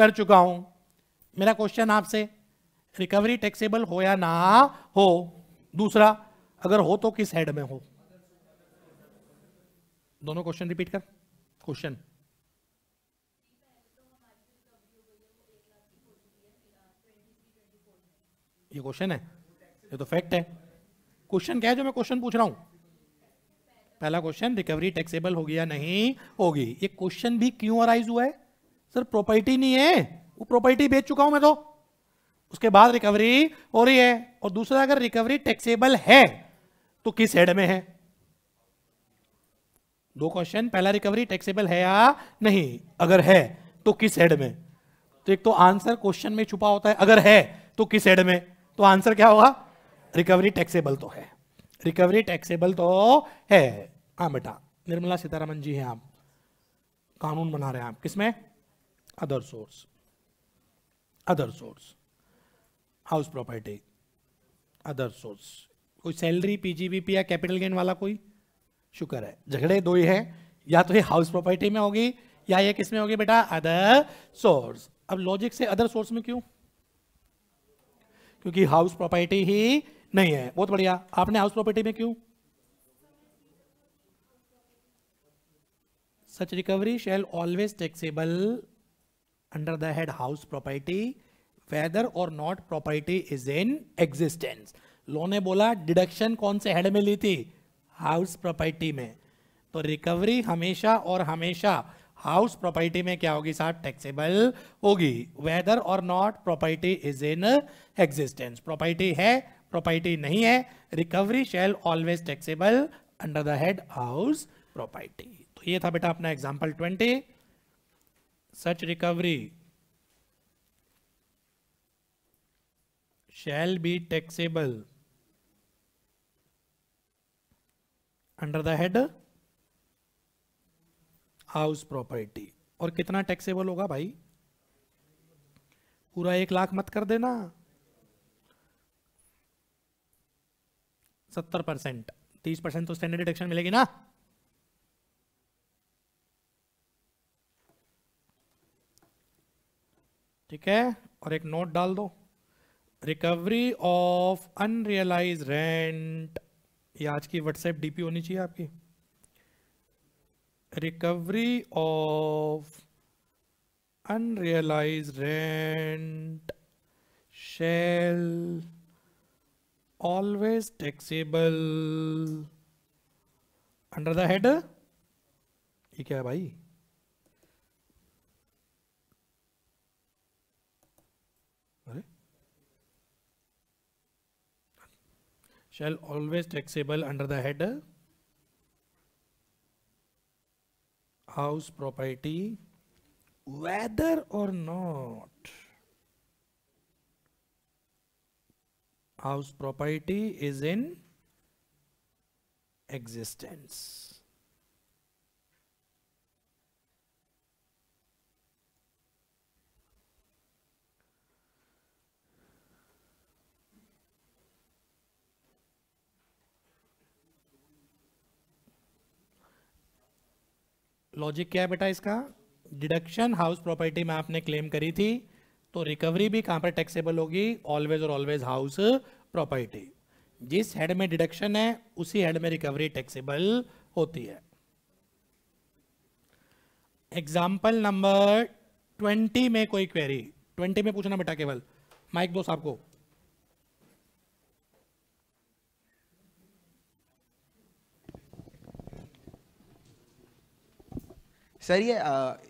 कर चुका हूं मेरा क्वेश्चन आपसे रिकवरी टैक्सेबल हो या ना हो दूसरा अगर हो तो किस हेड में हो दोनों क्वेश्चन रिपीट कर क्वेश्चन ये क्वेश्चन है ये तो फैक्ट है क्वेश्चन क्या है जो मैं क्वेश्चन पूछ रहा हूं पहला क्वेश्चन रिकवरी टैक्सेबल होगी या नहीं होगी ये क्वेश्चन भी क्यों अराइज हुआ है सर प्रॉपर्टी नहीं है वो प्रॉपर्टी बेच चुका हूं मैं तो उसके बाद रिकवरी हो रही है और दूसरा अगर रिकवरी टैक्सेबल है तो किस हेड में है दो क्वेश्चन पहला रिकवरी टैक्सेबल है या नहीं अगर है तो किस हेड में तो एक तो आंसर क्वेश्चन में छुपा होता है अगर है तो किस हेड में तो आंसर क्या होगा रिकवरी टैक्सेबल तो है रिकवरी टैक्सेबल तो है हाँ बेटा निर्मला सीतारामन जी हैं आप कानून बना रहे हैं आप किसमें other source other source house property other source कोई सैलरी पीजीबीपी या कैपिटल गेन वाला कोई शुक्र है झगड़े दो ही हैं या तो ये हाउस प्रॉपर्टी में होगी या ये किसमें होगी बेटा अदर सोर्स अब लॉजिक से अदर सोर्स में क्यों क्योंकि हाउस प्रॉपर्टी ही नहीं है बहुत बढ़िया आपने हाउस प्रॉपर्टी में क्यों such recovery shall always taxable under the head house property whether or not property is in existence लो ने बोला डिडक्शन कौन से हेड में ली थी हाउस प्रॉपर्टी में तो रिकवरी हमेशा और हमेशा हाउस प्रॉपर्टी में क्या होगी साहब टैक्सेबल होगी whether or not property is in existence property है प्रॉपर्टी नहीं है recovery shall always taxable under the head house property तो ये था बेटा अपना example twenty such recovery shall be taxable under the head house property और कितना टैक्सेबल होगा भाई पूरा एक लाख मत कर देना सत्तर परसेंट तीस परसेंट तो स्टैंडर्ड डिडक्शन मिलेगी ना ठीक है और एक नोट डाल दो रिकवरी ऑफ अनरियलाइज रेंट ये आज की व्हाट्सएप डीपी होनी चाहिए आपकी recovery of unrealized rent shall always taxable under the header ye kya hai bhai are shall always taxable under the header house property whether or not house property is in existence logic क्या है बेटा इसका deduction house property में आपने claim करी थी तो recovery भी कहां पर टैक्सेबल होगी ऑलवेज और ऑलवेज हाउस प्रॉपर्टी जिस हेड में डिडक्शन है उसी हेड में रिकवरी टैक्सेबल होती है एग्जाम्पल नंबर ट्वेंटी में कोई क्वेरी ट्वेंटी में पूछना बेटा केवल माइक दोस्त आपको सर ये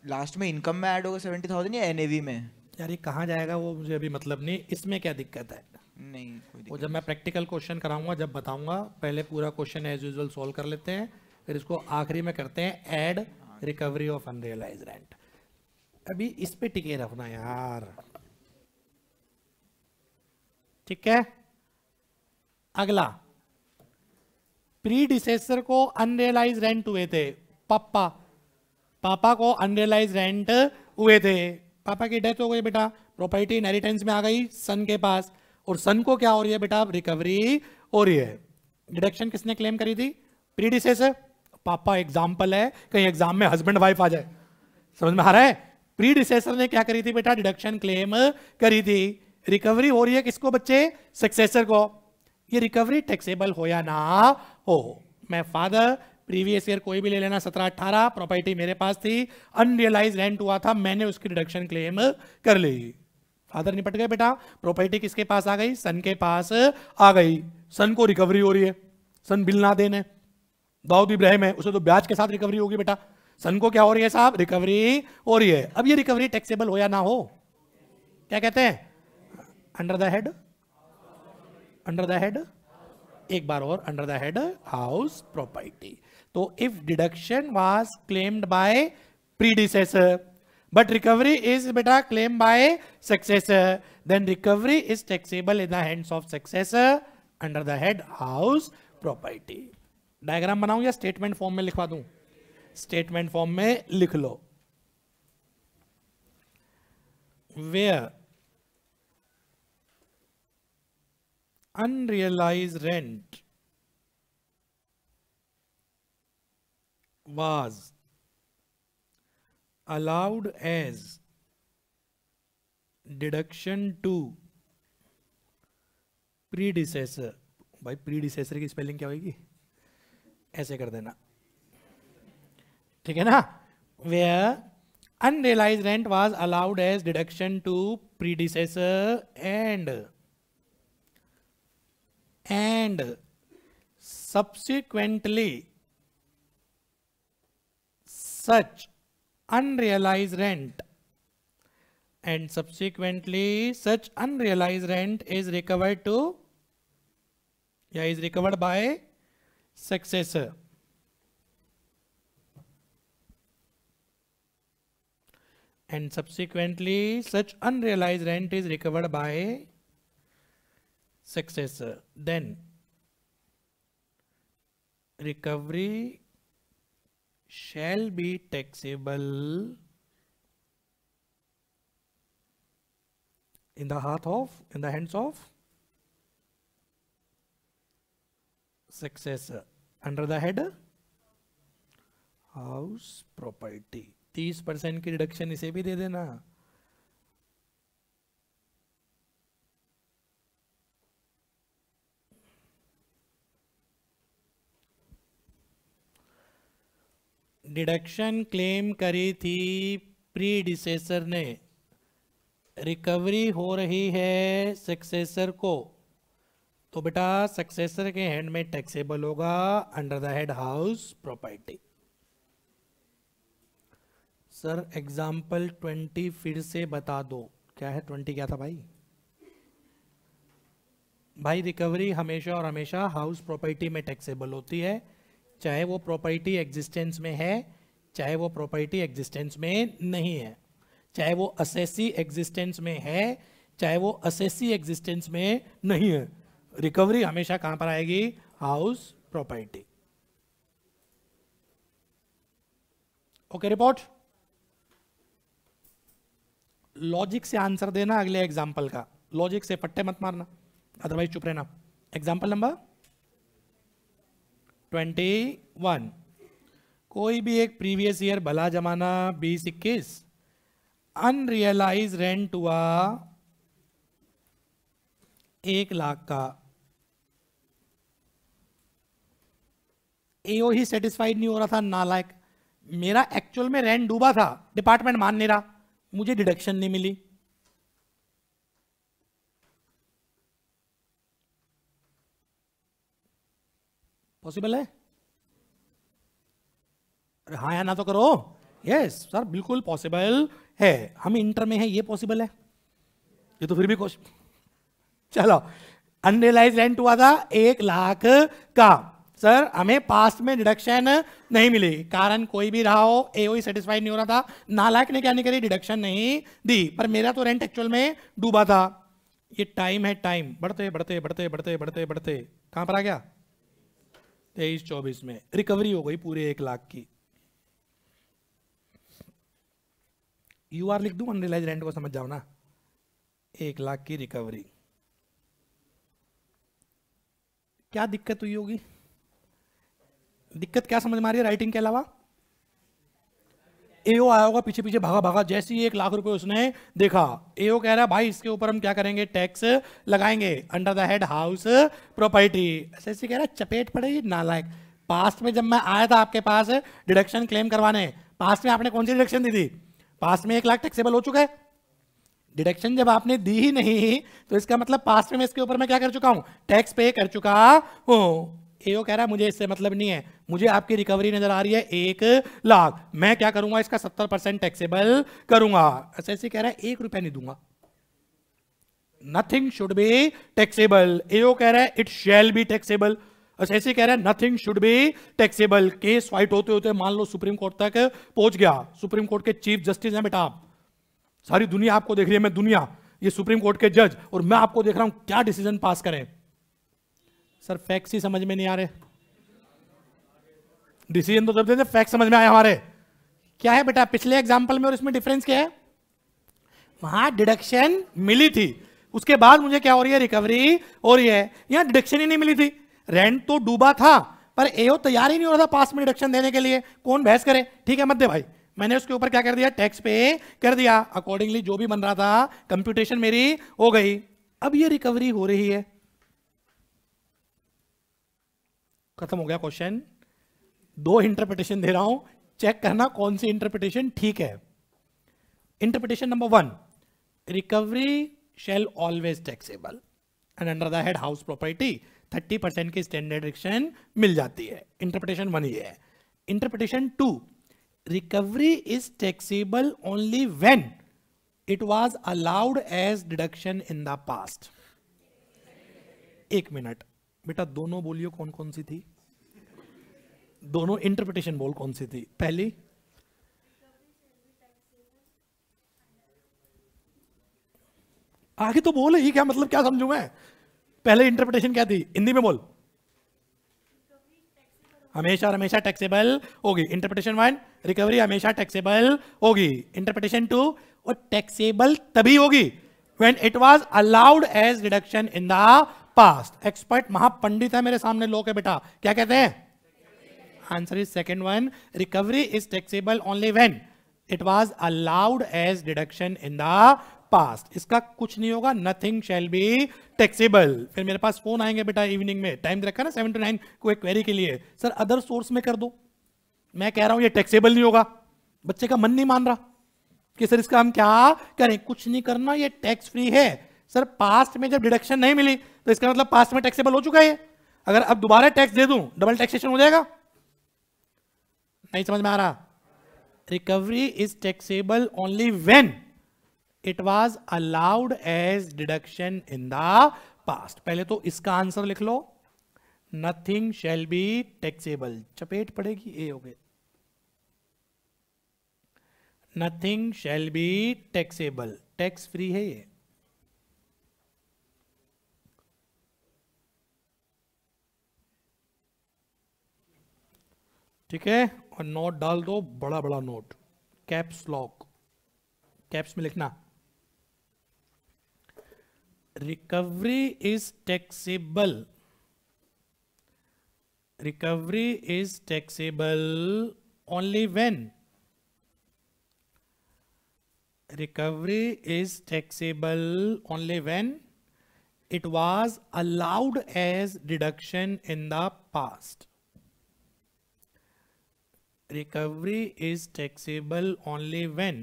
लास्ट में इनकम में ऐड होगा सेवेंटी थाउजेंड या एन में यार ये कहाँ जाएगा वो मुझे अभी मतलब नहीं इसमें क्या दिक्कत है नहीं कोई दिक्कत वो जब मैं प्रैक्टिकल क्वेश्चन कराऊंगा जब बताऊंगा पहले पूरा क्वेश्चन एज यूजल सॉल्व कर लेते हैं फिर इसको आखिरी में करते हैं add recovery of unrealised rent अभी इस पे टिके रखना यार ठीक है अगला प्रीडिसेसर को अनरियलाइज रेंट हुए थे पप्पा पापा को अनरियलाइज रेंट हुए थे पापा की डेथ हो गई बेटा प्रॉपर्टी इनहेरिटेंस में आ गई सन के पास और सन को क्या हो रही है बेटा रिकवरी हो रही है डिडक्शन किसने क्लेम करी थी प्रीडिसेसर पापा एग्जाम्पल है कहीं एग्जाम में हस्बैंड वाइफ आ जाए समझ में आ रहा है प्रीडिसेसर ने क्या करी थी बेटा डिडक्शन क्लेम करी थी रिकवरी हो रही है किसको बच्चे सक्सेसर को ये रिकवरी टैक्सेबल हो या ना हो मैं फादर प्रीवियस ईयर कोई भी ले लेना सत्रह अट्ठारह प्रॉपर्टी मेरे पास थी अनरियलाइज रेंट हुआ था मैंने उसकी डिडक्शन क्लेम कर ली फादर निपट गए बेटा प्रॉपर्टी किसके पास आ गई सन के पास आ गई सन को रिकवरी हो रही है सन बिल ना देने दाऊद इब्राहिम है उसे तो ब्याज के साथ रिकवरी होगी बेटा सन को क्या हो रही है साहब रिकवरी हो रही है अब ये रिकवरी टैक्सेबल हो या ना हो क्या कहते हैं under the head under the head एक बार और under the head house property तो if deduction was claimed by predecessor but recovery is बेटा claim by successor then recovery is taxable in the hands of successor under the head house property diagram बनाऊं या statement form में लिखवा दूं statement form में लिख लो where unrealised rent was allowed as deduction to predecessor भाई predecessor की स्पेलिंग क्या होगी ऐसे कर देना ठीक है ना where unrealised rent was allowed as deduction to predecessor and and subsequently such unrealized rent and subsequently such unrealized rent is recovered to yeah is recovered by successor and subsequently such unrealized rent is recovered by successor then recovery shall be taxable in the heart of in the hands of successor under the head house property 30% percent की reduction इसे भी दे देना deduction claim करी थी pre डिसेसर ने recovery हो रही है सक्सेसर को तो बेटा सक्सेसर के हैंड में टैक्सेबल होगा under the head house property sir example twenty फिर से बता दो क्या है ट्वेंटी क्या था भाई भाई रिकवरी हमेशा और हमेशा हाउस प्रॉपर्टी में टैक्सेबल होती है चाहे वो प्रॉपर्टी एग्जिस्टेंस में है चाहे वो प्रॉपर्टी एग्जिस्टेंस में नहीं है चाहे वो असेसी एग्जिस्टेंस में है चाहे वो असेसी एग्जिस्टेंस में नहीं है रिकवरी हमेशा कहां पर आएगी house property okay report logic से आंसर देना अगले एग्जाम्पल का लॉजिक से पट्टे मत मारना अदरवाइज चुप रहना एग्जाम्पल नंबर ट्वेंटी वन कोई भी एक प्रीवियस ईयर भला जमाना बीस इक्कीस अनरियलाइज रेंट हुआ एक लाख का एओ ही सेटिस्फाइड नहीं हो रहा था नालायक मेरा एक्चुअल में रेंट डूबा था डिपार्टमेंट मान नहीं रहा मुझे डिडक्शन नहीं मिली पॉसिबल है अरे हाँ या ना तो करो यस yes, सर बिल्कुल पॉसिबल है हम इंटर में है ये पॉसिबल है ये तो फिर भी कुछ चलो अनरियलाइज रेंट हुआ था एक लाख का सर हमें पास्ट में डिडक्शन नहीं मिली कारण कोई भी रहा हो ए ओ सेटिस्फाइड नहीं हो रहा था नालायक ने क्या नहीं करी डिडक्शन नहीं दी पर मेरा तो रेंट एक्चुअल में डूबा था ये टाइम है टाइम बढ़ते बढ़ते बढ़ते बढ़ते बढ़ते बढ़ते कहां पर आ गया तेईस चौबीस में रिकवरी हो गई पूरे एक लाख की यू आर लिख दू अनरिलाइज रेंट को समझ जाओ ना एक लाख की रिकवरी क्या दिक्कत हुई होगी दिक्कत क्या समझ में आ रही है राइटिंग के अलावा एओ आया होगा पीछे पीछे भागा भागा जैसे ही एक लाख रुपए उसने देखा एओ कह रहा है भाई इसके ऊपर हम क्या करेंगे टैक्स लगाएंगे under the head house property ऐसे ऐसे कह रहा है चपेट पड़ेगी नालायक पास्ट में जब मैं आया था आपके पास डिडक्शन क्लेम करवाने पास्ट में आपने कौन सी डिडक्शन दी थी पास्ट में एक लाख टैक्सेबल हो चुका है डिडक्शन जब आपने दी ही नहीं तो इसका मतलब पास्ट में इसके ऊपर मैं क्या कर चुका हूं टैक्स पे कर चुका हूं एओ कह रहा है मुझे इससे मतलब नहीं है मुझे आपकी रिकवरी नजर आ रही है एक लाख मैं क्या करूंगा इसका सत्तर परसेंट टैक्सेबल करूंगा एस एस कह रहा है एक रुपया नहीं दूंगा nothing should be taxable AO कह रहा है इट शेल बी टैक्सेबल ऐसे कह रहा है nothing should be taxable case fight होते होते मान लो सुप्रीम कोर्ट तक पहुंच गया सुप्रीम कोर्ट के चीफ जस्टिस है बेटा सारी दुनिया आपको देख रही है मैं दुनिया ये सुप्रीम कोर्ट के जज और मैं आपको देख रहा हूं क्या डिसीजन पास करें सर फैक्स ही समझ में नहीं आ रहे डिसीजन तो जब देते फैक्स समझ में आया हमारे क्या है बेटा पिछले एग्जाम्पल में और इसमें डिफरेंस क्या है वहां डिडक्शन मिली थी उसके बाद मुझे क्या हो रही है रिकवरी हो रही है यहां डिडक्शन ही नहीं मिली थी रेंट तो डूबा था पर एओ तैयार ही नहीं हो रहा था पास में डिडक्शन देने के लिए कौन बहस करे ठीक है मध्य भाई मैंने उसके ऊपर क्या कर दिया टैक्स पे कर दिया अकॉर्डिंगली जो भी बन रहा था कंप्यूटेशन मेरी हो गई अब ये रिकवरी हो रही है खत्म हो गया क्वेश्चन दो इंटरप्रिटेशन दे रहा हूं चेक करना कौन सी इंटरप्रिटेशन ठीक है interpretation number one recovery shall always taxable and under the head house property thirty percent की स्टैंडर्ड रिक्शन मिल जाती है इंटरप्रिटेशन वन ये है interpretation two recovery is taxable only when it was allowed as deduction in the past एक minute बेटा दोनों बोलियो कौन कौन सी थी दोनों इंटरप्रिटेशन बोल कौन सी थी पहली आगे तो बोल ही क्या मतलब क्या समझू मैं पहले इंटरप्रिटेशन क्या थी हिंदी में बोल हमेशा और हमेशा टैक्सेबल होगी इंटरप्रिटेशन वन रिकवरी हमेशा टैक्सेबल होगी इंटरप्रिटेशन टू और टैक्सेबल तभी होगी when it was allowed as deduction in the past expert महापंडित है मेरे सामने लोग है बेटा क्या कहते हैं answer is second one recovery is taxable only when it was allowed as deduction in the past इसका कुछ नहीं होगा नथिंग शेल बी टेक्सीबल फिर मेरे पास फोन आएंगे बेटा इवनिंग में टाइम रखा ना सेवन टू नाइन को एक क्वेरी के लिए सर अदर सोर्स में कर दो मैं कह रहा हूं ये टेक्सीबल नहीं होगा बच्चे का मन नहीं मान रहा कि सर इसका हम क्या करें कुछ नहीं करना ये टैक्स फ्री है सर पास्ट में जब डिडक्शन नहीं मिली तो इसका मतलब पास्ट में टैक्सेबल हो चुका है अगर अब दोबारा टैक्स दे दूं डबल टैक्सेशन हो जाएगा नहीं समझ में आ रहा recovery is taxable only when it was allowed as deduction in the past पहले तो इसका आंसर लिख लो नथिंग शेल बी टैक्सेबल चपेट पड़ेगी ए हो गए nothing shall be taxable tax free है ये ठीक है और नोट डाल दो बड़ा बड़ा नोट कैप्स लॉक कैप्स में लिखना recovery is taxable recovery is taxable only when recovery is taxable only when it was allowed as deduction in the past recovery is taxable only when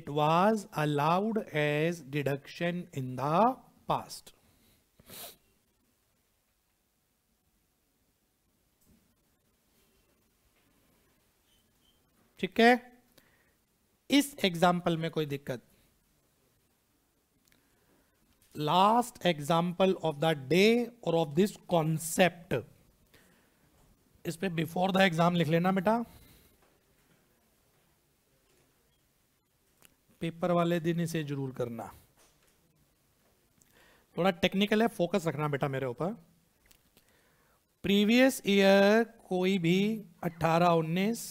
it was allowed as deduction in the past. ठीक है इस example में कोई दिक्कत last example of the day और of this concept इस पर before the exam लिख लेना बेटा पेपर वाले दिन इसे जरूर करना थोड़ा टेक्निकल है फोकस रखना बेटा मेरे ऊपर प्रीवियस ईयर कोई भी 18 19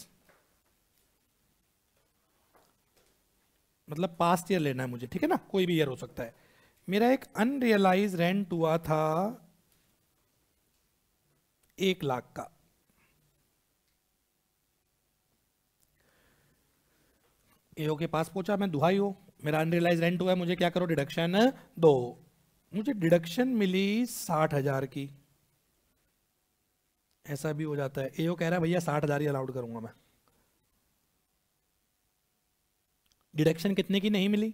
मतलब पास्ट ईयर लेना है मुझे ठीक है ना कोई भी ईयर हो सकता है मेरा एक अनरियलाइज रेंट हुआ था एक लाख का एओ के पास पहुंचा मैं दुहाई हो मेरा अनरियलाइज रेंट हुआ है मुझे क्या करो डिडक्शन दो मुझे डिडक्शन मिली साठ हजार की ऐसा भी हो जाता है एओ कह रहा है भैया साठ हजार ही अलाउड करूंगा मैं डिडक्शन कितने की नहीं मिली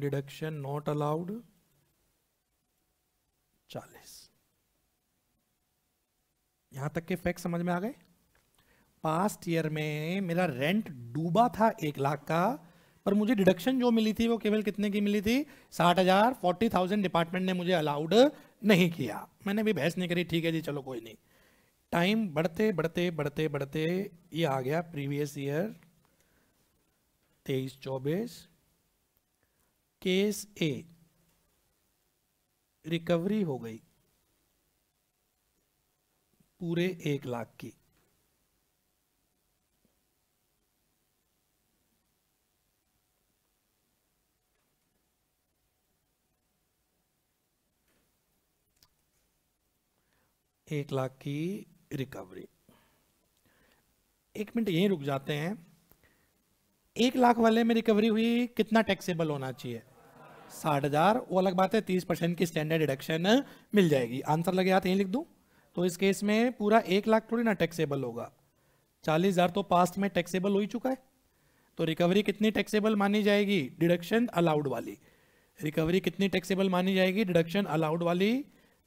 डिडक्शन नॉट अलाउड चालीस यहां तक के फैक्ट समझ में आ गए पास्ट ईयर में मेरा रेंट डूबा था एक लाख का पर मुझे डिडक्शन जो मिली थी वो केवल कितने की मिली थी साठ हज़ार फोर्टी थाउजेंड डिपार्टमेंट ने मुझे अलाउड नहीं किया मैंने भी बहस नहीं करी ठीक है जी चलो कोई नहीं टाइम बढ़ते बढ़ते बढ़ते बढ़ते ये आ गया प्रीवियस ईयर तेईस चौबीस केस ए रिकवरी हो गई पूरे एक लाख की एक लाख की रिकवरी एक मिनट यहीं रुक जाते हैं एक लाख वाले में रिकवरी हुई कितना टैक्सेबल होना चाहिए साठ हजार वो अलग बात है तीस परसेंट की स्टैंडर्ड डिडक्शन मिल जाएगी आंसर लगे हाथ यहीं लिख दूँ तो इस केस में पूरा एक लाख थोड़ी ना टैक्सेबल होगा चालीस हजार तो पास्ट में टैक्सेबल हो ही चुका है तो रिकवरी कितनी टैक्सेबल मानी जाएगी डिडक्शन अलाउड वाली रिकवरी कितनी टैक्सेबल मानी जाएगी डिडक्शन अलाउड वाली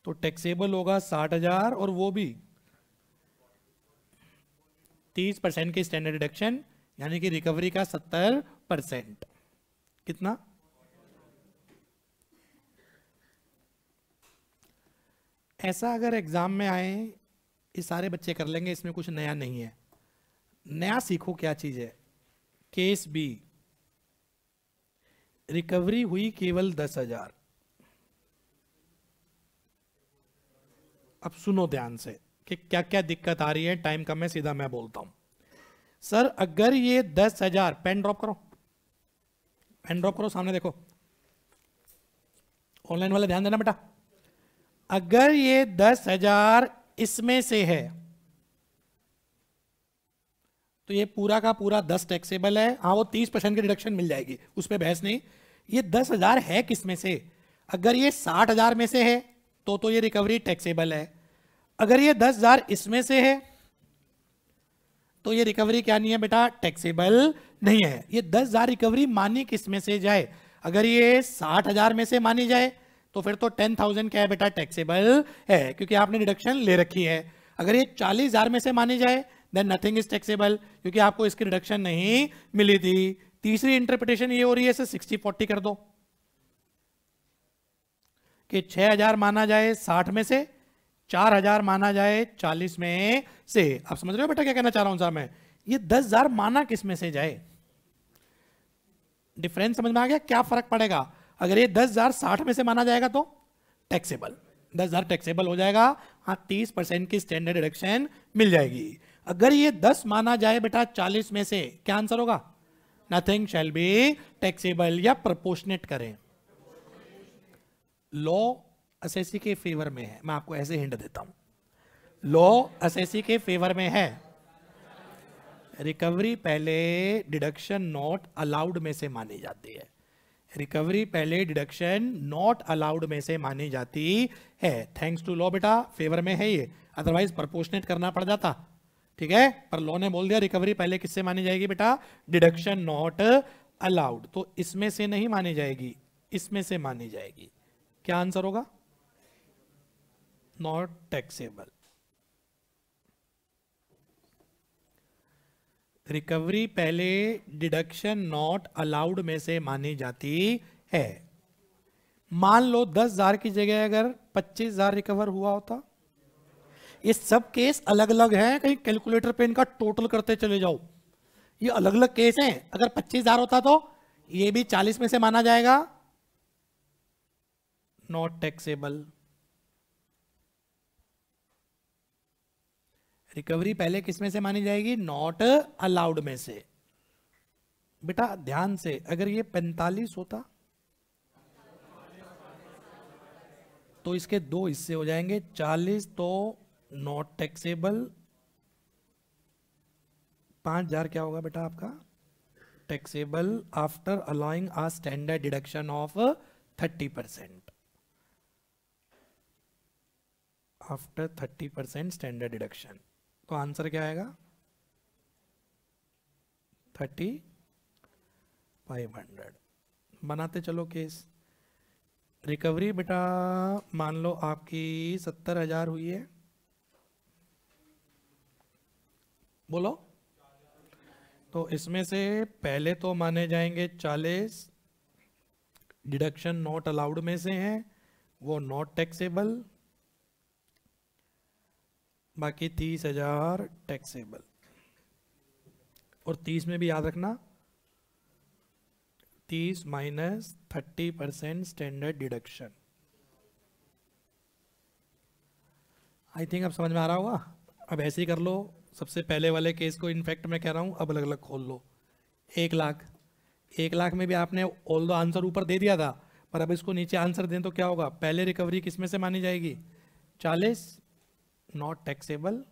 तो टैक्सेबल होगा साठ हजार और वो भी तीस परसेंट की स्टैंडर्ड डिडक्शन यानी कि रिकवरी का सत्तर परसेंट कितना ऐसा अगर एग्जाम में आए ये सारे बच्चे कर लेंगे इसमें कुछ नया नहीं है नया सीखो क्या चीज है केस बी रिकवरी हुई केवल दस हजार अब सुनो ध्यान से कि क्या क्या दिक्कत आ रही है टाइम कम है सीधा मैं बोलता हूं सर अगर ये दस हजार पेन ड्रॉप करो पेन ड्रॉप करो सामने देखो ऑनलाइन वाले ध्यान देना बेटा अगर ये दस हजार इसमें से है तो ये पूरा का पूरा दस टैक्सेबल है हाँ वो तीस परसेंट की डिडक्शन मिल जाएगी उस पर बहस नहीं ये दस हजार है किसमें से अगर ये साठ हजार में से है तो तो ये रिकवरी टैक्सेबल है अगर ये दस हजार इसमें से है तो ये रिकवरी क्या नहीं है बेटा टैक्सेबल नहीं है ये दस हजार रिकवरी मानी किसमें से जाए अगर ये साठ हजार में से मानी जाए तो फिर तो टेन थाउजेंड क्या है बेटा टैक्सेबल है क्योंकि आपने डिडक्शन ले रखी है अगर ये चालीस हजार में से मानी जाए देन नथिंग इज टैक्सेबल क्योंकि आपको इसकी डिडक्शन नहीं मिली थी तीसरी इंटरप्रिटेशन ये हो रही है इसे सिक्सटी फोर्टी कर दो कि छह हजार माना जाए साठ में से चार हजार माना जाए चालीस में से आप समझ रहे हो बेटा क्या कहना चाह रहा हूं साहब मैं ये दस हजार माना किस में से जाए डिफरेंस समझ में आ गया क्या फर्क पड़ेगा अगर ये दस हजार साठ में से माना जाएगा तो टैक्सेबल दस हजार टैक्सेबल हो जाएगा हाँ तीस परसेंट की स्टैंडर्ड डिडक्शन मिल जाएगी अगर ये दस माना जाए बेटा चालीस में से क्या आंसर होगा नथिंग शेल बी टैक्सेबल या प्रपोर्शनेट करें लॉ असेसी के फेवर में है मैं आपको ऐसे हिंट देता हूं लॉ असेसी के फेवर में है रिकवरी पहले डिडक्शन नॉट अलाउड में से मानी जाती है रिकवरी पहले डिडक्शन नॉट अलाउड में से मानी जाती है थैंक्स टू लॉ बेटा फेवर में है ये अदरवाइज प्रपोर्शनेट करना पड़ जाता ठीक है पर लॉ ने बोल दिया रिकवरी पहले किससे मानी जाएगी बेटा डिडक्शन नॉट अलाउड तो इसमें से नहीं मानी जाएगी इसमें से मानी जाएगी क्या आंसर होगा not taxable. रिकवरी पहले डिडक्शन नॉट अलाउड में से मानी जाती है मान लो दस हजार की जगह अगर पच्चीस हजार रिकवर हुआ होता ये सब केस अलग अलग हैं कहीं कैलकुलेटर पे इनका टोटल करते चले जाओ ये अलग अलग केस हैं अगर पच्चीस हजार होता तो ये भी चालीस में से माना जाएगा नॉट टैक्सेबल रिकवरी पहले किसमें से मानी जाएगी नॉट अलाउड में से बेटा ध्यान से अगर ये 45 होता तो इसके दो हिस्से हो जाएंगे 40 तो नॉट टैक्सेबल पांच हजार क्या होगा बेटा आपका taxable after allowing a standard deduction of thirty percent after thirty percent standard deduction तो आंसर क्या आएगा थर्टी फाइव हंड्रेड बनाते चलो केस रिकवरी बेटा मान लो आपकी सत्तर हजार हुई है बोलो तो इसमें से पहले तो माने जाएंगे चालीस डिडक्शन नॉट अलाउड में से हैं वो नॉट टैक्सेबल बाकी तीस हजार टैक्सेबल और तीस में भी याद रखना तीस minus thirty percent standard deduction I think अब समझ में आ रहा होगा अब ऐसे ही कर लो सबसे पहले वाले केस को इनफैक्ट मैं कह रहा हूँ अब अलग अलग खोल लो एक लाख एक लाख में भी आपने ऑल दो आंसर ऊपर दे दिया था पर अब इसको नीचे आंसर दें तो क्या होगा पहले रिकवरी किस में से मानी जाएगी चालीस नॉट टैक्सेबल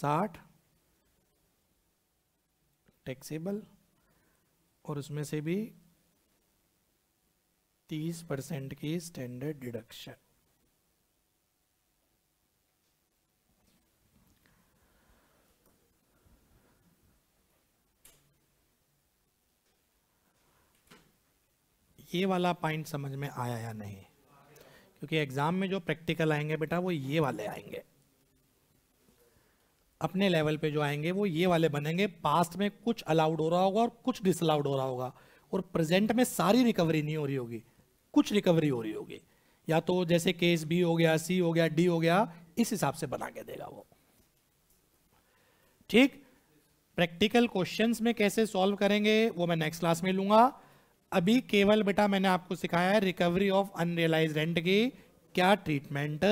साठ टैक्सेबल और उसमें से भी तीस परसेंट की स्टैंडर्ड डिडक्शन ये वाला पॉइंट समझ में आया या नहीं क्योंकि एग्ज़ाम में जो प्रैक्टिकल आएंगे बेटा वो ये वाले आएंगे अपने लेवल पे जो आएंगे वो ये वाले बनेंगे पास्ट में कुछ अलाउड हो रहा होगा और कुछ डिसअलाउड हो रहा होगा और प्रेजेंट में सारी रिकवरी नहीं हो रही होगी कुछ रिकवरी हो रही होगी या तो जैसे केस बी हो गया सी हो गया डी हो गया इस हिसाब से बना के देगा वो ठीक प्रैक्टिकल क्वेश्चंस में कैसे सॉल्व करेंगे वो मैं नेक्स्ट क्लास में लूंगा अभी केवल बेटा मैंने आपको सिखाया है रिकवरी ऑफ अनरियलाइज रेंट की क्या ट्रीटमेंट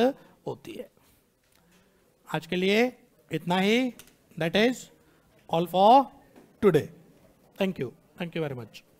होती है आज के लिए इतना ही that is all for today thank you thank you very much